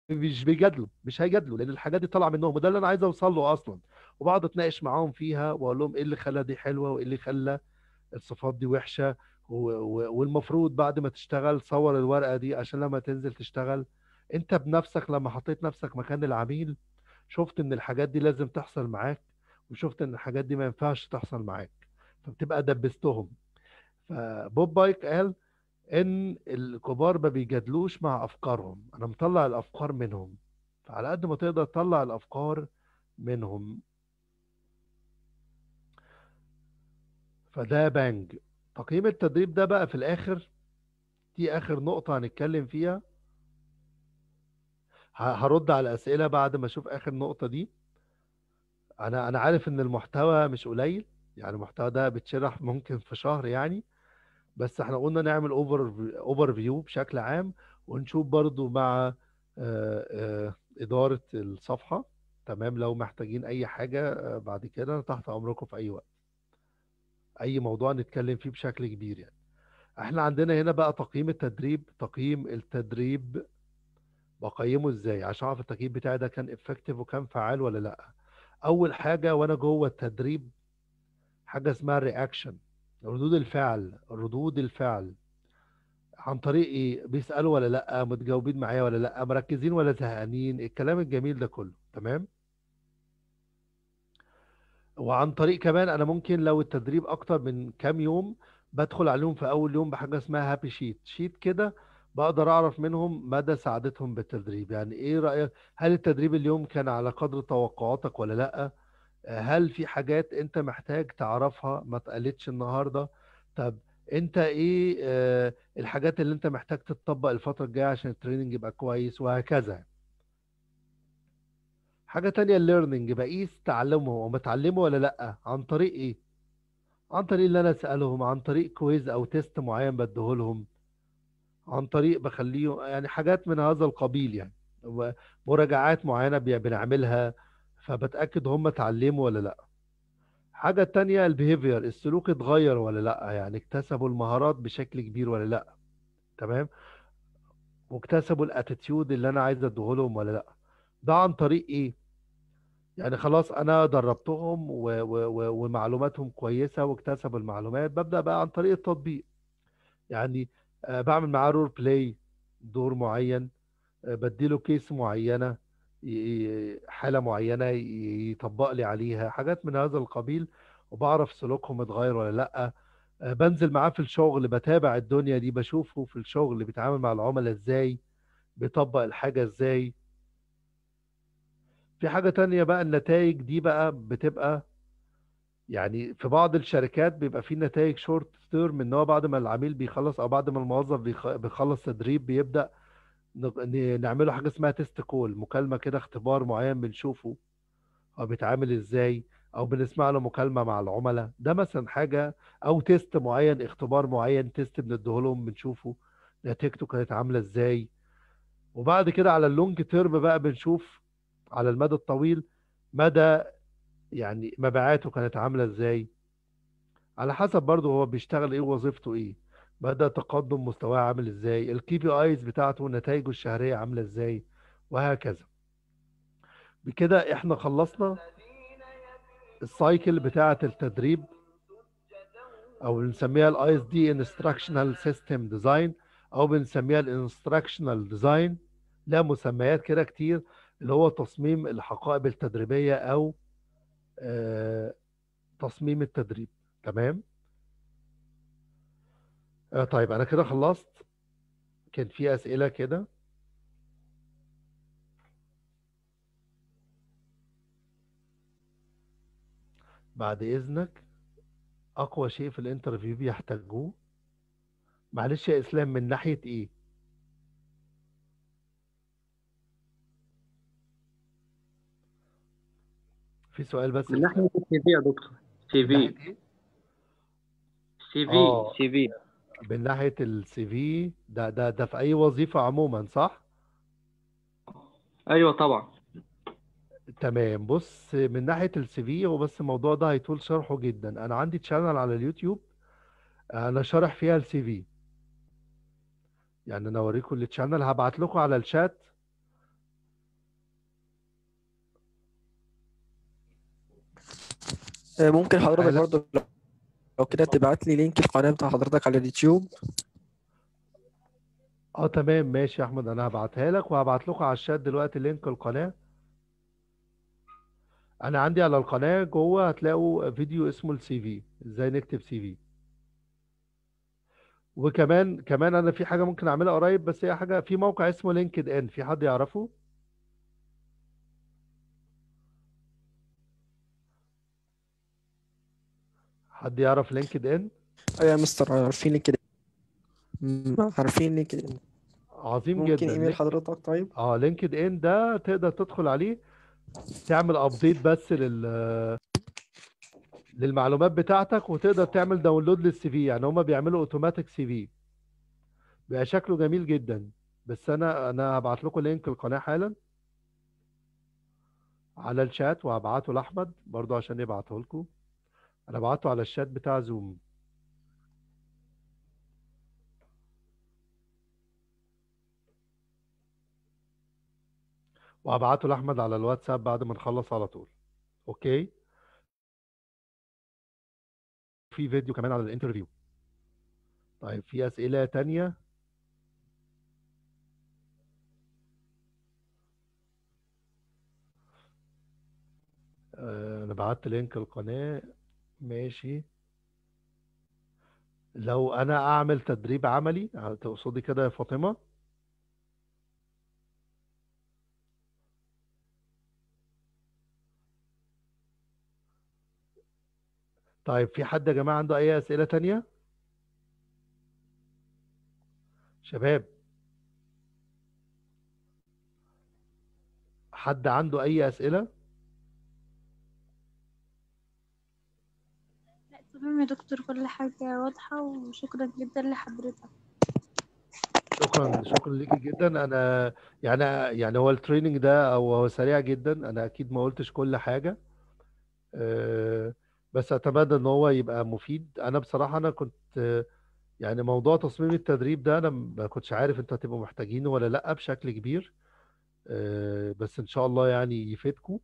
مش بيجادلوا مش هيجادلوا لان الحاجات دي طالعه منهم وده اللي انا عايز اوصل له اصلا وبقعد اتناقش معاهم فيها واقول لهم ايه اللي خلى دي حلوه وايه اللي خلى الصفات دي وحشه و... و... والمفروض بعد ما تشتغل صور الورقه دي عشان لما تنزل تشتغل انت بنفسك لما حطيت نفسك مكان العميل شفت ان الحاجات دي لازم تحصل معاك وشفت ان الحاجات دي ما ينفعش تحصل معاك فبتبقى دبستهم فبوب بايك قال ان الكبار ما بيجادلوش مع افكارهم انا مطلع الافكار منهم فعلى قد ما تقدر طلع الافكار منهم فده بانج تقييم التدريب ده بقى في الاخر دي اخر نقطة هنتكلم فيها هرد على الاسئلة بعد ما اشوف اخر نقطة دي انا انا عارف ان المحتوى مش قليل يعني المحتوى ده بتشرح ممكن في شهر يعني بس احنا قلنا نعمل اوفر اوفر فيو بشكل عام ونشوف برضو مع آه، آه، اداره الصفحه تمام لو محتاجين اي حاجه آه، بعد كده تحت امركم في اي وقت اي موضوع نتكلم فيه بشكل كبير يعني احنا عندنا هنا بقى تقييم التدريب تقييم التدريب بقيمه ازاي عشان اعرف التقييم بتاعي ده كان افكتيف وكان فعال ولا لا اول حاجه وانا جوه التدريب حاجه اسمها رياكشن ردود الفعل ردود الفعل عن طريق ايه بيسالوا ولا لا متجاوبين معايا ولا لا مركزين ولا زهقانين الكلام الجميل ده كله تمام وعن طريق كمان انا ممكن لو التدريب اكتر من كام يوم بدخل عليهم في اول يوم بحاجه اسمها هابي شيت شيت كده بقدر اعرف منهم مدى سعادتهم بالتدريب يعني ايه رايك هل التدريب اليوم كان على قدر توقعاتك ولا لا هل في حاجات انت محتاج تعرفها ما اتقالتش النهارده طب انت ايه آه، الحاجات اللي انت محتاج تتطبق الفتره الجايه عشان التريننج يبقى كويس وهكذا حاجه تانية الليرنينج بقيس إيه تعلمه متعلمه ولا لا عن طريق ايه عن طريق اللي انا اسالهم عن طريق كويز او تيست معين بديهولهم عن طريق بخليهم يعني حاجات من هذا القبيل يعني مراجعات معينه بنعملها فبتأكد هم اتعلموا ولا لأ حاجة تانية البيهيفير السلوك اتغير ولا لأ يعني اكتسبوا المهارات بشكل كبير ولا لأ تمام واكتسبوا الاتيتيود اللي انا عايز اديه لهم ولا لأ ده عن طريق ايه يعني خلاص انا دربتهم و و و ومعلوماتهم كويسه واكتسبوا المعلومات ببدا بقى عن طريق التطبيق يعني آه، بعمل معاه رول بلاي دور معين آه، بديله كيس معينه حاله معينه يطبق لي عليها حاجات من هذا القبيل وبعرف سلوكهم اتغير ولا لا آه، بنزل معاه في الشغل بتابع الدنيا دي بشوفه في الشغل بيتعامل مع العملاء ازاي بيطبق الحاجه ازاي في حاجه تانية بقى النتائج دي بقى بتبقى يعني في بعض الشركات بيبقى في نتائج شورت تيرم ان هو بعد ما العميل بيخلص او بعد ما الموظف بيخلص تدريب بيبدا نعمله حاجه اسمها تيست كول مكالمه كده اختبار معين بنشوفه هو بيتعامل ازاي او بنسمع له مكالمه مع العملاء ده مثلا حاجه او تيست معين اختبار معين تيست بنديه لهم بنشوفه نتيجته كانت عامله ازاي وبعد كده على اللونج تيرم بقى بنشوف على المدى الطويل مدى يعني مبيعاته كانت عامله ازاي على حسب برضه هو بيشتغل ايه ووظيفته ايه بدأ تقدم مستواه عامل ازاي الكي بي ايز بتاعته نتائجه الشهرية عاملة ازاي وهكذا بكده احنا خلصنا السايكل بتاعة التدريب او بنسميها الاي اس دي انستراكشنال سيستم ديزاين او بنسميها الانستراكشنال ديزاين لا مسميات كده كتير اللي هو تصميم الحقائب التدريبية او آه، تصميم التدريب تمام آه طيب انا كده خلصت كان في اسئله كده بعد اذنك اقوى شيء في الانترفيو بيحتاجوه معلش يا اسلام من ناحيه ايه في سؤال بس من ناحيه السي في يا دكتور سي في إيه؟ سي في آه. سي في من ناحيه السي في ده ده ده في اي وظيفه عموما صح؟ ايوه طبعا تمام بص من ناحيه السي في هو بس الموضوع ده هيطول شرحه جدا انا عندي تشانل على اليوتيوب انا شارح فيها السي في يعني انا اوريكم التشانل هبعت لكم على الشات ممكن حضرتك برضه لو كده تبعت لي لينك القناه بتاع حضرتك على اليوتيوب اه تمام ماشي يا احمد انا هبعتها لك وهبعت لكم على الشات دلوقتي لينك القناه انا عندي على القناه جوه هتلاقوا فيديو اسمه السي في ازاي نكتب سي في وكمان كمان انا في حاجه ممكن اعملها قريب بس هي حاجه في موقع اسمه لينكد ان في حد يعرفه حد يعرف لينكد ان ايوه يا مستر عارفين لينكد ان آه. عارفين لينكد ان عظيم ممكن جدا ممكن ايميل حضرتك طيب اه لينكد ان ده تقدر تدخل عليه تعمل ابديت بس لل للمعلومات بتاعتك وتقدر تعمل داونلود للسي في يعني هما بيعملوا اوتوماتيك سي في بقى شكله جميل جدا بس انا انا هبعت لكم لينك القناه حالا على الشات وهبعته لاحمد برضو عشان يبعته لكم انا بعته على الشات بتاع زوم وابعته لاحمد على الواتساب بعد ما نخلص على طول اوكي في فيديو كمان على الانترفيو طيب في اسئله تانية آه، انا بعت لينك القناه ماشي لو انا اعمل تدريب عملي تقصدي كده يا فاطمة طيب في حد يا جماعة عنده اي اسئلة تانية شباب حد عنده اي اسئلة تمام يا دكتور كل حاجة واضحة وشكرا جدا لحضرتك شكرا شكرا ليكي جدا انا يعني يعني هو التريننج ده او هو سريع جدا انا اكيد ما قلتش كل حاجه آه، بس اتمنى ان هو يبقى مفيد انا بصراحه انا كنت يعني موضوع تصميم التدريب ده انا ما كنتش عارف انتوا هتبقوا محتاجينه ولا لا بشكل كبير آه، بس ان شاء الله يعني يفيدكم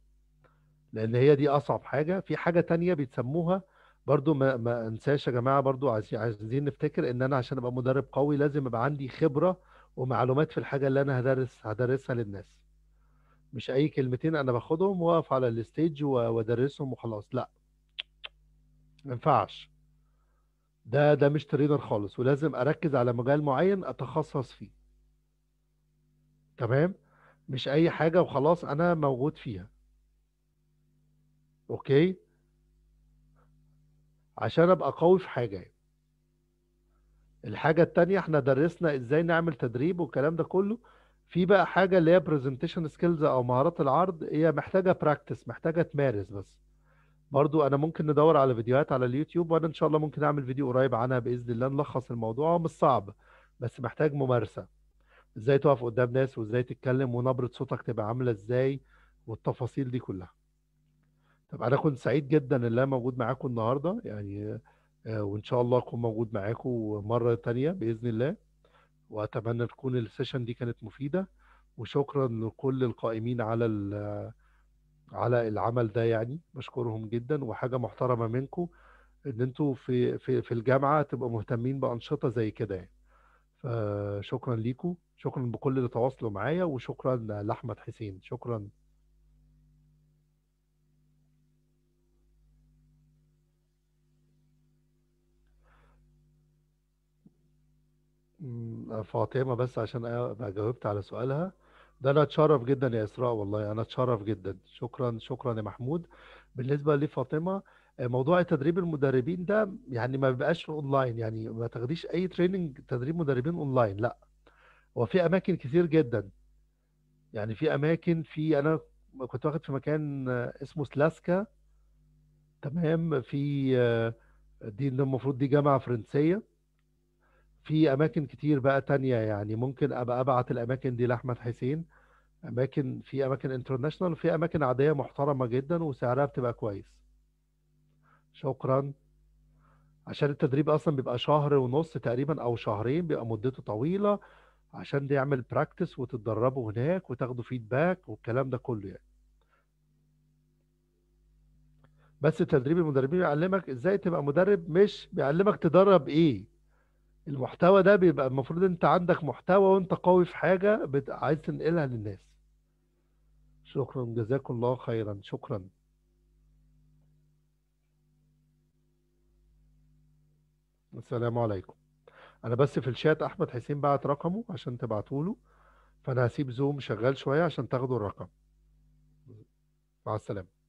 لان هي دي اصعب حاجه في حاجه تانية بيتسموها برضو ما, ما انساش يا جماعه برضو عايزين عايزين نفتكر ان انا عشان ابقى مدرب قوي لازم ابقى عندي خبره ومعلومات في الحاجه اللي انا هدرس هدرسها للناس مش اي كلمتين انا باخدهم واقف على الستيج وادرسهم وخلاص لا ما ينفعش ده ده مش ترينر خالص ولازم اركز على مجال معين اتخصص فيه تمام مش اي حاجه وخلاص انا موجود فيها اوكي عشان ابقى قوي في حاجه يعني. الحاجه التانية احنا درسنا ازاي نعمل تدريب والكلام ده كله في بقى حاجه اللي هي برزنتيشن سكيلز او مهارات العرض هي محتاجه براكتس محتاجه تمارس بس برضو انا ممكن ندور على فيديوهات على اليوتيوب وانا ان شاء الله ممكن اعمل فيديو قريب عنها باذن الله نلخص الموضوع مش صعب بس محتاج ممارسه ازاي تقف قدام ناس وازاي تتكلم ونبره صوتك تبقى عامله ازاي والتفاصيل دي كلها طب انا كنت سعيد جدا ان انا موجود معاكم النهارده يعني آه، وان شاء الله اكون موجود معاكم مره تانية باذن الله واتمنى تكون السيشن دي كانت مفيده وشكرا لكل القائمين على على العمل ده يعني بشكرهم جدا وحاجه محترمه منكم ان انتوا في في في الجامعه تبقوا مهتمين بانشطه زي كده يعني فشكرا ليكم شكرا بكل اللي تواصلوا معايا وشكرا لاحمد حسين شكرا فاطمة بس عشان أبقى جاوبت على سؤالها ده أنا أتشرف جدا يا إسراء والله أنا أتشرف جدا شكرا شكرا يا محمود بالنسبة لفاطمة آه، موضوع تدريب المدربين ده يعني ما بيبقاش أونلاين يعني ما تاخديش أي تريننج تدريب مدربين أونلاين لا هو في أماكن كتير جدا يعني في أماكن في أنا كنت واخد في مكان آه، اسمه سلاسكا تمام في آه، دي المفروض دي جامعة فرنسية في اماكن كتير بقى تانية يعني ممكن ابقى ابعت الاماكن دي لاحمد حسين اماكن في اماكن انترناشونال وفي اماكن عاديه محترمه جدا وسعرها بتبقى كويس شكرا عشان التدريب اصلا بيبقى شهر ونص تقريبا او شهرين بيبقى مدته طويله عشان دي يعمل براكتس وتتدربوا هناك وتاخدوا فيدباك والكلام ده كله يعني بس تدريب المدربين بيعلمك ازاي تبقى مدرب مش بيعلمك تدرب ايه المحتوى ده بيبقى المفروض انت عندك محتوى وانت قوي في حاجة بت... عايز تنقلها للناس شكرا جزاكم الله خيرا شكرا السلام عليكم انا بس في الشات احمد حسين بعت رقمه عشان تبعتوا له فانا هسيب زوم شغال شوية عشان تاخدوا الرقم مع السلامة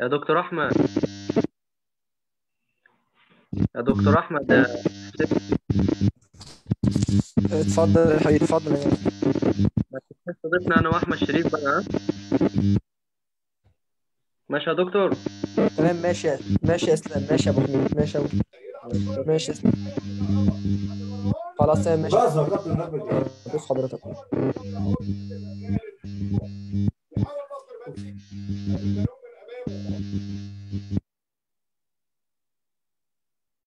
يا دكتور احمد يا دكتور احمد ده اتفضل يا حبيبي اتفضل ضيفنا انا واحمد شريف بقى ها ماشي يا دكتور تمام ماشي ماشي يا اسلام ماشي يا ابو حميد ماشي يا ابو ماشي يا اسلام خلاص تمام ماشي بص حضرتك